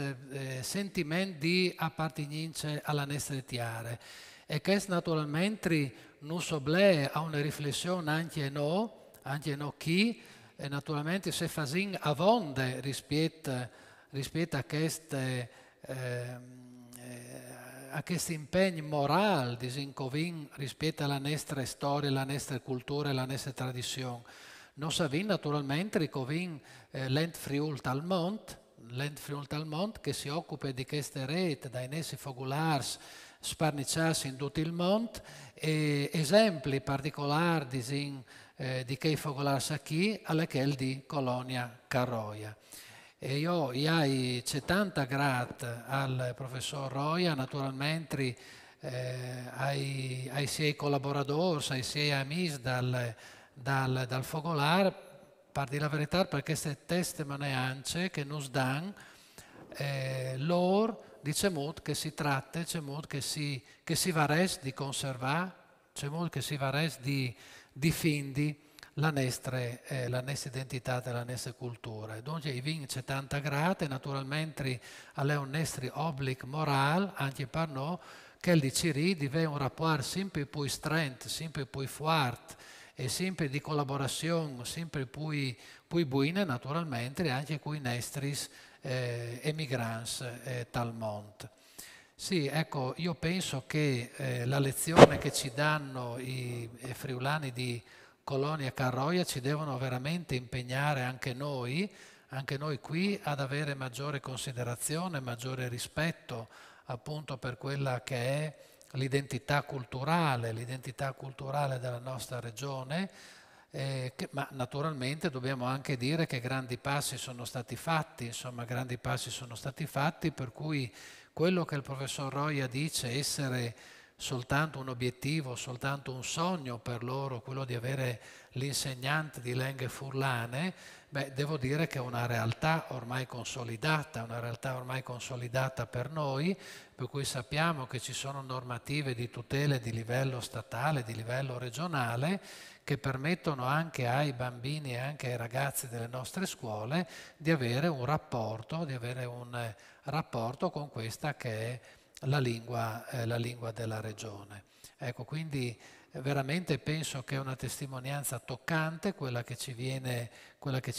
eh, sentimento di appartenenza alla nostra tiare. E questo naturalmente non soble a una riflessione anche no, anche no chi, e naturalmente se fasin avonde rispetto, rispetto a queste... Eh, a questo impegno morale di Zincovin rispetto alla nostra storia, alla nostra cultura e alla nostra tradizione. Non savin naturalmente Covin eh, l'ent friult al che si occupa di queste reti, dai nessi fogulars, sparniciarsi in tutto il mondo e esempi particolari di, zin, eh, di che fogolarsi qui alla quel di Colonia Carroia. E io c'è tanta grad al professor Roia, naturalmente eh, ai, ai suoi collaboratori, ai suoi amici dal, dal, dal fogolar, parti la verità perché queste testimonianze che ci danno eh, loro di Cemut che si tratta, Cemut che si, che si vares di conservare, Cemut che si vares di, di findi la nostra, eh, identità e la nostra cultura. E dunque i vin 70 gradi, naturalmente alle un nostro obbligo morale, anche per noi, che il Ciri diventa un rapporto sempre più strength, sempre più forte e sempre di collaborazione, sempre più, più buona naturalmente anche con i nostri eh, emigrants eh, Talmont. Sì, ecco, io penso che eh, la lezione che ci danno i, i friulani di Colonia Carroia ci devono veramente impegnare anche noi, anche noi qui, ad avere maggiore considerazione, maggiore rispetto appunto per quella che è l'identità culturale, l'identità culturale della nostra regione, eh, ma naturalmente dobbiamo anche dire che grandi passi sono stati fatti, insomma grandi passi sono stati fatti, per cui quello che il professor Roia dice essere soltanto un obiettivo, soltanto un sogno per loro, quello di avere l'insegnante di Lenghe Furlane, beh, devo dire che è una realtà ormai consolidata, una realtà ormai consolidata per noi, per cui sappiamo che ci sono normative di tutele di livello statale, di livello regionale, che permettono anche ai bambini e anche ai ragazzi delle nostre scuole di avere un rapporto, avere un eh, rapporto con questa che è la lingua, eh, la lingua della regione. Ecco, quindi eh, veramente penso che è una testimonianza toccante quella che ci viene,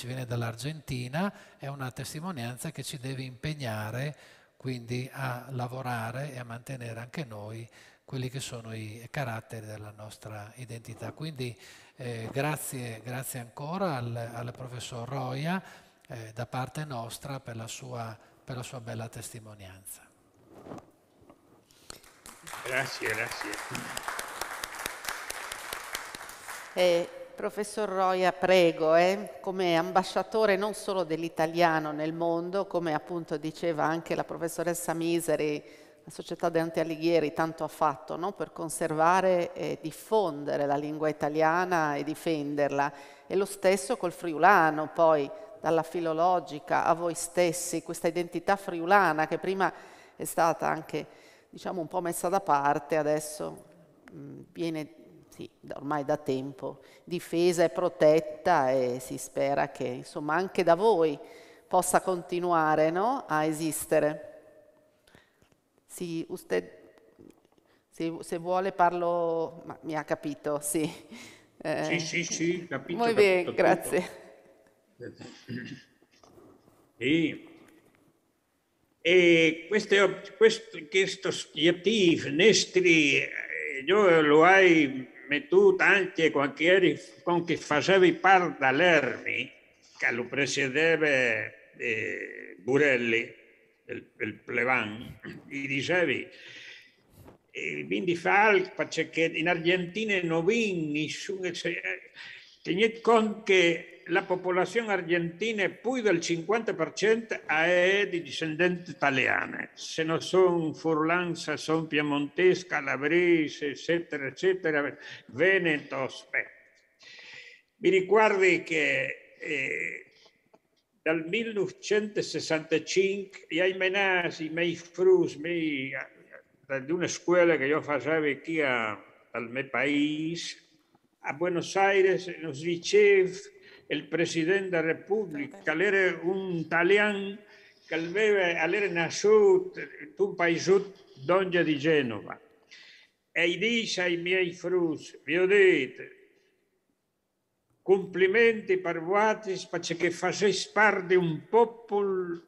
viene dall'Argentina, è una testimonianza che ci deve impegnare quindi a lavorare e a mantenere anche noi quelli che sono i caratteri della nostra identità. Quindi eh, grazie, grazie, ancora al, al professor Roia eh, da parte nostra per la sua, per la sua bella testimonianza. Grazie, grazie. Eh, professor Roia, prego, eh, come ambasciatore non solo dell'italiano nel mondo, come appunto diceva anche la professoressa Miseri, la società Dante Alighieri tanto ha fatto no? per conservare e diffondere la lingua italiana e difenderla. E lo stesso col friulano, poi dalla filologica a voi stessi, questa identità friulana che prima è stata anche diciamo, un po' messa da parte, adesso mh, mm, viene sì, ormai da tempo difesa e protetta e si spera che insomma, anche da voi possa continuare no? a esistere. Sì, usted, se, se, vuole parlo, ma mi ha capito, sì. Eh, sì, sì, sì, capito. Molto bene, capito, grazie. Tutto. [laughs] Sì. E queste, questi, questi obiettivi, finestri, eh, io lo hai messo anche quando eri, quando facevi parte dall'Ermi, che lo precedeva eh, Burelli, il, il Plevan, gli dicevi quindi eh, falpa, cioè che in Argentina non vince nessuno, cioè, tenete conto che la popolazione argentina più del 50% è di discendenti italiani, se non sono furlanza, sono piemontesi, calabrese, eccetera, eccetera, veneto, aspetta. Mi ricordi che eh, dal 1965 i menati, y mei frus, mei de una escuela que yo facevo aquí a, al país, país a Buenos Aires, nos dice el Presidente república que era un italiano que aveva, era nacido un país donde di Genova. E dice ai mei frus, vi complimenti per voi, perché facesse parte un popolo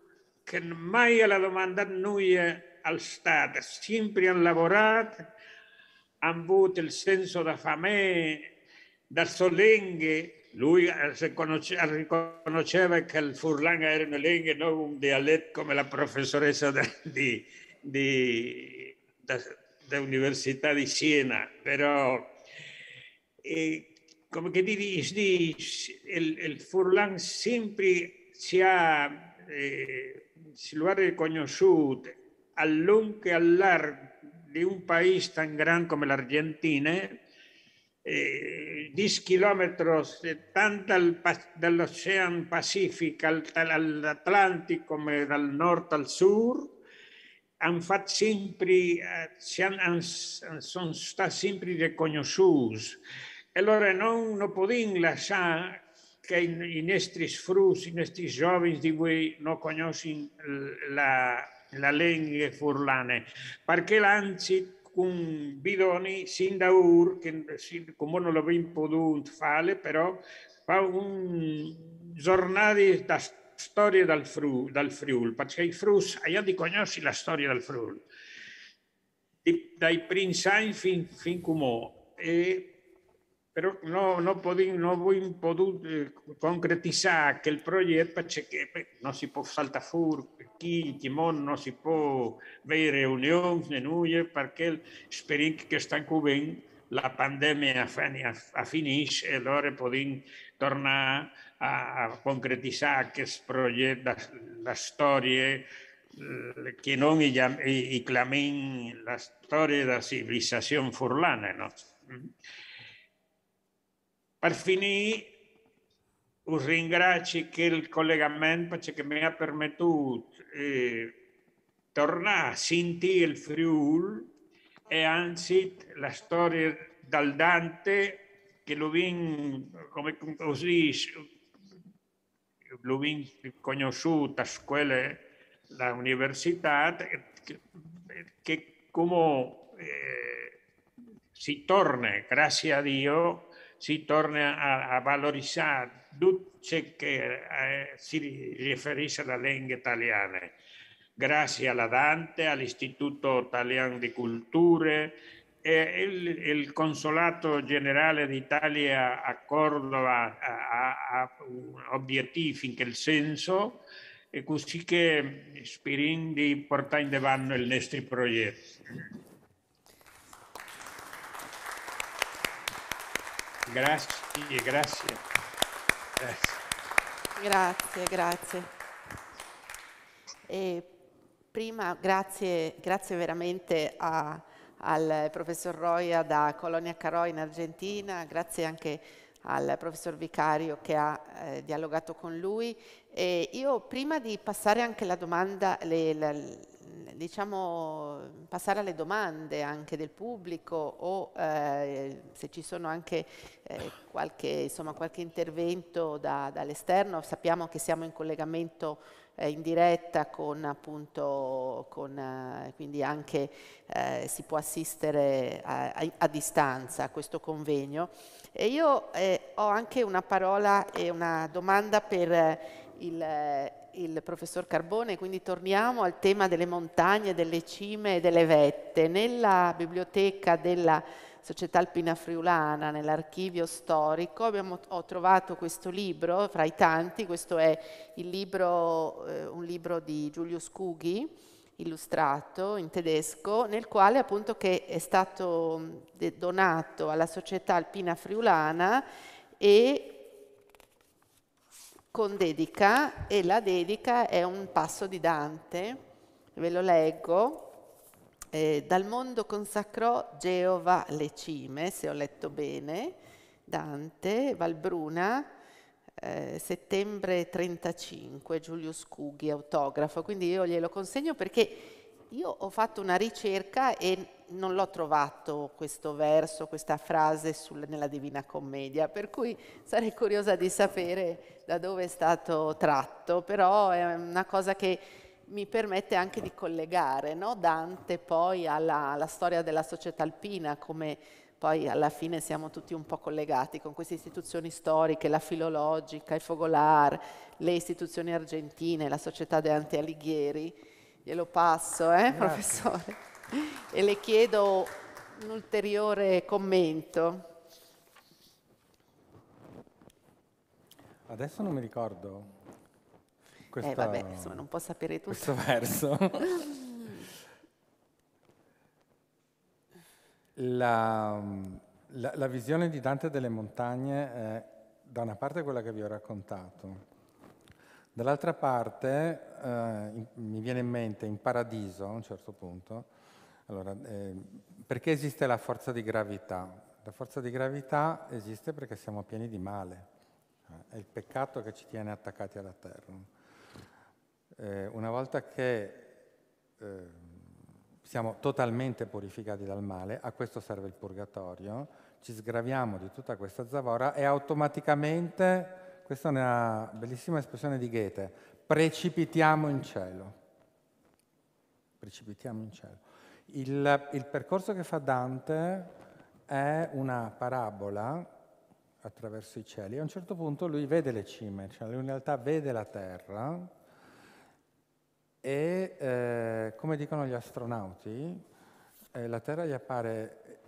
che mai alla domanda noi al Stato, sempre hanno lavorato, hanno avuto il senso da fame, da solenghe. Lui eh, riconosceva che il furlanga era una lingua, non un dialetto come la professoressa di, di, dell'Università di Siena, però... E, como que diris, el, Furlan siempre se ha, eh, si lo ha al largo de un país tan grande como la Argentina. 10 eh, eh, kilómetros tanto dall'Oceano Pacifico all'Atlantico come del norte al sur, han sur, sempre, eh, han, han, son stati sempre allora non, non podem lasciare che i, i nostri frutti, i nostri giovani di voi non conoscono la, la lingua furlane, perché l'anzi con bidoni sin da ur, che come non l'abbiamo potuto fare, però fa un giornale da storia dal, fru, dal Friul, perché i Frus, allà di conosci la storia del Friul, dai Prinsai fin, fin come e però no, no, podin, no vull poder eh, concretitzar aquell projecte perquè no s'hi pot saltar fur aquí, Timon, no s'hi pot veure reunions, denulles, perquè l'esperit que estan cobrint la pandèmia a finix, alhora podem tornar a, concretitzar aquest projecte, la eh, que no hi, hi clamem la història de la civilització furlana. No? Per finire os ringrazio che il collegamento che me ha permesso eh, tornare a sentir il Friul e anzi la historia del Dante che lo como come così, lo vin en a scuola, la universidad, que che come eh, si torna, gracias a Dio, si torna a, a valorizzare tutto che eh, si riferisce alla lingua italiana. Grazie alla Dante, all'Istituto Italiano di Culture, eh, il, il, Consolato Generale d'Italia a Cordova ha, ha obiettivi in quel senso, e così che speriamo di portare in avanti il nostro progetto. Grazie, grazie. Grazie, grazie. E prima grazie, grazie veramente a, al professor Roia da Colonia Caro in Argentina, grazie anche a al professor Vicario che ha eh, dialogato con lui. E io prima di passare anche la domanda, le, la, diciamo, passare alle domande anche del pubblico o eh, se ci sono anche eh, qualche, insomma, qualche, intervento da, dall'esterno, sappiamo che siamo in collegamento eh, in diretta con appunto con, eh, quindi anche eh, si può assistere a, a, a, distanza a questo convegno e io eh, ho anche una parola e una domanda per eh, il, il professor Carbone quindi torniamo al tema delle montagne delle cime e delle vette nella biblioteca della Società Alpina Friulana, nell'archivio storico, abbiamo, ho trovato questo libro, fra i tanti, questo è libro, eh, un libro di Giulio Scughi, illustrato in tedesco, nel quale appunto che è stato mm, donato alla Società Alpina Friulana e con dedica, e la dedica è un passo di Dante, ve lo leggo, eh, dal mondo consacrò Geova le cime, se ho letto bene, Dante, Valbruna, eh, settembre 35, Giulio Scughi, autografo, quindi io glielo consegno perché io ho fatto una ricerca e non l'ho trovato questo verso, questa frase sul, nella Divina Commedia, per cui sarei curiosa di sapere da dove è stato tratto, però è una cosa che mi permette anche di collegare no? Dante poi alla, alla, storia della società alpina, come poi alla fine siamo tutti un po' collegati con queste istituzioni storiche, la filologica, il fogolar, le istituzioni argentine, la società di Dante Alighieri. Glielo passo, eh, professore? E le chiedo un ulteriore commento. Adesso non mi ricordo eh, Questa, eh vabbè, insomma, non può sapere tutto. Questo verso. [laughs] la, la, la, visione di Dante delle montagne è da una parte quella che vi ho raccontato, dall'altra parte eh, mi viene in mente in paradiso a un certo punto, allora, eh, perché esiste la forza di gravità? La forza di gravità esiste perché siamo pieni di male, è il peccato che ci tiene attaccati alla terra eh, una volta che eh, siamo totalmente purificati dal male, a questo serve il purgatorio, ci sgraviamo di tutta questa zavora e automaticamente, questa è una bellissima espressione di Goethe, precipitiamo in cielo. Precipitiamo in cielo. Il, il percorso che fa Dante è una parabola attraverso i cieli. A un certo punto lui vede le cime, cioè lui in realtà vede la terra, e eh, come dicono gli astronauti, eh, la Terra gli appare,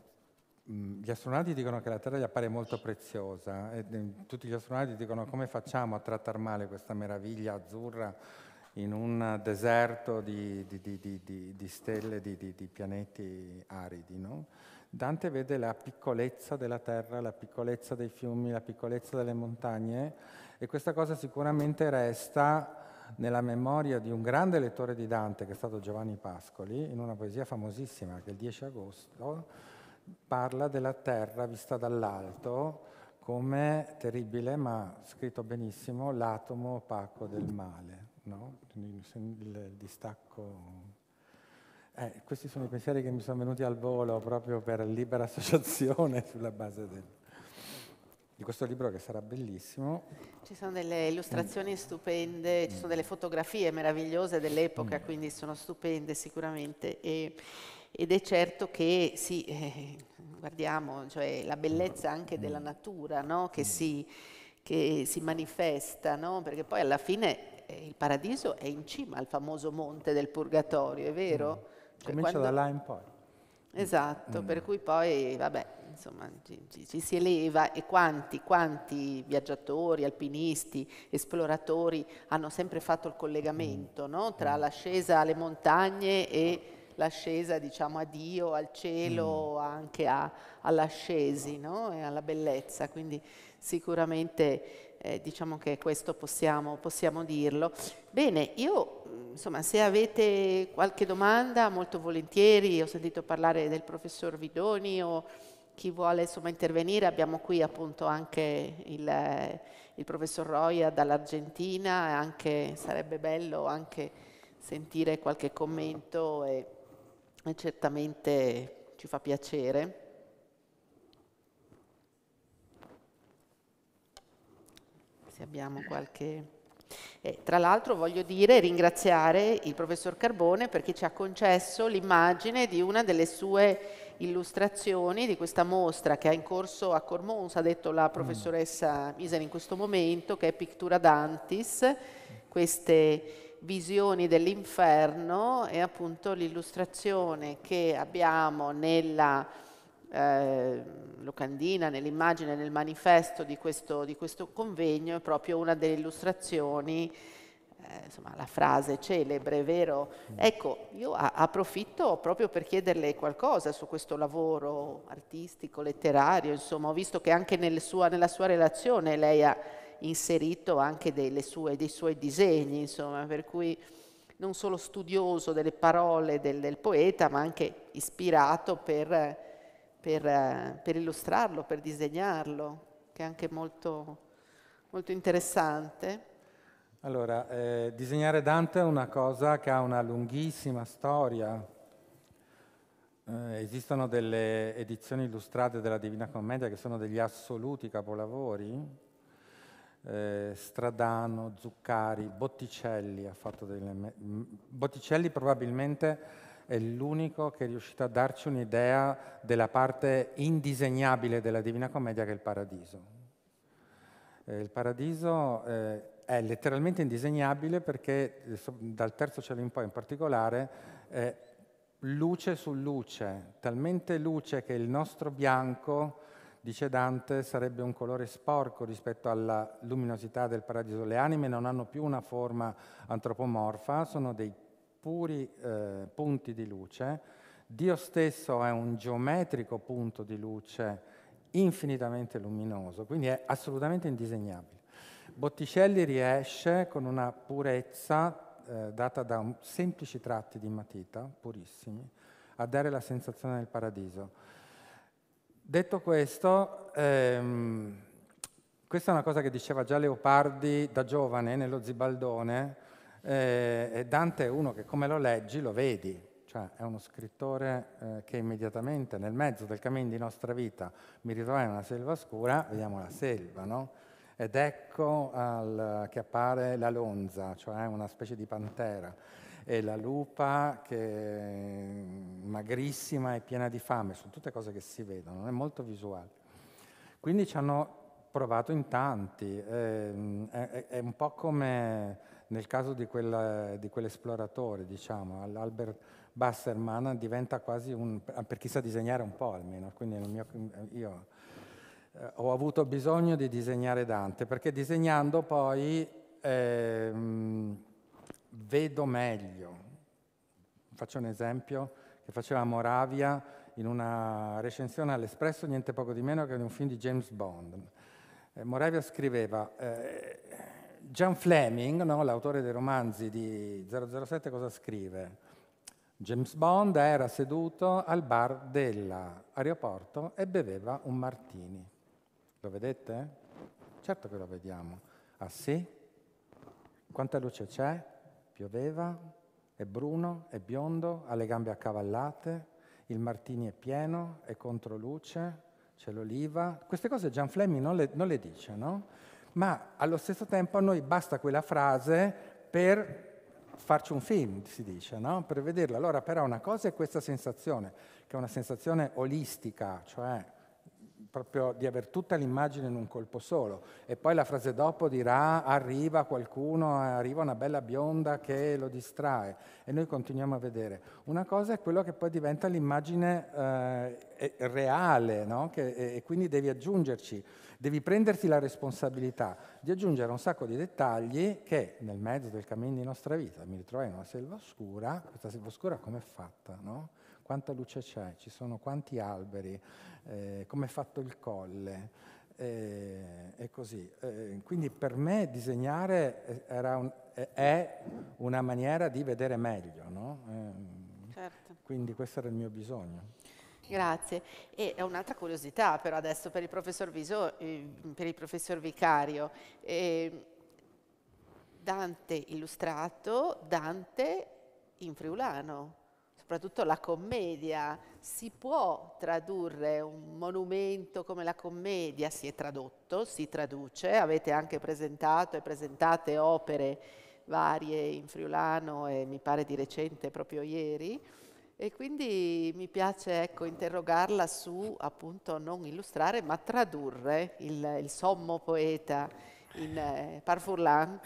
mm, gli astronauti dicono che la Terra gli appare molto preziosa, e, mm, tutti gli astronauti dicono come facciamo a trattare male questa meraviglia azzurra in un deserto di, di, di, di stelle, di, pianeti aridi. No? Dante vede la piccolezza della terra, la piccolezza dei fiumi, la piccolezza delle montagne e questa cosa sicuramente resta nella memoria di un grande lettore di Dante, che è stato Giovanni Pascoli, in una poesia famosissima che il 10 agosto parla della terra vista dall'alto come terribile, ma scritto benissimo, l'atomo opaco del male, no? il distacco eh, questi sono i pensieri che mi sono venuti al volo proprio per libera associazione [laughs] sulla base del di questo libro che sarà bellissimo. Ci sono delle illustrazioni mm. stupende, ci sono delle fotografie meravigliose dell'epoca, mm. quindi sono stupende sicuramente. E, ed è certo che sì, eh, guardiamo, cioè, la bellezza anche della mm. natura no? che, mm. si, che, si, manifesta, no? perché poi alla fine eh, il paradiso è in cima al famoso monte del purgatorio, è vero? Mm. Cioè, Comincia quando... da là in poi. Esatto, mm. per cui poi, vabbè, insomma, ci, ci, si eleva e quanti, quanti viaggiatori, alpinisti, esploratori hanno sempre fatto il collegamento mm. no? tra mm. l'ascesa alle montagne e l'ascesa diciamo, a Dio, al cielo, mm. anche all'ascesi no? e alla bellezza. Quindi sicuramente eh, diciamo che questo possiamo, possiamo dirlo. Bene, io insomma, se avete qualche domanda, molto volentieri, ho sentito parlare del professor Vidoni o chi vuole insomma, intervenire, abbiamo qui appunto anche il, eh, il professor Roya dall'Argentina, anche, sarebbe bello anche sentire qualche commento e, e certamente ci fa piacere. Se abbiamo qualche... Eh, tra l'altro voglio dire, ringraziare il professor Carbone perché ci ha concesso l'immagine di una delle sue illustrazioni di questa mostra che è in corso a Cormons, ha detto la professoressa Miser in questo momento, che è Pictura Dantis, queste visioni dell'inferno e appunto l'illustrazione che abbiamo nella eh, locandina, nell'immagine, nel manifesto di questo, di questo convegno è proprio una delle illustrazioni eh, insomma, la frase celebre, vero? Mm. Ecco, io a- approfitto proprio per chiederle qualcosa su questo lavoro artistico, letterario, insomma, ho visto che anche nel sua, nella sua relazione lei ha inserito anche sue, dei suoi disegni, insomma, per cui non solo studioso delle parole del, del poeta, ma anche ispirato per, per, per, illustrarlo, per disegnarlo, che è anche molto, molto interessante. Allora, eh, disegnare Dante è una cosa che ha una lunghissima storia. Eh, esistono delle edizioni illustrate della Divina Commedia che sono degli assoluti capolavori. Eh, Stradano, Zuccari, Botticelli ha fatto delle... Me- Botticelli probabilmente è l'unico che è riuscito a darci un'idea della parte indisegnabile della Divina Commedia che è il Paradiso. Eh, il Paradiso eh, è letteralmente indisegnabile perché eh, dal terzo cielo in poi in particolare è eh, luce su luce, talmente luce che il nostro bianco, dice Dante, sarebbe un colore sporco rispetto alla luminosità del paradiso. Le anime non hanno più una forma antropomorfa, sono dei puri eh, punti di luce. Dio stesso è un geometrico punto di luce infinitamente luminoso, quindi è assolutamente indisegnabile. Botticelli riesce con una purezza eh, data da un, semplici tratti di matita, purissimi, a dare la sensazione del paradiso. Detto questo, ehm, questa è una cosa che diceva già Leopardi da giovane nello Zibaldone, eh, e Dante è uno che come lo leggi lo vedi, cioè è uno scrittore eh, che immediatamente nel mezzo del cammino di nostra vita mi ritrova in una selva scura, vediamo la selva, no? Ed ecco al, che appare la lonza, cioè una specie di pantera, e la lupa che è magrissima e piena di fame, sono tutte cose che si vedono, è molto visuale. Quindi ci hanno provato in tanti, ehm, è, è, è un po' come nel caso di, quella, di quell'esploratore, diciamo, Albert Basserman diventa quasi un... per chi sa disegnare un po' almeno, quindi io eh, ho avuto bisogno di disegnare Dante, perché disegnando poi eh, vedo meglio. Faccio un esempio che faceva Moravia in una recensione all'Espresso, niente poco di meno che in un film di James Bond. Eh, Moravia scriveva, eh, John Fleming, no, l'autore dei romanzi di 007, cosa scrive? James Bond era seduto al bar dell'aeroporto e beveva un martini. Lo vedete? Eh? Certo che lo vediamo. Ah sì? Quanta luce c'è? Pioveva? È bruno? È biondo? Ha le gambe accavallate? Il martini è pieno? È controluce? C'è l'oliva? Queste cose Gian Flemmi non le, non le dice, no? Ma allo stesso tempo a noi basta quella frase per farci un film, si dice, no? per vederla. Allora, però, una cosa è questa sensazione, che è una sensazione olistica, cioè proprio di avere tutta l'immagine in un colpo solo. E poi la frase dopo dirà arriva qualcuno, eh, arriva una bella bionda che lo distrae. E noi continuiamo a vedere. Una cosa è quello che poi diventa l'immagine eh, reale, no? che, e, e quindi devi aggiungerci, devi prenderti la responsabilità di aggiungere un sacco di dettagli che nel mezzo del cammino di nostra vita mi ritrovai in una selva oscura, questa selva oscura com'è fatta? No? quanta luce c'è, ci sono quanti alberi, eh, come è fatto il colle eh, e così. Eh, quindi per me disegnare eh, un, eh, è una maniera di vedere meglio, no? Eh, certo. Quindi questo era il mio bisogno. Grazie. E un'altra curiosità però adesso per il professor, Viso, per il professor Vicario. Dante illustrato, Dante in friulano soprattutto la commedia, si può tradurre un monumento come la commedia, si è tradotto, si traduce, avete anche presentato e presentate opere varie in friulano e mi pare di recente proprio ieri e quindi mi piace ecco, interrogarla su appunto non illustrare ma tradurre il, il sommo poeta in eh, parfurlan. [laughs]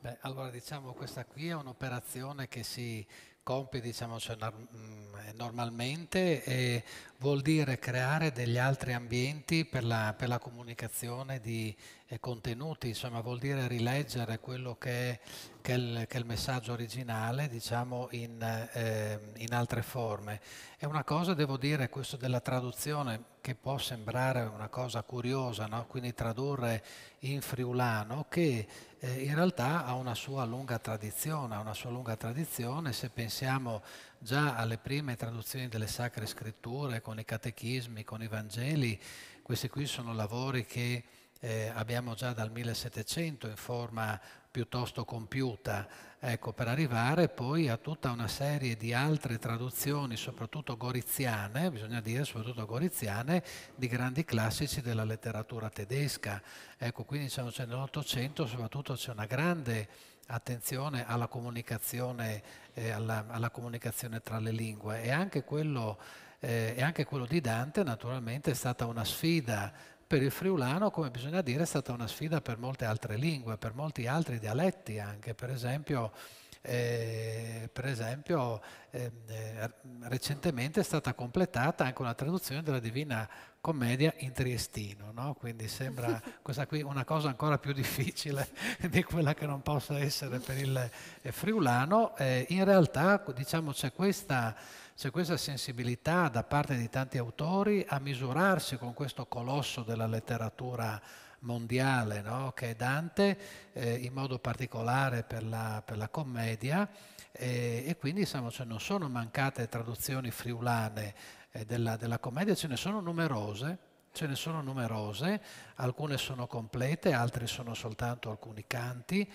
Beh, allora diciamo questa qui è un'operazione che si compiti diciamo, cioè, mm, eh, normalmente e vuol dire creare degli altri ambienti per la, per la comunicazione di eh, contenuti, insomma vuol dire rileggere quello che è, che è, il, che è il, messaggio originale diciamo in, eh, in, altre forme. E una cosa devo dire, questo della traduzione, che può sembrare una cosa curiosa, no? quindi tradurre in friulano, che eh, in realtà ha una sua lunga tradizione, ha una sua lunga tradizione, se pensiamo già alle prime traduzioni delle sacre scritture, con i catechismi, con i Vangeli, questi qui sono lavori che eh, abbiamo già dal 1700 in forma piuttosto compiuta, ecco, per arrivare poi a tutta una serie di altre traduzioni, soprattutto goriziane, bisogna dire soprattutto goriziane, di grandi classici della letteratura tedesca. Ecco, quindi diciamo, nell'Ottocento soprattutto c'è una grande attenzione alla comunicazione, eh, alla, alla comunicazione, tra le lingue e anche, quello, eh, e anche quello di Dante naturalmente è stata una sfida per il friulano, come bisogna dire, è stata una sfida per molte altre lingue, per molti altri dialetti anche, per esempio eh, per esempio, ehm, eh, recentemente è stata completata anche una traduzione della Divina Commedia in triestino, no? quindi sembra [laughs] questa qui una cosa ancora più difficile di quella che non possa essere per il eh, friulano. Eh, in realtà, diciamo, c'è questa c'è questa sensibilità da parte di tanti autori a misurarsi con questo colosso della letteratura mondiale, no? che è Dante, eh, in modo particolare per la, per la commedia, eh, e quindi insomma, cioè non sono mancate traduzioni friulane eh, della, della commedia, ce ne sono numerose, ce ne sono numerose, alcune sono complete, altre sono soltanto alcuni canti.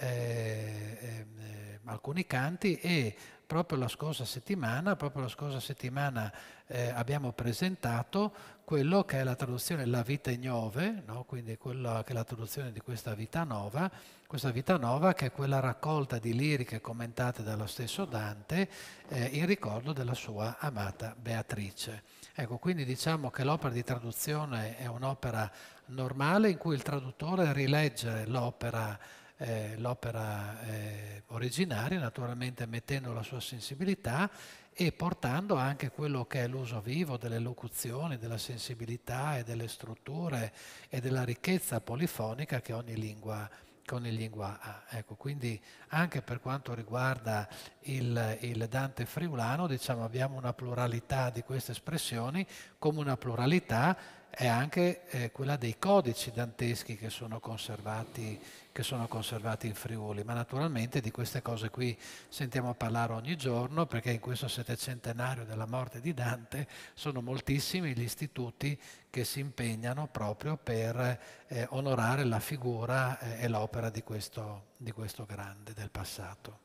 Eh, ehm, eh, alcuni canti e proprio la scorsa settimana, proprio la scorsa settimana eh, abbiamo presentato quello che è la traduzione La vita ignove, no? quindi quella che è la traduzione di questa vita nova, questa vita nova che è quella raccolta di liriche commentate dallo stesso Dante eh, in ricordo della sua amata Beatrice. Ecco, quindi diciamo che l'opera di traduzione è un'opera normale in cui il traduttore rilegge l'opera eh, l'opera eh, originaria, naturalmente mettendo la sua sensibilità e portando anche quello che è l'uso vivo delle locuzioni, della sensibilità e delle strutture e della ricchezza polifonica che ogni lingua ha ogni lingua ha. Ecco, quindi anche per quanto riguarda il, il, Dante friulano, diciamo, abbiamo una pluralità di queste espressioni, come una pluralità è anche eh, quella dei codici danteschi che sono conservati che sono conservati in Friuli, ma naturalmente di queste cose qui sentiamo parlare ogni giorno perché in questo settecentenario della morte di Dante sono moltissimi gli istituti che si impegnano proprio per eh, onorare la figura eh, e l'opera di questo, di questo grande del passato.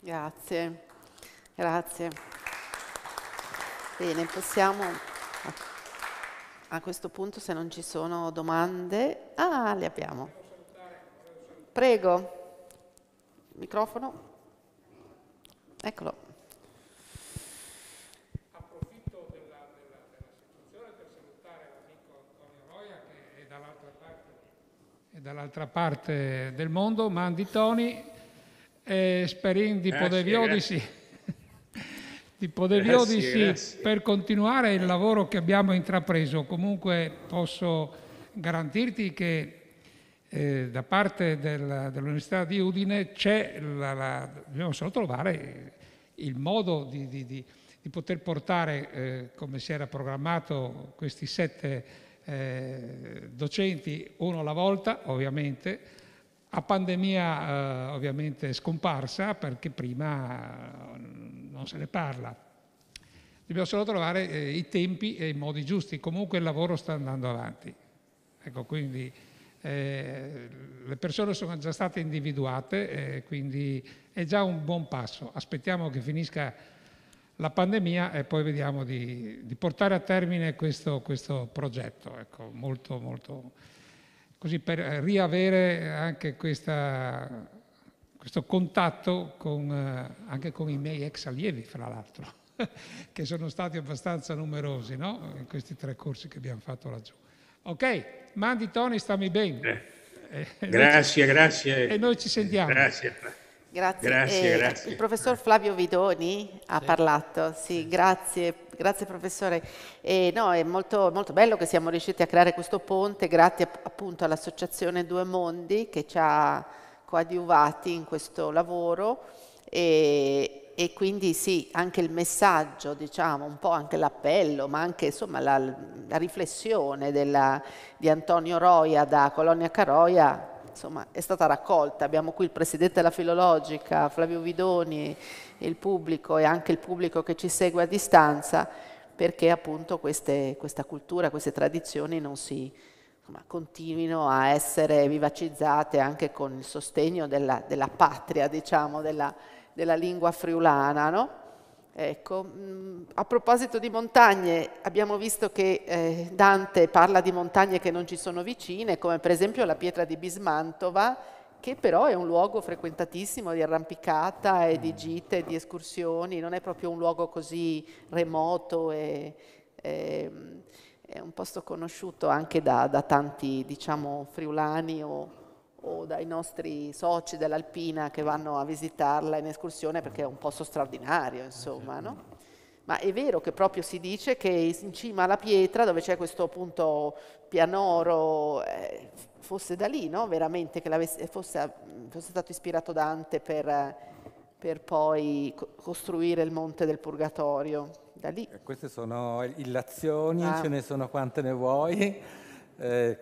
Grazie, grazie. Bene, possiamo... A questo punto se non ci sono domande... Ah, le abbiamo. Prego. Microfono. Eccolo. Approfitto della, della, della situazione per salutare l'amico Antonio Roia che è dall'altra, parte, è dall'altra parte, del mondo, Mandi Toni, eh, Sperin di eh, Podeviodisi. Sì, di Podebiodisi eh, eh sì, per continuare il lavoro che abbiamo intrapreso. Comunque posso garantirti che eh, da parte del, dell'Università di Udine c'è la, la, dobbiamo solo trovare il modo di, di, di, di poter portare, eh, come si era programmato, questi sette eh, docenti, uno alla volta ovviamente, a pandemia eh, ovviamente scomparsa perché prima eh, non se ne parla. Dobbiamo solo trovare eh, i tempi e i modi giusti. Comunque il lavoro sta andando avanti. Ecco, quindi eh, le persone sono già state individuate, eh, quindi è già un buon passo. Aspettiamo che finisca la pandemia e poi vediamo di, di portare a termine questo, questo progetto. Ecco, molto, molto così per riavere anche questa questo contatto con, eh, anche con i miei ex allievi, fra l'altro, [laughs] che sono stati abbastanza numerosi no? in questi tre corsi che abbiamo fatto laggiù. Ok, mandi Tony, stammi bene. Eh, eh grazie, ci, grazie. E noi ci sentiamo. Grazie. Grazie. Grazie, eh, grazie. Il professor Flavio Vidoni ha sì. parlato, sì, grazie, grazie professore. Eh, no, è molto, molto, bello che siamo riusciti a creare questo ponte grazie appunto all'associazione Due Mondi che ci ha coadiuvati in questo lavoro e, e quindi sì, anche il messaggio, diciamo, un po' anche l'appello, ma anche insomma, la, la, riflessione della, di Antonio Roia da Colonia Caroia insomma, è stata raccolta. Abbiamo qui il presidente della Filologica, Flavio Vidoni, il pubblico e anche il pubblico che ci segue a distanza, perché appunto queste, questa cultura, queste tradizioni non si, insomma, continuino a essere vivacizzate anche con il sostegno della, della patria, diciamo, della, della lingua friulana. No? Ecco, mm, a proposito di montagne, abbiamo visto che eh, Dante parla di montagne che non ci sono vicine, come per esempio la pietra di Bismantova, che però è un luogo frequentatissimo di arrampicata e di gite, di escursioni, non è proprio un luogo così remoto e, e è un posto conosciuto anche da, da tanti diciamo, friulani o, o, dai nostri soci dell'Alpina che vanno a visitarla in escursione perché è un posto straordinario, insomma, no? Ma è vero che proprio si dice che in cima alla pietra, dove c'è questo appunto pianoro, eh, fosse da lì, no? Veramente, che eh, fosse, fosse, stato ispirato Dante per, per poi costruire il Monte del Purgatorio da lì. Eh, queste sono illazioni, ah. ce ne sono quante ne vuoi. Eh,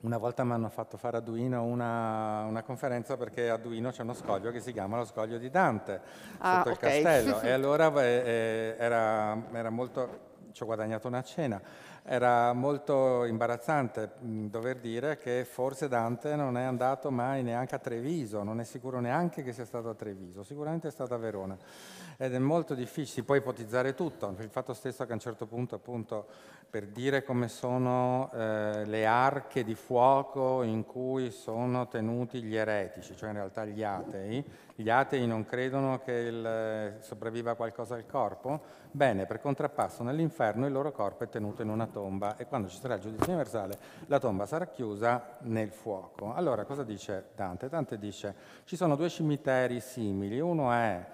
una volta mi hanno fatto fare a Duino una, una, conferenza perché a Duino c'è uno scoglio che si chiama lo scoglio di Dante, ah, sotto okay. il castello. [laughs] e allora eh, eh, era, era molto... ci ho guadagnato una cena. Era molto imbarazzante mm, dover dire che forse Dante non è andato mai neanche a Treviso, non è sicuro neanche che sia stato a Treviso, sicuramente è stato a Verona. Ed è molto difficile, si può ipotizzare tutto, il fatto stesso che a un certo punto appunto per dire come sono eh, le arche di fuoco in cui sono tenuti gli eretici, cioè in realtà gli atei. Gli atei non credono che il, eh, sopravviva qualcosa al corpo? Bene, per contrappasso nell'inferno il loro corpo è tenuto in una torre tomba e quando ci sarà il giudizio universale la tomba sarà chiusa nel fuoco. Allora cosa dice Dante? Dante dice ci sono due cimiteri simili, uno è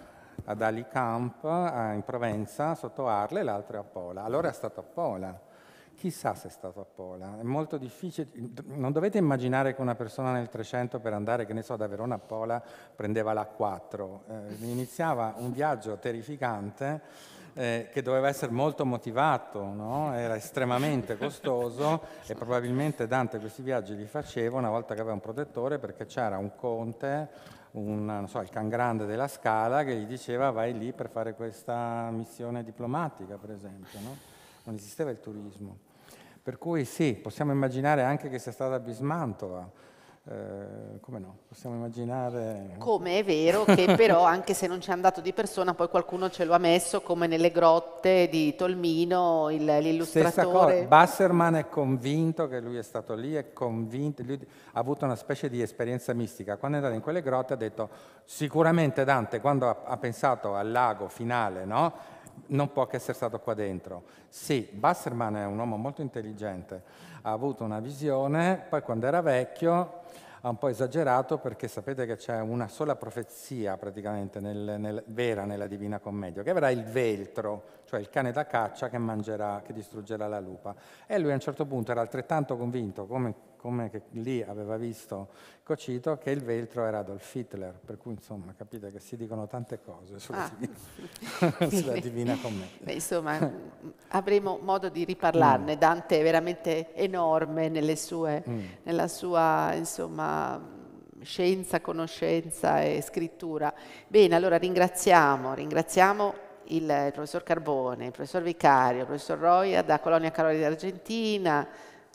ad Alicamp eh, in Provenza sotto Arle e l'altro è a Pola. Allora è stato a Pola. Chissà se è stato a Pola, è molto difficile, non dovete immaginare che una persona nel 300 per andare, che ne so, da Verona a Pola prendeva la 4, eh, iniziava un viaggio terrificante eh, che doveva essere molto motivato, no? era estremamente [laughs] costoso e probabilmente Dante questi viaggi li faceva una volta che aveva un protettore perché c'era un conte, un, so, il can grande della scala che gli diceva vai lì per fare questa missione diplomatica per esempio, no? non esisteva il turismo. Per cui sì, possiamo immaginare anche che sia stata Bismantova eh, come no? Possiamo immaginare... Come è vero che [laughs] però anche se non c'è andato di persona poi qualcuno ce lo ha messo come nelle grotte di Tolmino, il, l'illustratore... Stessa cosa, Basserman è convinto che lui è stato lì, è convinto, lui ha avuto una specie di esperienza mistica. Quando è andato in quelle grotte ha detto sicuramente Dante quando ha, ha pensato al lago finale, no? non può che essere stato qua dentro. Sì, Basserman è un uomo molto intelligente, ha avuto una visione, poi quando era vecchio ha un po' esagerato perché sapete che c'è una sola profezia praticamente nel, nel, vera nella Divina Commedia, che avrà il veltro, cioè il cane da caccia che, mangerà, che distruggerà la lupa. E lui a un certo punto era altrettanto convinto, come, come lì aveva visto Cocito, che il veltro era Adolf Hitler, per cui insomma capite che si dicono tante cose sulla, ah. divina, [laughs] sulla divina commedia. insomma, avremo modo di riparlarne, mm. Dante è veramente enorme sue, mm. nella sua insomma, scienza, conoscenza e scrittura. Bene, allora ringraziamo, ringraziamo il professor Carbone, il professor Vicario, il professor Roia da Colonia Carolina d'Argentina,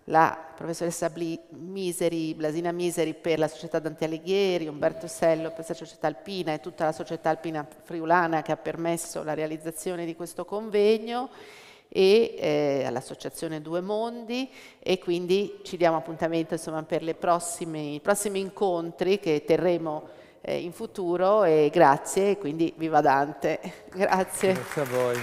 la professoressa Bli, Miseri, Blasina Miseri per la società Dante Alighieri, Umberto Sello per la società alpina e tutta la società alpina friulana che ha permesso la realizzazione di questo convegno e eh, all'associazione Due Mondi e quindi ci diamo appuntamento insomma, per prossime, i prossimi incontri che terremo eh, in futuro e grazie, quindi viva Dante. [laughs] Grazie. Grazie a voi.